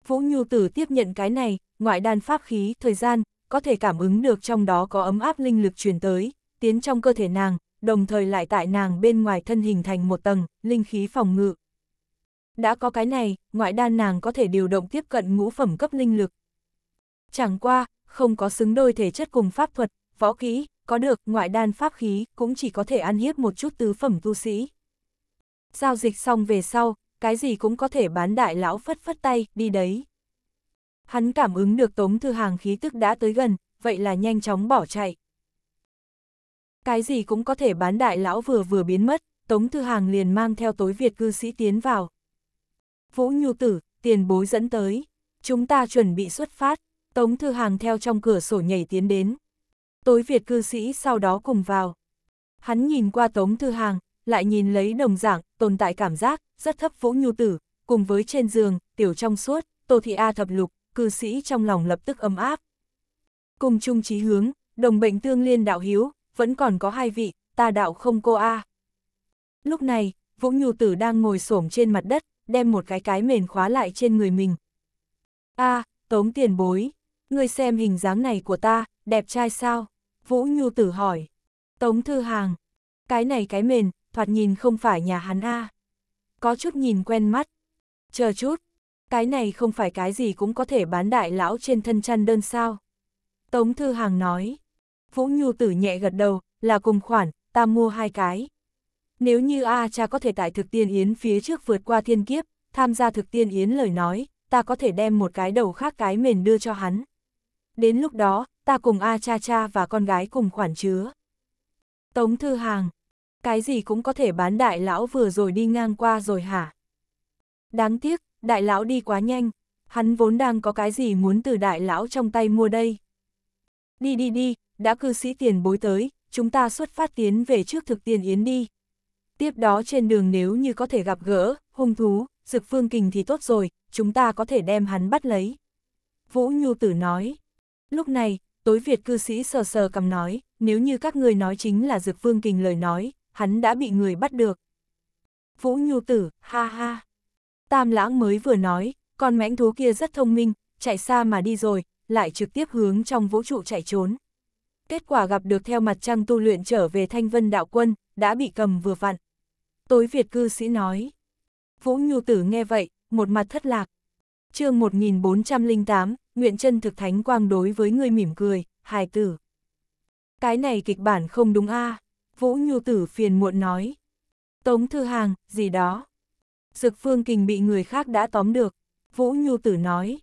Vũ Nhu Tử tiếp nhận cái này, ngoại đan pháp khí, thời gian, có thể cảm ứng được trong đó có ấm áp linh lực truyền tới, tiến trong cơ thể nàng, đồng thời lại tại nàng bên ngoài thân hình thành một tầng, linh khí phòng ngự. Đã có cái này, ngoại đan nàng có thể điều động tiếp cận ngũ phẩm cấp linh lực. Chẳng qua, không có xứng đôi thể chất cùng pháp thuật, võ kỹ, có được ngoại đan pháp khí cũng chỉ có thể ăn hiếp một chút tứ phẩm tu sĩ. Giao dịch xong về sau, cái gì cũng có thể bán đại lão phất phất tay, đi đấy hắn cảm ứng được Tống Thư Hàng khí tức đã tới gần, vậy là nhanh chóng bỏ chạy. Cái gì cũng có thể bán đại lão vừa vừa biến mất, Tống Thư Hàng liền mang theo tối Việt cư sĩ tiến vào. Vũ Nhu Tử, tiền bối dẫn tới, chúng ta chuẩn bị xuất phát, Tống Thư Hàng theo trong cửa sổ nhảy tiến đến. Tối Việt cư sĩ sau đó cùng vào. Hắn nhìn qua Tống Thư Hàng, lại nhìn lấy đồng dạng tồn tại cảm giác, rất thấp Vũ Nhu Tử, cùng với trên giường, tiểu trong suốt, Tô Thị A thập lục, cư sĩ trong lòng lập tức ấm áp. Cùng chung chí hướng, đồng bệnh tương liên đạo hiếu, vẫn còn có hai vị, ta đạo không cô a. Lúc này, Vũ Nhu Tử đang ngồi xổm trên mặt đất, đem một cái cái mền khóa lại trên người mình. a à, tống tiền bối, ngươi xem hình dáng này của ta, đẹp trai sao? Vũ Nhu Tử hỏi. Tống Thư Hàng, cái này cái mền, thoạt nhìn không phải nhà hắn a. Có chút nhìn quen mắt. Chờ chút, cái này không phải cái gì cũng có thể bán đại lão trên thân chăn đơn sao. Tống Thư Hàng nói, Vũ Nhu Tử nhẹ gật đầu, là cùng khoản, ta mua hai cái. Nếu như A cha có thể tại thực tiên yến phía trước vượt qua thiên kiếp, tham gia thực tiên yến lời nói, ta có thể đem một cái đầu khác cái mền đưa cho hắn. Đến lúc đó, ta cùng A cha cha và con gái cùng khoản chứa. Tống Thư Hàng, cái gì cũng có thể bán đại lão vừa rồi đi ngang qua rồi hả? Đáng tiếc, đại lão đi quá nhanh, hắn vốn đang có cái gì muốn từ đại lão trong tay mua đây. Đi đi đi, đã cư sĩ tiền bối tới, chúng ta xuất phát tiến về trước thực tiền yến đi. Tiếp đó trên đường nếu như có thể gặp gỡ, hung thú, dực phương kình thì tốt rồi, chúng ta có thể đem hắn bắt lấy. Vũ Nhu Tử nói. Lúc này, tối Việt cư sĩ sờ sờ cầm nói, nếu như các người nói chính là dực phương kình lời nói, hắn đã bị người bắt được. Vũ Nhu Tử, ha ha. Tam lãng mới vừa nói, con mãnh thú kia rất thông minh, chạy xa mà đi rồi, lại trực tiếp hướng trong vũ trụ chạy trốn. Kết quả gặp được theo mặt trăng tu luyện trở về thanh vân đạo quân, đã bị cầm vừa vặn. Tối Việt cư sĩ nói. Vũ Nhu Tử nghe vậy, một mặt thất lạc. chương 1408, Nguyện chân Thực Thánh Quang đối với người mỉm cười, hài tử. Cái này kịch bản không đúng a à. Vũ Nhu Tử phiền muộn nói. Tống Thư Hàng, gì đó. Dược Phương Kình bị người khác đã tóm được. Vũ Nhu Tử nói.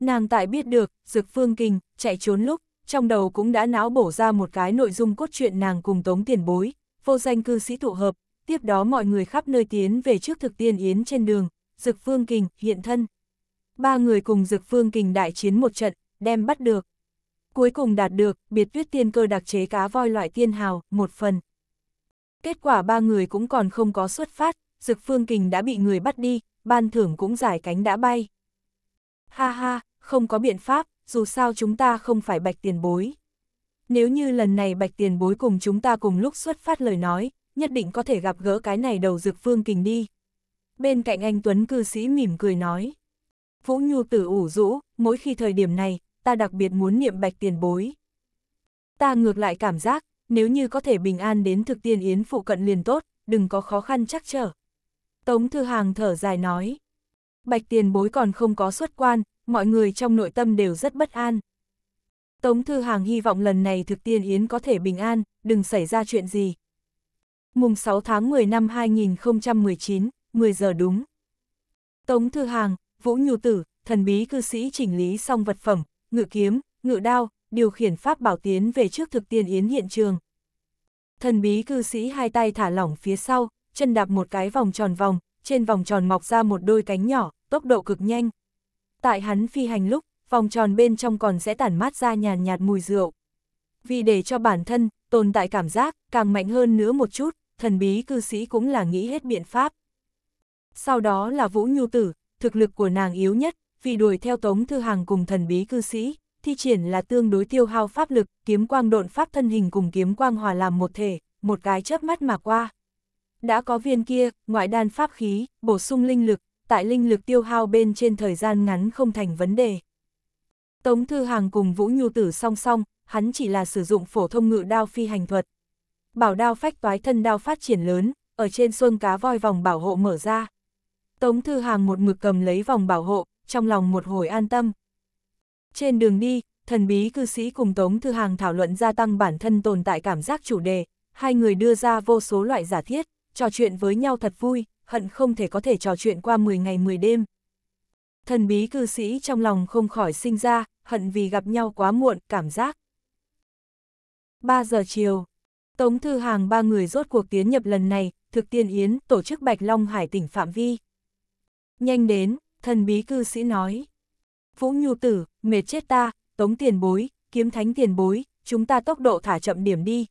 Nàng tại biết được, Dược Phương Kình, chạy trốn lúc, trong đầu cũng đã não bổ ra một cái nội dung cốt truyện nàng cùng tống tiền bối, vô danh cư sĩ tụ hợp, tiếp đó mọi người khắp nơi tiến về trước thực tiên yến trên đường, Dực Phương Kình hiện thân. Ba người cùng Dực Phương Kình đại chiến một trận, đem bắt được. Cuối cùng đạt được biệt tuyết tiên cơ đặc chế cá voi loại tiên hào, một phần. Kết quả ba người cũng còn không có xuất phát, Dực Phương Kình đã bị người bắt đi, ban thưởng cũng giải cánh đã bay. Ha ha, không có biện pháp, dù sao chúng ta không phải bạch tiền bối. Nếu như lần này bạch tiền bối cùng chúng ta cùng lúc xuất phát lời nói, nhất định có thể gặp gỡ cái này đầu Dực Phương Kình đi. Bên cạnh anh Tuấn cư sĩ mỉm cười nói. Vũ Nhu tử ủ rũ, mỗi khi thời điểm này, ta đặc biệt muốn niệm bạch tiền bối. Ta ngược lại cảm giác, nếu như có thể bình an đến thực tiên yến phụ cận liền tốt, đừng có khó khăn chắc trở. Tống Thư Hàng thở dài nói. Bạch tiền bối còn không có xuất quan, mọi người trong nội tâm đều rất bất an. Tống Thư Hàng hy vọng lần này thực tiên yến có thể bình an, đừng xảy ra chuyện gì. Mùng 6 tháng 10 năm 2019, 10 giờ đúng. Tống Thư Hàng, Vũ Nhu Tử, thần bí cư sĩ chỉnh lý xong vật phẩm, ngự kiếm, ngự đao, điều khiển pháp bảo tiến về trước thực tiên yến hiện trường. Thần bí cư sĩ hai tay thả lỏng phía sau, chân đạp một cái vòng tròn vòng, trên vòng tròn mọc ra một đôi cánh nhỏ, tốc độ cực nhanh. Tại hắn phi hành lúc, vòng tròn bên trong còn sẽ tản mát ra nhàn nhạt mùi rượu. Vì để cho bản thân, tồn tại cảm giác, càng mạnh hơn nữa một chút, thần bí cư sĩ cũng là nghĩ hết biện pháp. Sau đó là Vũ Nhu Tử, thực lực của nàng yếu nhất, vì đuổi theo Tống Thư Hàng cùng thần bí cư sĩ, thi triển là tương đối tiêu hao pháp lực, kiếm quang độn pháp thân hình cùng kiếm quang hòa làm một thể, một cái chớp mắt mà qua. Đã có viên kia, ngoại đan pháp khí, bổ sung linh lực, tại linh lực tiêu hao bên trên thời gian ngắn không thành vấn đề. Tống Thư Hàng cùng Vũ Nhu Tử song song, hắn chỉ là sử dụng phổ thông ngự đao phi hành thuật. Bảo đao phách toái thân đao phát triển lớn, ở trên xuân cá voi vòng bảo hộ mở ra. Tống Thư Hàng một mực cầm lấy vòng bảo hộ, trong lòng một hồi an tâm. Trên đường đi, thần bí cư sĩ cùng Tống Thư Hàng thảo luận gia tăng bản thân tồn tại cảm giác chủ đề, hai người đưa ra vô số loại giả thiết trò chuyện với nhau thật vui, hận không thể có thể trò chuyện qua 10 ngày 10 đêm. Thần bí cư sĩ trong lòng không khỏi sinh ra, hận vì gặp nhau quá muộn, cảm giác. 3 giờ chiều, Tống Thư Hàng ba người rốt cuộc tiến nhập lần này, thực tiên yến, tổ chức Bạch Long Hải tỉnh Phạm Vi. Nhanh đến, thần bí cư sĩ nói. Vũ Nhu Tử, mệt chết ta, Tống Tiền Bối, Kiếm Thánh Tiền Bối, chúng ta tốc độ thả chậm điểm đi.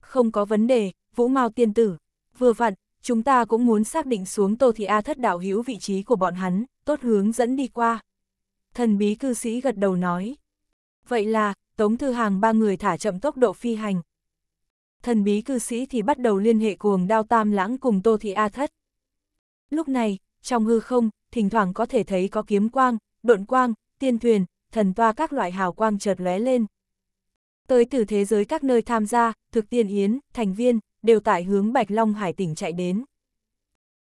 Không có vấn đề, Vũ Mao Tiên Tử, vừa vặn, chúng ta cũng muốn xác định xuống Tô Thị A thất đạo hữu vị trí của bọn hắn, tốt hướng dẫn đi qua. Thần bí cư sĩ gật đầu nói. Vậy là, Tống Thư Hàng ba người thả chậm tốc độ phi hành. Thần bí cư sĩ thì bắt đầu liên hệ cuồng đao tam lãng cùng Tô Thị A thất. Lúc này, trong hư không, thỉnh thoảng có thể thấy có kiếm quang, độn quang, tiên thuyền, thần toa các loại hào quang chợt lóe lên. Tới từ thế giới các nơi tham gia, thực tiên yến, thành viên, đều tại hướng Bạch Long Hải tỉnh chạy đến.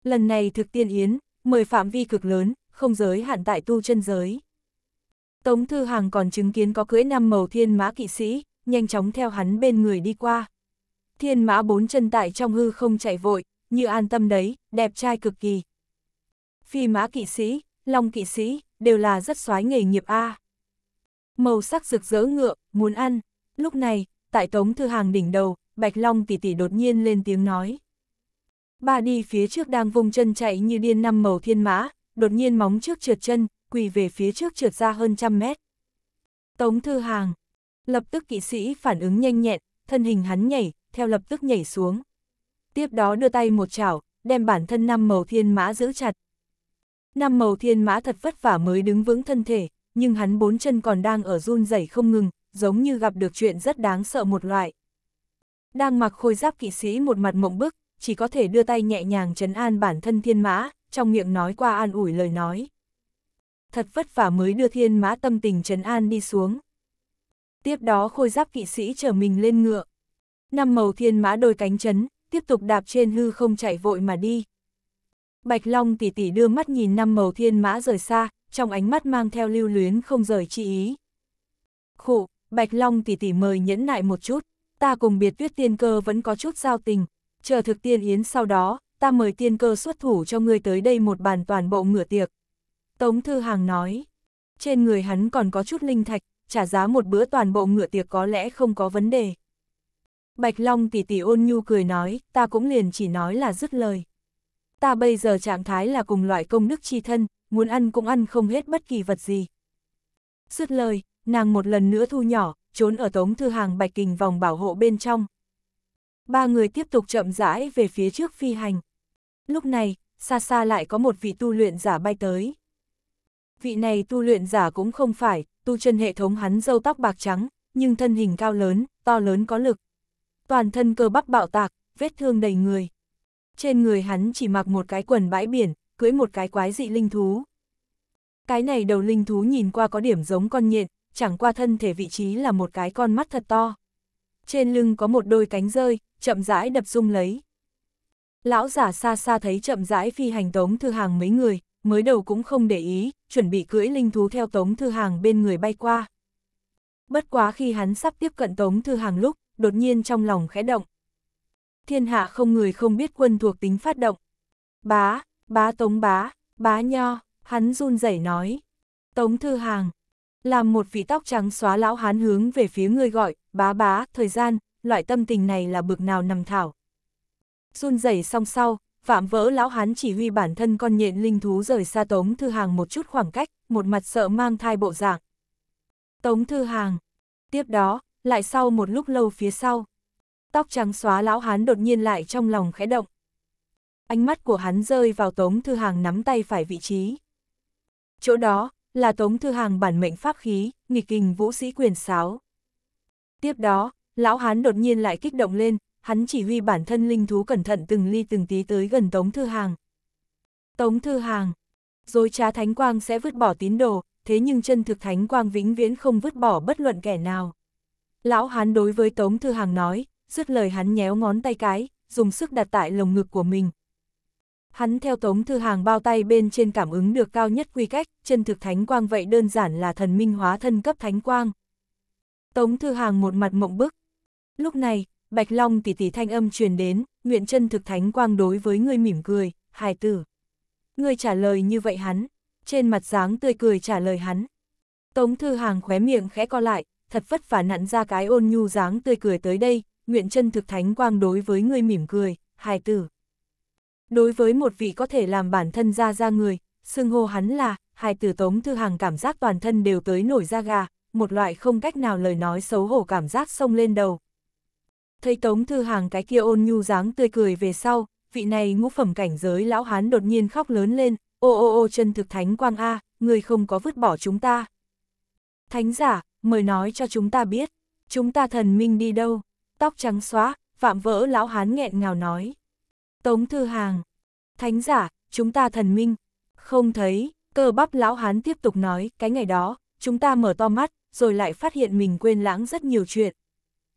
Lần này thực tiên yến, mời phạm vi cực lớn, không giới hạn tại tu chân giới. Tống Thư Hàng còn chứng kiến có cưỡi năm màu thiên mã kỵ sĩ, nhanh chóng theo hắn bên người đi qua. Thiên mã bốn chân tại trong hư không chạy vội, như an tâm đấy, đẹp trai cực kỳ. Phi mã kỵ sĩ, long kỵ sĩ, đều là rất soái nghề nghiệp A. Màu sắc rực rỡ ngựa, muốn ăn. Lúc này, tại Tống Thư Hàng đỉnh đầu, Bạch Long tỷ tỷ đột nhiên lên tiếng nói. ba đi phía trước đang vung chân chạy như điên năm màu thiên mã, đột nhiên móng trước trượt chân, quỳ về phía trước trượt ra hơn trăm mét. Tống Thư Hàng. Lập tức kỵ sĩ phản ứng nhanh nhẹn, thân hình hắn nhảy, theo lập tức nhảy xuống. Tiếp đó đưa tay một chảo, đem bản thân năm màu thiên mã giữ chặt. Năm màu thiên mã thật vất vả mới đứng vững thân thể, nhưng hắn bốn chân còn đang ở run rẩy không ngừng, giống như gặp được chuyện rất đáng sợ một loại. Đang mặc khôi giáp kỵ sĩ một mặt mộng bức, chỉ có thể đưa tay nhẹ nhàng trấn an bản thân thiên mã, trong miệng nói qua an ủi lời nói. Thật vất vả mới đưa thiên mã tâm tình trấn an đi xuống. Tiếp đó khôi giáp kỵ sĩ chở mình lên ngựa. Năm màu thiên mã đôi cánh chấn, tiếp tục đạp trên hư không chạy vội mà đi. Bạch Long tỷ tỷ đưa mắt nhìn năm màu thiên mã rời xa, trong ánh mắt mang theo lưu luyến không rời chi ý. Khụ, Bạch Long tỷ tỷ mời nhẫn nại một chút ta cùng biệt tuyết tiên cơ vẫn có chút giao tình, chờ thực tiên yến sau đó, ta mời tiên cơ xuất thủ cho ngươi tới đây một bàn toàn bộ ngửa tiệc. Tống Thư Hàng nói, trên người hắn còn có chút linh thạch, trả giá một bữa toàn bộ ngựa tiệc có lẽ không có vấn đề. Bạch Long tỷ tỷ ôn nhu cười nói, ta cũng liền chỉ nói là dứt lời. Ta bây giờ trạng thái là cùng loại công đức chi thân, muốn ăn cũng ăn không hết bất kỳ vật gì. Dứt lời, nàng một lần nữa thu nhỏ, trốn ở tống thư hàng bạch kình vòng bảo hộ bên trong. Ba người tiếp tục chậm rãi về phía trước phi hành. Lúc này, xa xa lại có một vị tu luyện giả bay tới. Vị này tu luyện giả cũng không phải, tu chân hệ thống hắn dâu tóc bạc trắng, nhưng thân hình cao lớn, to lớn có lực. Toàn thân cơ bắp bạo tạc, vết thương đầy người. Trên người hắn chỉ mặc một cái quần bãi biển, cưỡi một cái quái dị linh thú. Cái này đầu linh thú nhìn qua có điểm giống con nhện, chẳng qua thân thể vị trí là một cái con mắt thật to. Trên lưng có một đôi cánh rơi, chậm rãi đập rung lấy. Lão giả xa xa thấy chậm rãi phi hành tống thư hàng mấy người, mới đầu cũng không để ý, chuẩn bị cưỡi linh thú theo tống thư hàng bên người bay qua. Bất quá khi hắn sắp tiếp cận tống thư hàng lúc, đột nhiên trong lòng khẽ động. Thiên hạ không người không biết quân thuộc tính phát động. Bá, bá tống bá, bá nho, hắn run rẩy nói. Tống thư hàng, làm một vị tóc trắng xóa lão hán hướng về phía người gọi, bá bá, thời gian, loại tâm tình này là bực nào nằm thảo. Run rẩy xong sau, phạm vỡ lão hán chỉ huy bản thân con nhện linh thú rời xa Tống Thư Hàng một chút khoảng cách, một mặt sợ mang thai bộ dạng. Tống Thư Hàng. Tiếp đó, lại sau một lúc lâu phía sau. Tóc trắng xóa lão hán đột nhiên lại trong lòng khẽ động. Ánh mắt của hắn rơi vào Tống Thư Hàng nắm tay phải vị trí. Chỗ đó, là Tống Thư Hàng bản mệnh pháp khí, nghịch kình vũ sĩ quyền sáo. Tiếp đó, lão hán đột nhiên lại kích động lên, hắn chỉ huy bản thân linh thú cẩn thận từng ly từng tí tới gần Tống Thư Hàng. Tống Thư Hàng, rồi trá thánh quang sẽ vứt bỏ tín đồ, thế nhưng chân thực thánh quang vĩnh viễn không vứt bỏ bất luận kẻ nào. Lão hán đối với Tống Thư Hàng nói, dứt lời hắn nhéo ngón tay cái, dùng sức đặt tại lồng ngực của mình, Hắn theo tống thư hàng bao tay bên trên cảm ứng được cao nhất quy cách, chân thực thánh quang vậy đơn giản là thần minh hóa thân cấp thánh quang. Tống thư hàng một mặt mộng bức. Lúc này, Bạch Long tỷ tỷ thanh âm truyền đến, nguyện chân thực thánh quang đối với người mỉm cười, hài tử. người trả lời như vậy hắn, trên mặt dáng tươi cười trả lời hắn. Tống thư hàng khóe miệng khẽ co lại, thật vất vả nặn ra cái ôn nhu dáng tươi cười tới đây, nguyện chân thực thánh quang đối với người mỉm cười, hài tử. Đối với một vị có thể làm bản thân ra ra người, xưng hô hắn là, hai tử tống thư hàng cảm giác toàn thân đều tới nổi da gà, một loại không cách nào lời nói xấu hổ cảm giác xông lên đầu. Thấy tống thư hàng cái kia ôn nhu dáng tươi cười về sau, vị này ngũ phẩm cảnh giới lão hán đột nhiên khóc lớn lên, ô ô ô chân thực thánh quang A, người không có vứt bỏ chúng ta. Thánh giả, mời nói cho chúng ta biết, chúng ta thần minh đi đâu, tóc trắng xóa, vạm vỡ lão hán nghẹn ngào nói. Tống Thư Hàng, thánh giả, chúng ta thần minh, không thấy, cơ bắp lão hán tiếp tục nói, cái ngày đó, chúng ta mở to mắt, rồi lại phát hiện mình quên lãng rất nhiều chuyện.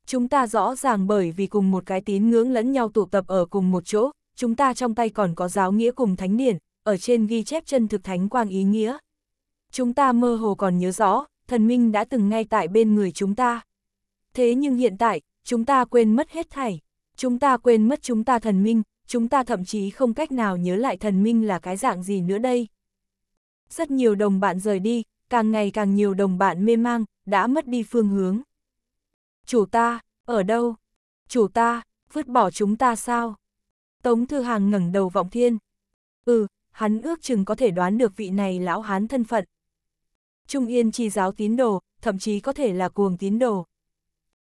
Chúng ta rõ ràng bởi vì cùng một cái tín ngưỡng lẫn nhau tụ tập ở cùng một chỗ, chúng ta trong tay còn có giáo nghĩa cùng thánh điển, ở trên ghi chép chân thực thánh quang ý nghĩa. Chúng ta mơ hồ còn nhớ rõ, thần minh đã từng ngay tại bên người chúng ta. Thế nhưng hiện tại, chúng ta quên mất hết thảy, chúng ta quên mất chúng ta thần minh, chúng ta thậm chí không cách nào nhớ lại thần minh là cái dạng gì nữa đây. Rất nhiều đồng bạn rời đi, càng ngày càng nhiều đồng bạn mê mang, đã mất đi phương hướng. Chủ ta, ở đâu? Chủ ta, vứt bỏ chúng ta sao? Tống Thư Hàng ngẩng đầu vọng thiên. Ừ, hắn ước chừng có thể đoán được vị này lão hán thân phận. Trung Yên chi giáo tín đồ, thậm chí có thể là cuồng tín đồ.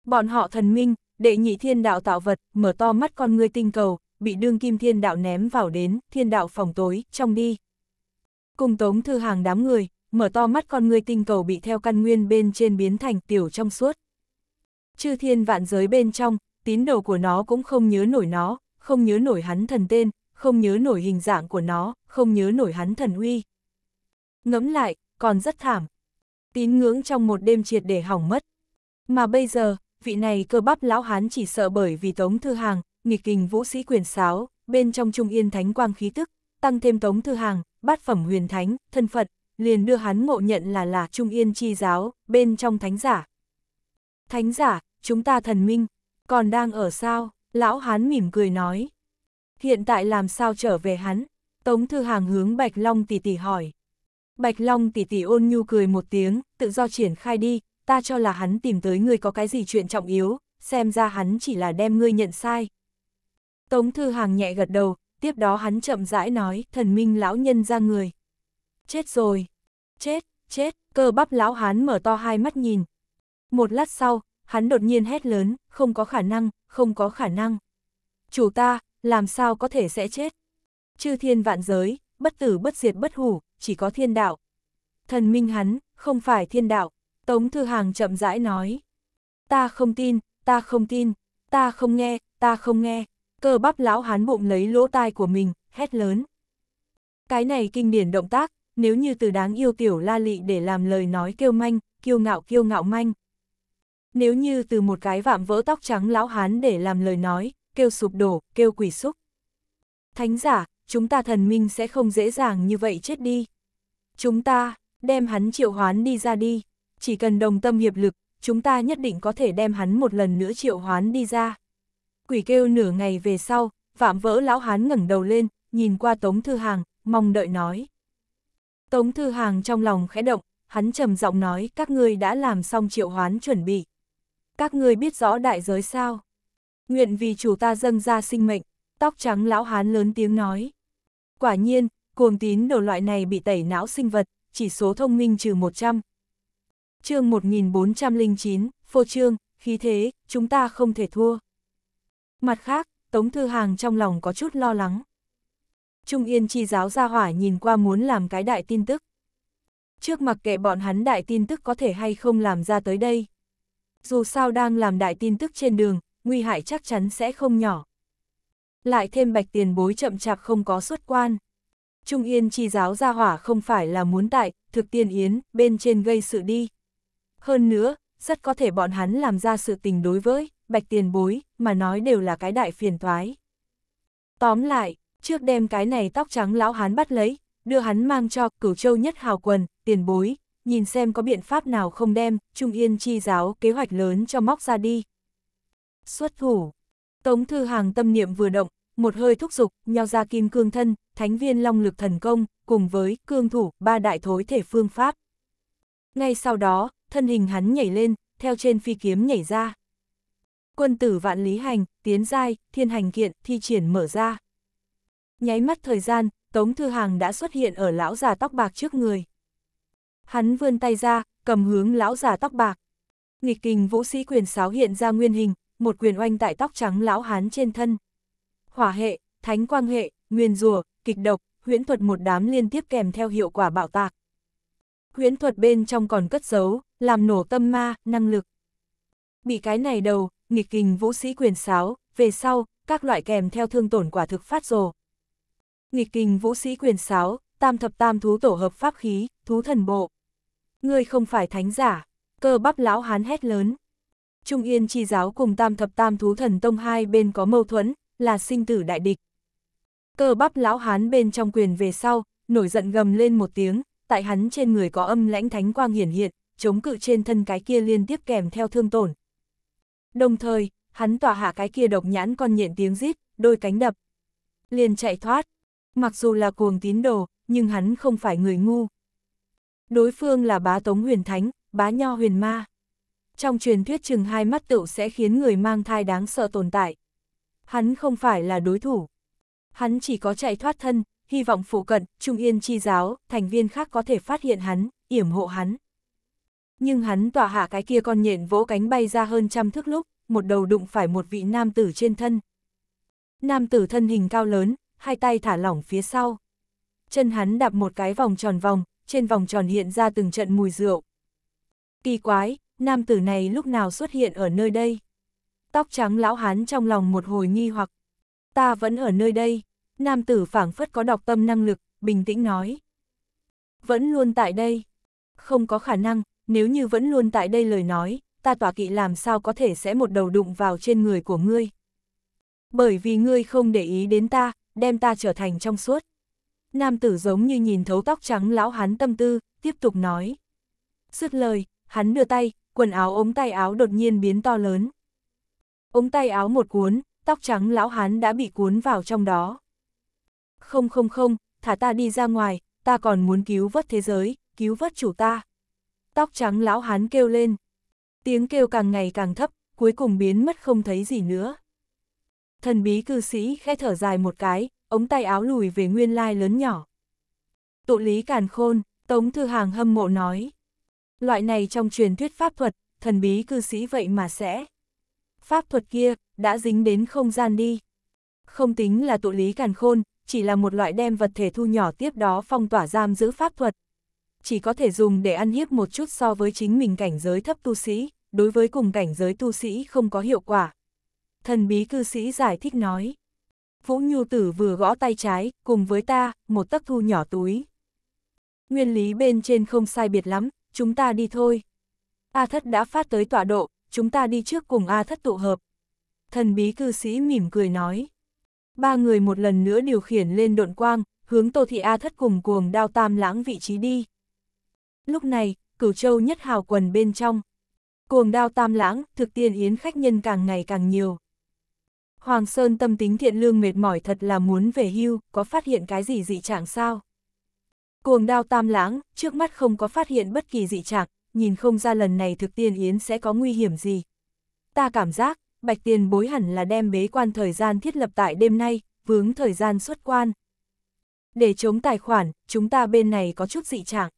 Bọn họ thần minh, đệ nhị thiên đạo tạo vật, mở to mắt con người tinh cầu, bị đương kim thiên đạo ném vào đến, thiên đạo phòng tối, trong đi. Cùng tống thư hàng đám người, mở to mắt con người tinh cầu bị theo căn nguyên bên trên biến thành tiểu trong suốt. Chư thiên vạn giới bên trong, tín đồ của nó cũng không nhớ nổi nó, không nhớ nổi hắn thần tên, không nhớ nổi hình dạng của nó, không nhớ nổi hắn thần uy. Ngẫm lại, còn rất thảm. Tín ngưỡng trong một đêm triệt để hỏng mất. Mà bây giờ, vị này cơ bắp lão hán chỉ sợ bởi vì Tống Thư Hàng, nghịch kình vũ sĩ quyền sáo, bên trong trung yên thánh quang khí tức, tăng thêm tống thư hàng, bát phẩm huyền thánh, thân Phật, liền đưa hắn ngộ nhận là là trung yên chi giáo, bên trong thánh giả. Thánh giả, chúng ta thần minh, còn đang ở sao, lão hán mỉm cười nói. Hiện tại làm sao trở về hắn, tống thư hàng hướng Bạch Long tỷ tỷ hỏi. Bạch Long tỷ tỷ ôn nhu cười một tiếng, tự do triển khai đi, ta cho là hắn tìm tới ngươi có cái gì chuyện trọng yếu, xem ra hắn chỉ là đem ngươi nhận sai. Tống Thư Hàng nhẹ gật đầu, tiếp đó hắn chậm rãi nói, thần minh lão nhân ra người. Chết rồi, chết, chết, cơ bắp lão hán mở to hai mắt nhìn. Một lát sau, hắn đột nhiên hét lớn, không có khả năng, không có khả năng. Chủ ta, làm sao có thể sẽ chết? Chư thiên vạn giới, bất tử bất diệt bất hủ, chỉ có thiên đạo. Thần minh hắn, không phải thiên đạo, Tống Thư Hàng chậm rãi nói. Ta không tin, ta không tin, ta không nghe, ta không nghe cơ bắp lão hán bụng lấy lỗ tai của mình, hét lớn. Cái này kinh điển động tác, nếu như từ đáng yêu tiểu la lị để làm lời nói kêu manh, kiêu ngạo kiêu ngạo manh. Nếu như từ một cái vạm vỡ tóc trắng lão hán để làm lời nói, kêu sụp đổ, kêu quỷ xúc. Thánh giả, chúng ta thần minh sẽ không dễ dàng như vậy chết đi. Chúng ta, đem hắn triệu hoán đi ra đi, chỉ cần đồng tâm hiệp lực, chúng ta nhất định có thể đem hắn một lần nữa triệu hoán đi ra quỷ kêu nửa ngày về sau, vạm vỡ lão hán ngẩng đầu lên, nhìn qua Tống Thư Hàng, mong đợi nói. Tống Thư Hàng trong lòng khẽ động, hắn trầm giọng nói các ngươi đã làm xong triệu hoán chuẩn bị. Các ngươi biết rõ đại giới sao? Nguyện vì chủ ta dâng ra sinh mệnh, tóc trắng lão hán lớn tiếng nói. Quả nhiên, cuồng tín đồ loại này bị tẩy não sinh vật, chỉ số thông minh trừ 100. chương 1409, phô trương, khí thế, chúng ta không thể thua. Mặt khác, Tống Thư Hàng trong lòng có chút lo lắng. Trung Yên chi giáo gia hỏa nhìn qua muốn làm cái đại tin tức. Trước mặc kệ bọn hắn đại tin tức có thể hay không làm ra tới đây. Dù sao đang làm đại tin tức trên đường, nguy hại chắc chắn sẽ không nhỏ. Lại thêm bạch tiền bối chậm chạp không có xuất quan. Trung Yên chi giáo gia hỏa không phải là muốn tại, thực tiên yến, bên trên gây sự đi. Hơn nữa, rất có thể bọn hắn làm ra sự tình đối với bạch tiền bối, mà nói đều là cái đại phiền toái. Tóm lại, trước đêm cái này tóc trắng lão hán bắt lấy, đưa hắn mang cho cửu châu nhất hào quần, tiền bối, nhìn xem có biện pháp nào không đem, Trung Yên chi giáo kế hoạch lớn cho móc ra đi. Xuất thủ, Tống Thư Hàng tâm niệm vừa động, một hơi thúc dục nhau ra kim cương thân, thánh viên long lực thần công, cùng với cương thủ, ba đại thối thể phương pháp. Ngay sau đó, thân hình hắn nhảy lên, theo trên phi kiếm nhảy ra. Quân tử vạn lý hành, tiến giai, thiên hành kiện, thi triển mở ra. Nháy mắt thời gian, Tống Thư Hàng đã xuất hiện ở lão già tóc bạc trước người. Hắn vươn tay ra, cầm hướng lão già tóc bạc. Nghịch kình vũ sĩ quyền sáo hiện ra nguyên hình, một quyền oanh tại tóc trắng lão hán trên thân. Hỏa hệ, thánh quang hệ, nguyên rùa, kịch độc, huyễn thuật một đám liên tiếp kèm theo hiệu quả bạo tạc. Huyễn thuật bên trong còn cất giấu, làm nổ tâm ma, năng lực. Bị cái này đầu, nghịch kình vũ sĩ quyền sáo, về sau, các loại kèm theo thương tổn quả thực phát rồ. Nghịch kình vũ sĩ quyền sáo, tam thập tam thú tổ hợp pháp khí, thú thần bộ. Ngươi không phải thánh giả, cơ bắp lão hán hét lớn. Trung Yên chi giáo cùng tam thập tam thú thần tông hai bên có mâu thuẫn, là sinh tử đại địch. Cơ bắp lão hán bên trong quyền về sau, nổi giận gầm lên một tiếng, tại hắn trên người có âm lãnh thánh quang hiển hiện, chống cự trên thân cái kia liên tiếp kèm theo thương tổn, đồng thời, hắn tỏa hạ cái kia độc nhãn con nhện tiếng rít, đôi cánh đập. Liền chạy thoát, mặc dù là cuồng tín đồ, nhưng hắn không phải người ngu. Đối phương là bá tống huyền thánh, bá nho huyền ma. Trong truyền thuyết chừng hai mắt tựu sẽ khiến người mang thai đáng sợ tồn tại. Hắn không phải là đối thủ. Hắn chỉ có chạy thoát thân, hy vọng phụ cận, Trung Yên chi giáo, thành viên khác có thể phát hiện hắn, yểm hộ hắn. Nhưng hắn tỏa hạ cái kia con nhện vỗ cánh bay ra hơn trăm thước lúc, một đầu đụng phải một vị nam tử trên thân. Nam tử thân hình cao lớn, hai tay thả lỏng phía sau. Chân hắn đạp một cái vòng tròn vòng, trên vòng tròn hiện ra từng trận mùi rượu. Kỳ quái, nam tử này lúc nào xuất hiện ở nơi đây? Tóc trắng lão hán trong lòng một hồi nghi hoặc. Ta vẫn ở nơi đây, nam tử phảng phất có đọc tâm năng lực, bình tĩnh nói. Vẫn luôn tại đây. Không có khả năng, nếu như vẫn luôn tại đây lời nói, ta tỏa kỵ làm sao có thể sẽ một đầu đụng vào trên người của ngươi. Bởi vì ngươi không để ý đến ta, đem ta trở thành trong suốt. Nam tử giống như nhìn thấu tóc trắng lão hắn tâm tư, tiếp tục nói. Dứt lời, hắn đưa tay, quần áo ống tay áo đột nhiên biến to lớn. Ống tay áo một cuốn, tóc trắng lão hắn đã bị cuốn vào trong đó. Không không không, thả ta đi ra ngoài, ta còn muốn cứu vớt thế giới, cứu vớt chủ ta tóc trắng lão hán kêu lên. Tiếng kêu càng ngày càng thấp, cuối cùng biến mất không thấy gì nữa. Thần bí cư sĩ khẽ thở dài một cái, ống tay áo lùi về nguyên lai lớn nhỏ. Tụ lý càn khôn, Tống Thư Hàng hâm mộ nói. Loại này trong truyền thuyết pháp thuật, thần bí cư sĩ vậy mà sẽ. Pháp thuật kia, đã dính đến không gian đi. Không tính là tụ lý càn khôn, chỉ là một loại đem vật thể thu nhỏ tiếp đó phong tỏa giam giữ pháp thuật, chỉ có thể dùng để ăn hiếp một chút so với chính mình cảnh giới thấp tu sĩ, đối với cùng cảnh giới tu sĩ không có hiệu quả. Thần bí cư sĩ giải thích nói. Vũ Nhu Tử vừa gõ tay trái, cùng với ta, một tấc thu nhỏ túi. Nguyên lý bên trên không sai biệt lắm, chúng ta đi thôi. A thất đã phát tới tọa độ, chúng ta đi trước cùng A thất tụ hợp. Thần bí cư sĩ mỉm cười nói. Ba người một lần nữa điều khiển lên độn quang, hướng Tô Thị A thất cùng cuồng đao tam lãng vị trí đi. Lúc này, cửu châu nhất hào quần bên trong. Cuồng đao tam lãng, thực tiên yến khách nhân càng ngày càng nhiều. Hoàng Sơn tâm tính thiện lương mệt mỏi thật là muốn về hưu, có phát hiện cái gì dị trạng sao? Cuồng đao tam lãng, trước mắt không có phát hiện bất kỳ dị trạng, nhìn không ra lần này thực tiên yến sẽ có nguy hiểm gì. Ta cảm giác, bạch tiền bối hẳn là đem bế quan thời gian thiết lập tại đêm nay, vướng thời gian xuất quan. Để chống tài khoản, chúng ta bên này có chút dị trạng.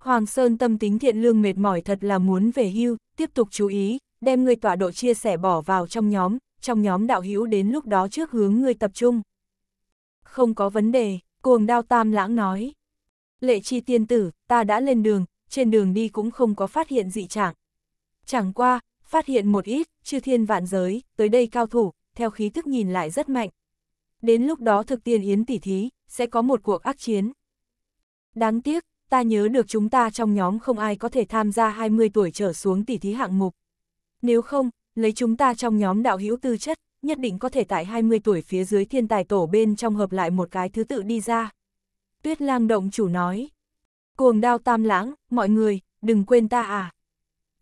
Hoàng Sơn tâm tính thiện lương mệt mỏi thật là muốn về hưu, tiếp tục chú ý, đem người tọa độ chia sẻ bỏ vào trong nhóm, trong nhóm đạo hữu đến lúc đó trước hướng người tập trung. Không có vấn đề, cuồng đao tam lãng nói. Lệ chi tiên tử, ta đã lên đường, trên đường đi cũng không có phát hiện dị trạng. Chẳng qua, phát hiện một ít, chư thiên vạn giới, tới đây cao thủ, theo khí thức nhìn lại rất mạnh. Đến lúc đó thực tiên yến tỉ thí, sẽ có một cuộc ác chiến. Đáng tiếc, ta nhớ được chúng ta trong nhóm không ai có thể tham gia 20 tuổi trở xuống tỷ thí hạng mục. Nếu không, lấy chúng ta trong nhóm đạo hữu tư chất, nhất định có thể tại 20 tuổi phía dưới thiên tài tổ bên trong hợp lại một cái thứ tự đi ra. Tuyết lang động chủ nói, cuồng đao tam lãng, mọi người, đừng quên ta à.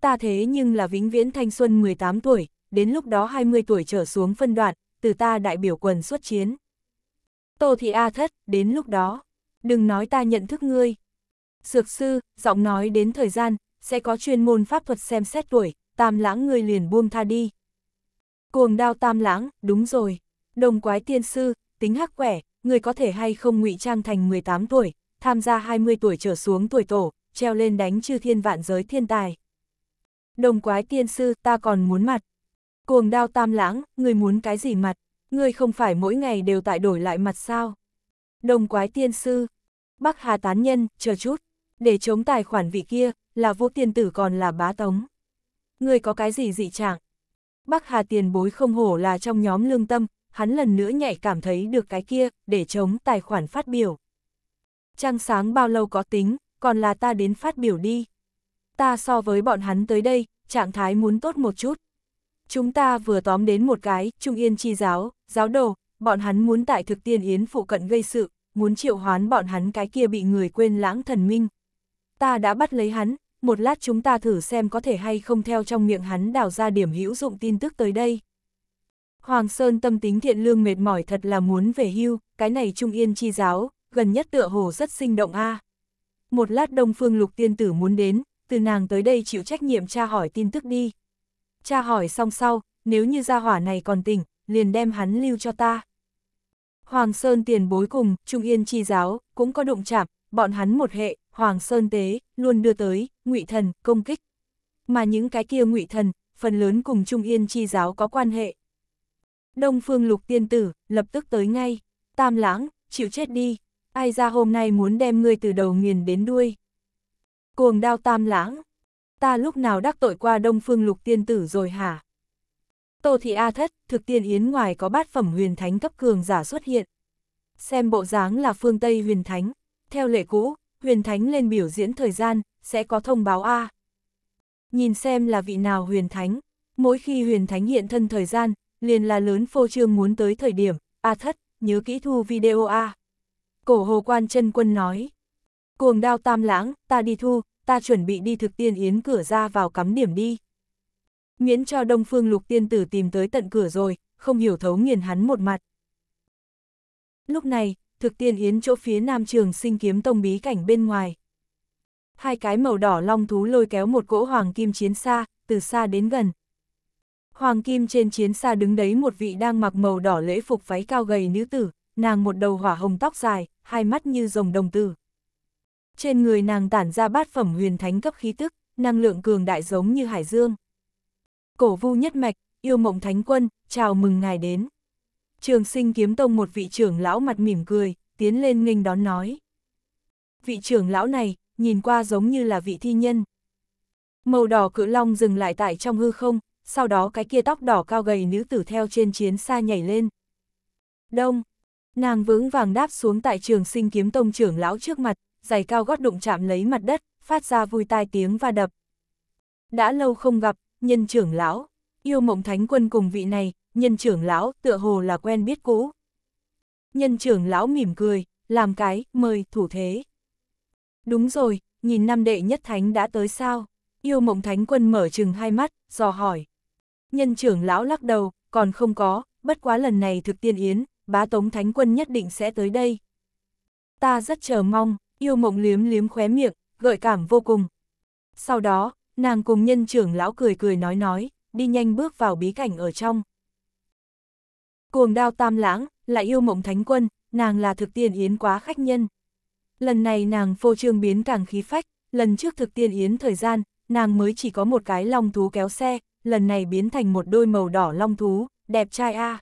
Ta thế nhưng là vĩnh viễn thanh xuân 18 tuổi, đến lúc đó 20 tuổi trở xuống phân đoạn, từ ta đại biểu quần xuất chiến. Tô thị A thất, đến lúc đó, đừng nói ta nhận thức ngươi, Dược sư, giọng nói đến thời gian, sẽ có chuyên môn pháp thuật xem xét tuổi, tam lãng người liền buông tha đi. Cuồng đao tam lãng, đúng rồi. Đồng quái tiên sư, tính hắc quẻ, người có thể hay không ngụy trang thành 18 tuổi, tham gia 20 tuổi trở xuống tuổi tổ, treo lên đánh chư thiên vạn giới thiên tài. Đồng quái tiên sư, ta còn muốn mặt. Cuồng đao tam lãng, người muốn cái gì mặt? Người không phải mỗi ngày đều tại đổi lại mặt sao? Đồng quái tiên sư, Bắc Hà tán nhân, chờ chút, để chống tài khoản vị kia, là vô tiền tử còn là bá tống. Người có cái gì dị trạng? Bắc Hà tiền bối không hổ là trong nhóm lương tâm, hắn lần nữa nhạy cảm thấy được cái kia, để chống tài khoản phát biểu. Trăng sáng bao lâu có tính, còn là ta đến phát biểu đi. Ta so với bọn hắn tới đây, trạng thái muốn tốt một chút. Chúng ta vừa tóm đến một cái, Trung Yên chi giáo, giáo đồ, bọn hắn muốn tại thực tiên yến phụ cận gây sự, muốn triệu hoán bọn hắn cái kia bị người quên lãng thần minh ta đã bắt lấy hắn, một lát chúng ta thử xem có thể hay không theo trong miệng hắn đào ra điểm hữu dụng tin tức tới đây. Hoàng Sơn tâm tính thiện lương mệt mỏi thật là muốn về hưu, cái này trung yên chi giáo, gần nhất tựa hồ rất sinh động a. Một lát đông phương lục tiên tử muốn đến, từ nàng tới đây chịu trách nhiệm tra hỏi tin tức đi. Tra hỏi xong sau, nếu như gia hỏa này còn tỉnh, liền đem hắn lưu cho ta. Hoàng Sơn tiền bối cùng, Trung Yên chi giáo, cũng có động chạm, bọn hắn một hệ, Hoàng Sơn Tế, luôn đưa tới, ngụy thần, công kích. Mà những cái kia ngụy thần, phần lớn cùng Trung Yên chi giáo có quan hệ. Đông Phương Lục Tiên Tử, lập tức tới ngay, tam lãng, chịu chết đi, ai ra hôm nay muốn đem ngươi từ đầu nghiền đến đuôi. Cuồng đao tam lãng, ta lúc nào đắc tội qua Đông Phương Lục Tiên Tử rồi hả? Tô Thị A Thất, thực tiên yến ngoài có bát phẩm huyền thánh cấp cường giả xuất hiện. Xem bộ dáng là phương Tây huyền thánh theo lệ cũ, huyền thánh lên biểu diễn thời gian, sẽ có thông báo A. Nhìn xem là vị nào huyền thánh, mỗi khi huyền thánh hiện thân thời gian, liền là lớn phô trương muốn tới thời điểm, A thất, nhớ kỹ thu video A. Cổ hồ quan chân quân nói, cuồng đao tam lãng, ta đi thu, ta chuẩn bị đi thực tiên yến cửa ra vào cắm điểm đi. Miễn cho đông phương lục tiên tử tìm tới tận cửa rồi, không hiểu thấu nghiền hắn một mặt. Lúc này, thực tiên yến chỗ phía nam trường sinh kiếm tông bí cảnh bên ngoài. Hai cái màu đỏ long thú lôi kéo một cỗ hoàng kim chiến xa, từ xa đến gần. Hoàng kim trên chiến xa đứng đấy một vị đang mặc màu đỏ lễ phục váy cao gầy nữ tử, nàng một đầu hỏa hồng tóc dài, hai mắt như rồng đồng tử. Trên người nàng tản ra bát phẩm huyền thánh cấp khí tức, năng lượng cường đại giống như hải dương. Cổ vu nhất mạch, yêu mộng thánh quân, chào mừng ngài đến trường sinh kiếm tông một vị trưởng lão mặt mỉm cười, tiến lên nghênh đón nói. Vị trưởng lão này, nhìn qua giống như là vị thi nhân. Màu đỏ cự long dừng lại tại trong hư không, sau đó cái kia tóc đỏ cao gầy nữ tử theo trên chiến xa nhảy lên. Đông, nàng vững vàng đáp xuống tại trường sinh kiếm tông trưởng lão trước mặt, giày cao gót đụng chạm lấy mặt đất, phát ra vui tai tiếng và đập. Đã lâu không gặp, nhân trưởng lão, yêu mộng thánh quân cùng vị này, nhân trưởng lão tựa hồ là quen biết cũ. Nhân trưởng lão mỉm cười, làm cái, mời, thủ thế. Đúng rồi, nhìn năm đệ nhất thánh đã tới sao? Yêu mộng thánh quân mở chừng hai mắt, dò hỏi. Nhân trưởng lão lắc đầu, còn không có, bất quá lần này thực tiên yến, bá tống thánh quân nhất định sẽ tới đây. Ta rất chờ mong, yêu mộng liếm liếm khóe miệng, gợi cảm vô cùng. Sau đó, nàng cùng nhân trưởng lão cười cười nói nói, đi nhanh bước vào bí cảnh ở trong. Cuồng đao tam lãng, lại yêu mộng thánh quân, nàng là thực tiên yến quá khách nhân. Lần này nàng phô trương biến càng khí phách, lần trước thực tiên yến thời gian, nàng mới chỉ có một cái long thú kéo xe, lần này biến thành một đôi màu đỏ long thú, đẹp trai a.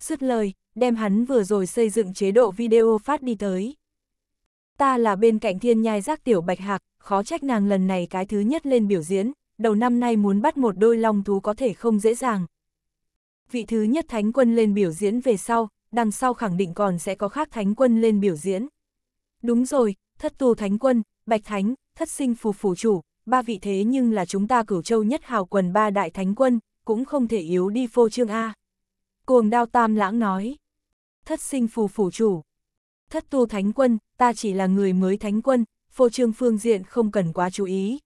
Sứt lời, đem hắn vừa rồi xây dựng chế độ video phát đi tới. Ta là bên cạnh thiên nhai giác tiểu bạch hạc, khó trách nàng lần này cái thứ nhất lên biểu diễn, đầu năm nay muốn bắt một đôi long thú có thể không dễ dàng, vị thứ nhất thánh quân lên biểu diễn về sau, đằng sau khẳng định còn sẽ có khác thánh quân lên biểu diễn. Đúng rồi, thất tù thánh quân, bạch thánh, thất sinh phù phủ chủ, ba vị thế nhưng là chúng ta cửu châu nhất hào quần ba đại thánh quân, cũng không thể yếu đi phô trương A. Cuồng đao tam lãng nói, thất sinh phù phủ chủ, thất tu thánh quân, ta chỉ là người mới thánh quân, phô trương phương diện không cần quá chú ý.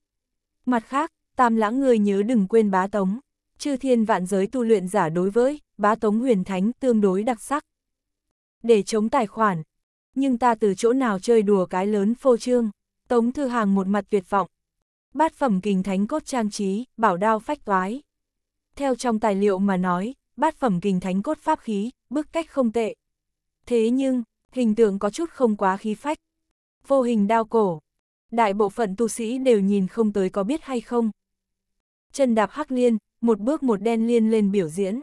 Mặt khác, tam lãng người nhớ đừng quên bá tống chư thiên vạn giới tu luyện giả đối với, bá tống huyền thánh tương đối đặc sắc. Để chống tài khoản, nhưng ta từ chỗ nào chơi đùa cái lớn phô trương, tống thư hàng một mặt tuyệt vọng. Bát phẩm kình thánh cốt trang trí, bảo đao phách toái. Theo trong tài liệu mà nói, bát phẩm kình thánh cốt pháp khí, bức cách không tệ. Thế nhưng, hình tượng có chút không quá khí phách. Vô hình đao cổ. Đại bộ phận tu sĩ đều nhìn không tới có biết hay không. Chân đạp hắc liên, một bước một đen liên lên biểu diễn.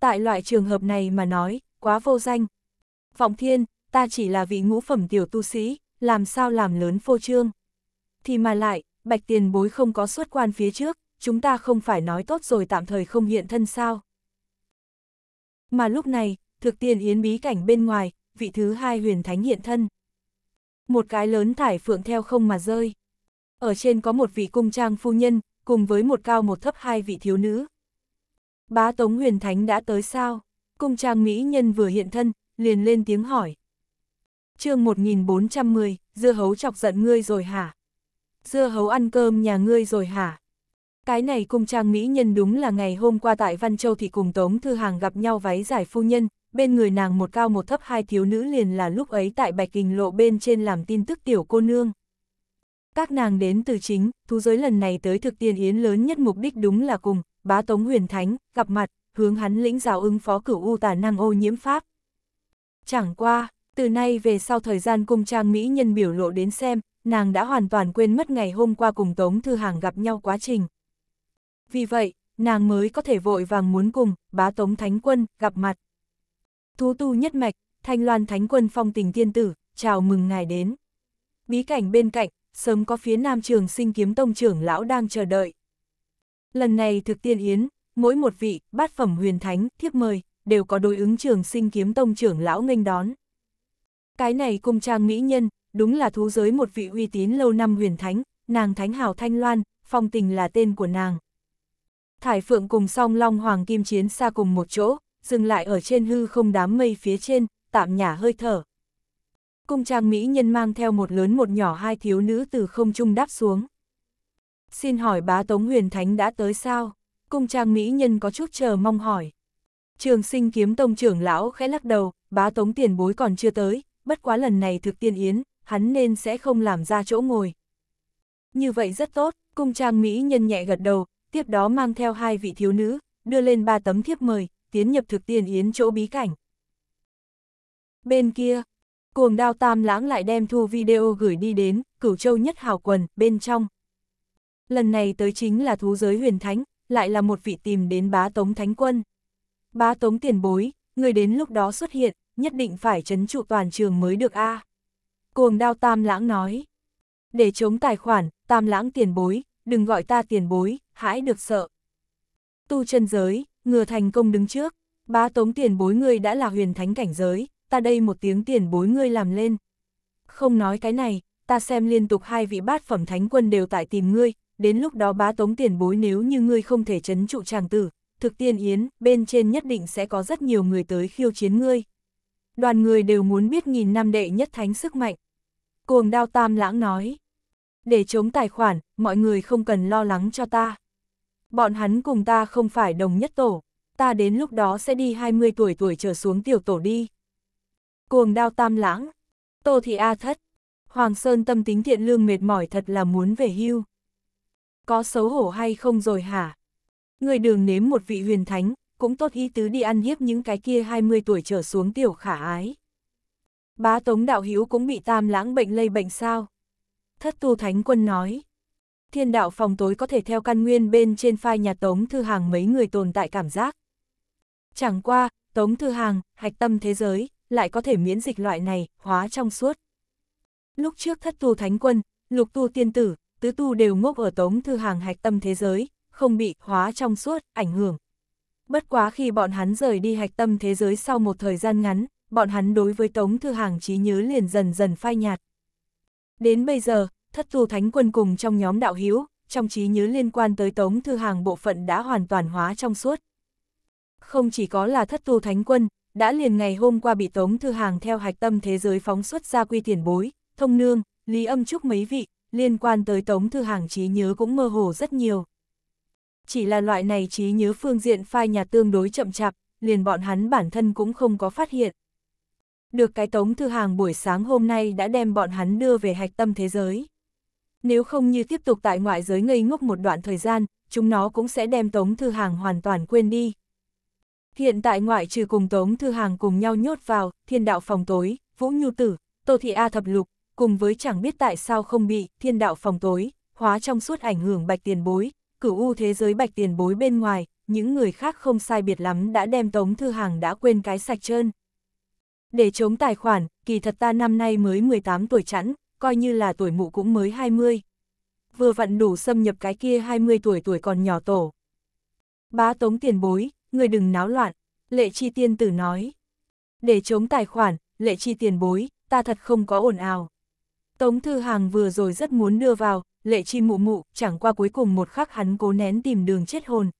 Tại loại trường hợp này mà nói, quá vô danh. Vọng thiên, ta chỉ là vị ngũ phẩm tiểu tu sĩ, làm sao làm lớn phô trương. Thì mà lại, bạch tiền bối không có xuất quan phía trước, chúng ta không phải nói tốt rồi tạm thời không hiện thân sao. Mà lúc này, thực tiền yến bí cảnh bên ngoài, vị thứ hai huyền thánh hiện thân. Một cái lớn thải phượng theo không mà rơi. Ở trên có một vị cung trang phu nhân, cùng với một cao một thấp hai vị thiếu nữ. Bá Tống Huyền Thánh đã tới sao? Cung trang mỹ nhân vừa hiện thân, liền lên tiếng hỏi. chương 1410, dưa hấu chọc giận ngươi rồi hả? Dưa hấu ăn cơm nhà ngươi rồi hả? Cái này cung trang mỹ nhân đúng là ngày hôm qua tại Văn Châu thì cùng Tống Thư Hàng gặp nhau váy giải phu nhân, bên người nàng một cao một thấp hai thiếu nữ liền là lúc ấy tại Bạch Kình Lộ bên trên làm tin tức tiểu cô nương. Các nàng đến từ chính, thú giới lần này tới thực tiên yến lớn nhất mục đích đúng là cùng, bá tống huyền thánh, gặp mặt, hướng hắn lĩnh giáo ứng phó cửu u tà năng ô nhiễm pháp. Chẳng qua, từ nay về sau thời gian cung trang mỹ nhân biểu lộ đến xem, nàng đã hoàn toàn quên mất ngày hôm qua cùng Tống Thư Hàng gặp nhau quá trình. Vì vậy, nàng mới có thể vội vàng muốn cùng, bá Tống Thánh Quân, gặp mặt. Thú tu nhất mạch, Thanh Loan Thánh Quân phong tình tiên tử, chào mừng ngài đến. Bí cảnh bên cạnh, sớm có phía nam trường sinh kiếm tông trưởng lão đang chờ đợi. Lần này thực tiên yến, mỗi một vị, bát phẩm huyền thánh, thiếp mời, đều có đối ứng trường sinh kiếm tông trưởng lão nghênh đón. Cái này cung trang mỹ nhân, đúng là thú giới một vị uy tín lâu năm huyền thánh, nàng thánh hào thanh loan, phong tình là tên của nàng. Thải Phượng cùng song Long Hoàng Kim Chiến xa cùng một chỗ, dừng lại ở trên hư không đám mây phía trên, tạm nhả hơi thở. Cung trang mỹ nhân mang theo một lớn một nhỏ hai thiếu nữ từ không trung đáp xuống. Xin hỏi bá Tống Huyền Thánh đã tới sao? Cung trang mỹ nhân có chút chờ mong hỏi. Trường sinh kiếm tông trưởng lão khẽ lắc đầu, bá Tống tiền bối còn chưa tới, bất quá lần này thực tiên yến, hắn nên sẽ không làm ra chỗ ngồi. Như vậy rất tốt, cung trang mỹ nhân nhẹ gật đầu, tiếp đó mang theo hai vị thiếu nữ, đưa lên ba tấm thiếp mời, tiến nhập thực tiên yến chỗ bí cảnh. Bên kia, Cuồng đao tam lãng lại đem thu video gửi đi đến, cửu châu nhất hào quần, bên trong. Lần này tới chính là thú giới huyền thánh, lại là một vị tìm đến bá tống thánh quân. Bá tống tiền bối, người đến lúc đó xuất hiện, nhất định phải chấn trụ toàn trường mới được a Cuồng đao tam lãng nói. Để chống tài khoản, tam lãng tiền bối, đừng gọi ta tiền bối, hãi được sợ. Tu chân giới, ngừa thành công đứng trước, bá tống tiền bối người đã là huyền thánh cảnh giới, ta đây một tiếng tiền bối ngươi làm lên. Không nói cái này, ta xem liên tục hai vị bát phẩm thánh quân đều tại tìm ngươi, đến lúc đó bá tống tiền bối nếu như ngươi không thể chấn trụ chàng tử, thực tiên yến, bên trên nhất định sẽ có rất nhiều người tới khiêu chiến ngươi. Đoàn người đều muốn biết nghìn năm đệ nhất thánh sức mạnh. Cuồng đao tam lãng nói. Để chống tài khoản, mọi người không cần lo lắng cho ta. Bọn hắn cùng ta không phải đồng nhất tổ, ta đến lúc đó sẽ đi 20 tuổi tuổi trở xuống tiểu tổ đi. Cuồng đao tam lãng. Tô thị A thất. Hoàng Sơn tâm tính thiện lương mệt mỏi thật là muốn về hưu. Có xấu hổ hay không rồi hả? Người đường nếm một vị huyền thánh, cũng tốt ý tứ đi ăn hiếp những cái kia 20 tuổi trở xuống tiểu khả ái. Bá Tống Đạo Hữu cũng bị tam lãng bệnh lây bệnh sao? Thất tu thánh quân nói. Thiên đạo phòng tối có thể theo căn nguyên bên trên phai nhà Tống Thư Hàng mấy người tồn tại cảm giác. Chẳng qua, Tống Thư Hàng, hạch tâm thế giới, lại có thể miễn dịch loại này, hóa trong suốt. Lúc trước thất tu thánh quân, lục tu tiên tử, tứ tu đều ngốc ở tống thư hàng hạch tâm thế giới, không bị hóa trong suốt, ảnh hưởng. Bất quá khi bọn hắn rời đi hạch tâm thế giới sau một thời gian ngắn, bọn hắn đối với tống thư hàng trí nhớ liền dần dần phai nhạt. Đến bây giờ, thất tu thánh quân cùng trong nhóm đạo hiếu trong trí nhớ liên quan tới tống thư hàng bộ phận đã hoàn toàn hóa trong suốt. Không chỉ có là thất tu thánh quân, đã liền ngày hôm qua bị Tống Thư Hàng theo hạch tâm thế giới phóng xuất ra quy tiền bối, thông nương, lý âm chúc mấy vị, liên quan tới Tống Thư Hàng trí nhớ cũng mơ hồ rất nhiều. Chỉ là loại này trí nhớ phương diện phai nhà tương đối chậm chạp, liền bọn hắn bản thân cũng không có phát hiện. Được cái Tống Thư Hàng buổi sáng hôm nay đã đem bọn hắn đưa về hạch tâm thế giới. Nếu không như tiếp tục tại ngoại giới ngây ngốc một đoạn thời gian, chúng nó cũng sẽ đem Tống Thư Hàng hoàn toàn quên đi. Hiện tại ngoại trừ cùng Tống Thư Hàng cùng nhau nhốt vào, thiên đạo phòng tối, Vũ Nhu Tử, Tô Thị A Thập Lục, cùng với chẳng biết tại sao không bị thiên đạo phòng tối, hóa trong suốt ảnh hưởng bạch tiền bối, cửu u thế giới bạch tiền bối bên ngoài, những người khác không sai biệt lắm đã đem Tống Thư Hàng đã quên cái sạch trơn. Để chống tài khoản, kỳ thật ta năm nay mới 18 tuổi chẵn, coi như là tuổi mụ cũng mới 20. Vừa vặn đủ xâm nhập cái kia 20 tuổi tuổi còn nhỏ tổ. Bá Tống tiền bối, người đừng náo loạn, lệ chi tiên tử nói. Để chống tài khoản, lệ chi tiền bối, ta thật không có ồn ào. Tống Thư Hàng vừa rồi rất muốn đưa vào, lệ chi mụ mụ, chẳng qua cuối cùng một khắc hắn cố nén tìm đường chết hồn.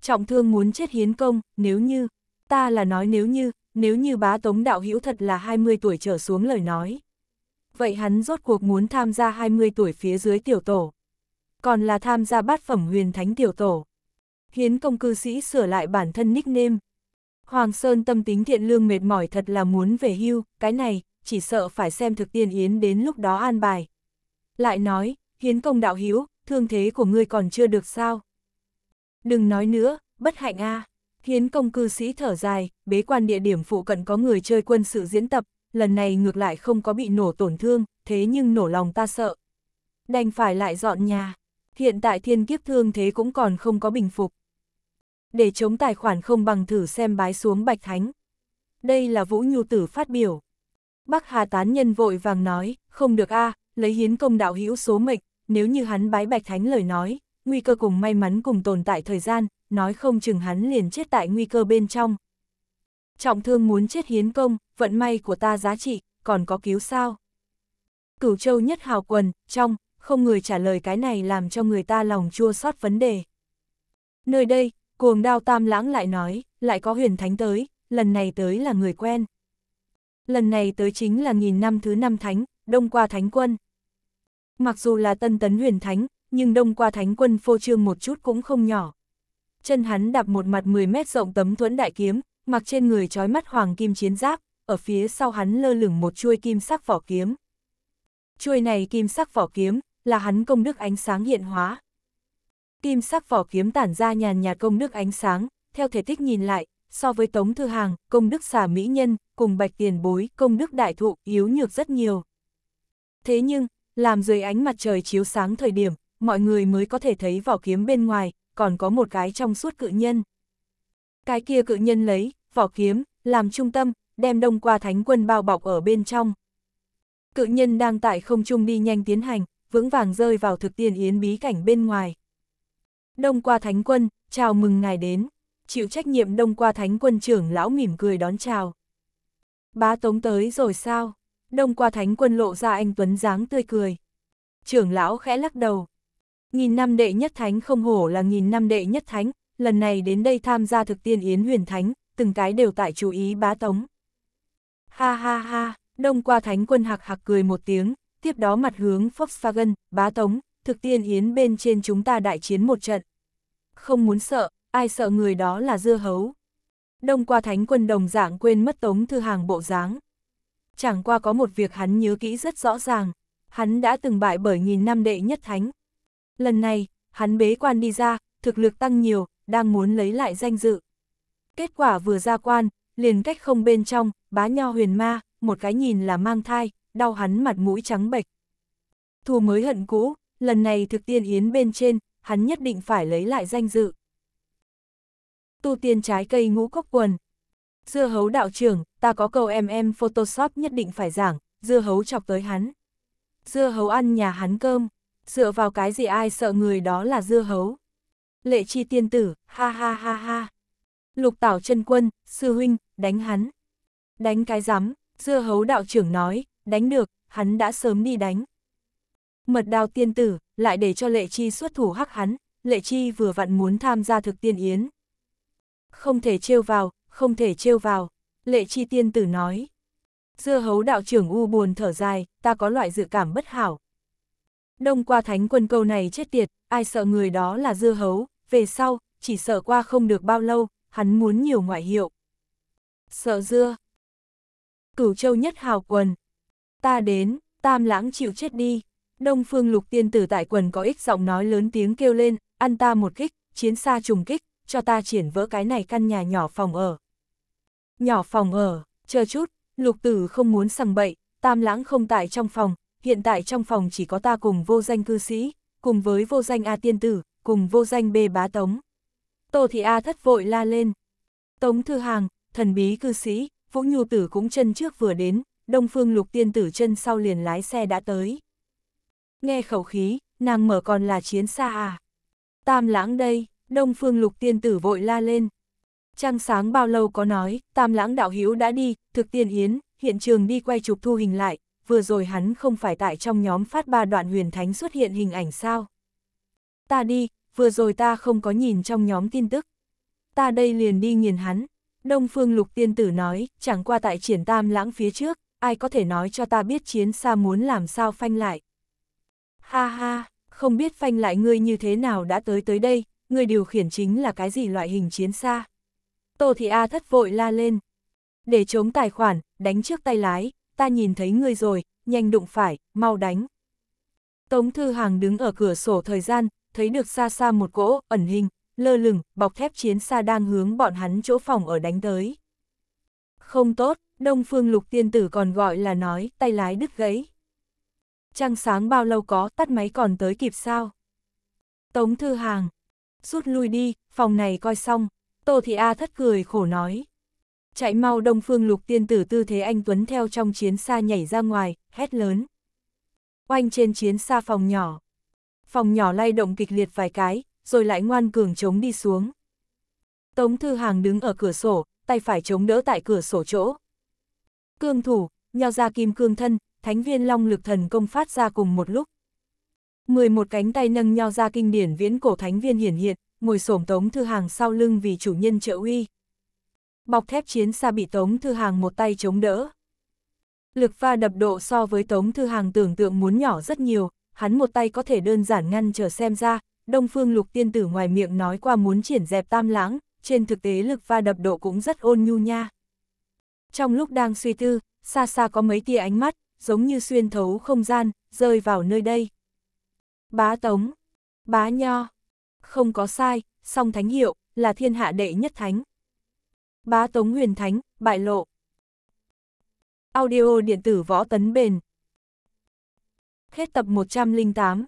Trọng thương muốn chết hiến công, nếu như, ta là nói nếu như, nếu như bá Tống Đạo Hữu thật là 20 tuổi trở xuống lời nói. Vậy hắn rốt cuộc muốn tham gia 20 tuổi phía dưới tiểu tổ. Còn là tham gia bát phẩm huyền thánh tiểu tổ hiến công cư sĩ sửa lại bản thân nickname. Hoàng Sơn tâm tính thiện lương mệt mỏi thật là muốn về hưu, cái này, chỉ sợ phải xem thực tiền yến đến lúc đó an bài. Lại nói, hiến công đạo hiếu thương thế của ngươi còn chưa được sao. Đừng nói nữa, bất hạnh a à. Hiến công cư sĩ thở dài, bế quan địa điểm phụ cận có người chơi quân sự diễn tập, lần này ngược lại không có bị nổ tổn thương, thế nhưng nổ lòng ta sợ. Đành phải lại dọn nhà. Hiện tại thiên kiếp thương thế cũng còn không có bình phục để chống tài khoản không bằng thử xem bái xuống bạch thánh. Đây là Vũ Nhu Tử phát biểu. Bắc Hà Tán Nhân vội vàng nói, không được a à, lấy hiến công đạo hữu số mệnh, nếu như hắn bái bạch thánh lời nói, nguy cơ cùng may mắn cùng tồn tại thời gian, nói không chừng hắn liền chết tại nguy cơ bên trong. Trọng thương muốn chết hiến công, vận may của ta giá trị, còn có cứu sao? Cửu châu nhất hào quần, trong, không người trả lời cái này làm cho người ta lòng chua xót vấn đề. Nơi đây, Cuồng đao tam lãng lại nói, lại có huyền thánh tới, lần này tới là người quen. Lần này tới chính là nghìn năm thứ năm thánh, đông qua thánh quân. Mặc dù là tân tấn huyền thánh, nhưng đông qua thánh quân phô trương một chút cũng không nhỏ. Chân hắn đạp một mặt 10 mét rộng tấm thuẫn đại kiếm, mặc trên người trói mắt hoàng kim chiến giáp, ở phía sau hắn lơ lửng một chuôi kim sắc vỏ kiếm. Chuôi này kim sắc vỏ kiếm, là hắn công đức ánh sáng hiện hóa kim sắc vỏ kiếm tản ra nhàn nhạt công đức ánh sáng, theo thể tích nhìn lại, so với Tống Thư Hàng, công đức xà mỹ nhân, cùng bạch tiền bối, công đức đại thụ, yếu nhược rất nhiều. Thế nhưng, làm dưới ánh mặt trời chiếu sáng thời điểm, mọi người mới có thể thấy vỏ kiếm bên ngoài, còn có một cái trong suốt cự nhân. Cái kia cự nhân lấy, vỏ kiếm, làm trung tâm, đem đông qua thánh quân bao bọc ở bên trong. Cự nhân đang tại không trung đi nhanh tiến hành, vững vàng rơi vào thực tiền yến bí cảnh bên ngoài. Đông qua thánh quân, chào mừng ngài đến. Chịu trách nhiệm đông qua thánh quân trưởng lão mỉm cười đón chào. Bá tống tới rồi sao? Đông qua thánh quân lộ ra anh Tuấn dáng tươi cười. Trưởng lão khẽ lắc đầu. Nghìn năm đệ nhất thánh không hổ là nghìn năm đệ nhất thánh, lần này đến đây tham gia thực tiên yến huyền thánh, từng cái đều tại chú ý bá tống. Ha ha ha, đông qua thánh quân hạc hạc cười một tiếng, tiếp đó mặt hướng Volkswagen, bá tống, thực tiên yến bên trên chúng ta đại chiến một trận. Không muốn sợ, ai sợ người đó là dưa hấu. Đông qua thánh quân đồng dạng quên mất tống thư hàng bộ dáng. Chẳng qua có một việc hắn nhớ kỹ rất rõ ràng, hắn đã từng bại bởi nghìn năm đệ nhất thánh. Lần này, hắn bế quan đi ra, thực lực tăng nhiều, đang muốn lấy lại danh dự. Kết quả vừa ra quan, liền cách không bên trong, bá nho huyền ma, một cái nhìn là mang thai, đau hắn mặt mũi trắng bệch. Thù mới hận cũ, lần này thực tiên yến bên trên, hắn nhất định phải lấy lại danh dự. Tu tiên trái cây ngũ cốc quần. Dưa hấu đạo trưởng, ta có câu em em Photoshop nhất định phải giảng, dưa hấu chọc tới hắn. Dưa hấu ăn nhà hắn cơm, dựa vào cái gì ai sợ người đó là dưa hấu. Lệ chi tiên tử, ha ha ha ha. Lục tảo chân quân, sư huynh, đánh hắn. Đánh cái rắm, dưa hấu đạo trưởng nói, đánh được, hắn đã sớm đi đánh. Mật đào tiên tử, lại để cho lệ chi xuất thủ hắc hắn, lệ chi vừa vặn muốn tham gia thực tiên yến. Không thể trêu vào, không thể trêu vào, lệ chi tiên tử nói. Dưa hấu đạo trưởng u buồn thở dài, ta có loại dự cảm bất hảo. Đông qua thánh quân câu này chết tiệt, ai sợ người đó là dưa hấu, về sau, chỉ sợ qua không được bao lâu, hắn muốn nhiều ngoại hiệu. Sợ dưa. Cửu châu nhất hào quần. Ta đến, tam lãng chịu chết đi. Đông phương lục tiên tử tại quần có ích giọng nói lớn tiếng kêu lên, ăn ta một kích, chiến xa trùng kích, cho ta triển vỡ cái này căn nhà nhỏ phòng ở. Nhỏ phòng ở, chờ chút, lục tử không muốn sằng bậy, tam lãng không tại trong phòng, hiện tại trong phòng chỉ có ta cùng vô danh cư sĩ, cùng với vô danh A tiên tử, cùng vô danh B bá tống. Tô thị A thất vội la lên. Tống thư hàng, thần bí cư sĩ, vũ nhu tử cũng chân trước vừa đến, đông phương lục tiên tử chân sau liền lái xe đã tới nghe khẩu khí, nàng mở còn là chiến xa à. Tam lãng đây, đông phương lục tiên tử vội la lên. Trăng sáng bao lâu có nói, tam lãng đạo hữu đã đi, thực tiên yến, hiện trường đi quay chụp thu hình lại, vừa rồi hắn không phải tại trong nhóm phát ba đoạn huyền thánh xuất hiện hình ảnh sao. Ta đi, vừa rồi ta không có nhìn trong nhóm tin tức. Ta đây liền đi nghiền hắn. Đông phương lục tiên tử nói, chẳng qua tại triển tam lãng phía trước, ai có thể nói cho ta biết chiến xa muốn làm sao phanh lại. Ha ha, không biết phanh lại ngươi như thế nào đã tới tới đây, ngươi điều khiển chính là cái gì loại hình chiến xa. Tô Thị A thất vội la lên. Để chống tài khoản, đánh trước tay lái, ta nhìn thấy ngươi rồi, nhanh đụng phải, mau đánh. Tống Thư Hàng đứng ở cửa sổ thời gian, thấy được xa xa một cỗ, ẩn hình, lơ lửng, bọc thép chiến xa đang hướng bọn hắn chỗ phòng ở đánh tới. Không tốt, Đông Phương Lục Tiên Tử còn gọi là nói tay lái đứt gãy trăng sáng bao lâu có, tắt máy còn tới kịp sao. Tống Thư Hàng, rút lui đi, phòng này coi xong, Tô Thị A thất cười khổ nói. Chạy mau đông phương lục tiên tử tư thế anh Tuấn theo trong chiến xa nhảy ra ngoài, hét lớn. Quanh trên chiến xa phòng nhỏ. Phòng nhỏ lay động kịch liệt vài cái, rồi lại ngoan cường chống đi xuống. Tống Thư Hàng đứng ở cửa sổ, tay phải chống đỡ tại cửa sổ chỗ. Cương thủ, nho ra kim cương thân, thánh viên long lực thần công phát ra cùng một lúc. 11 cánh tay nâng nhau ra kinh điển viễn cổ thánh viên hiển hiện, ngồi xổm tống thư hàng sau lưng vì chủ nhân trợ uy. Bọc thép chiến xa bị tống thư hàng một tay chống đỡ. Lực va đập độ so với tống thư hàng tưởng tượng muốn nhỏ rất nhiều, hắn một tay có thể đơn giản ngăn trở xem ra, Đông Phương Lục Tiên Tử ngoài miệng nói qua muốn triển dẹp tam lãng, trên thực tế lực va đập độ cũng rất ôn nhu nha. Trong lúc đang suy tư, xa xa có mấy tia ánh mắt, giống như xuyên thấu không gian, rơi vào nơi đây. Bá Tống, Bá Nho, không có sai, song thánh hiệu, là thiên hạ đệ nhất thánh. Bá Tống huyền thánh, bại lộ. Audio điện tử võ tấn bền. Hết tập 108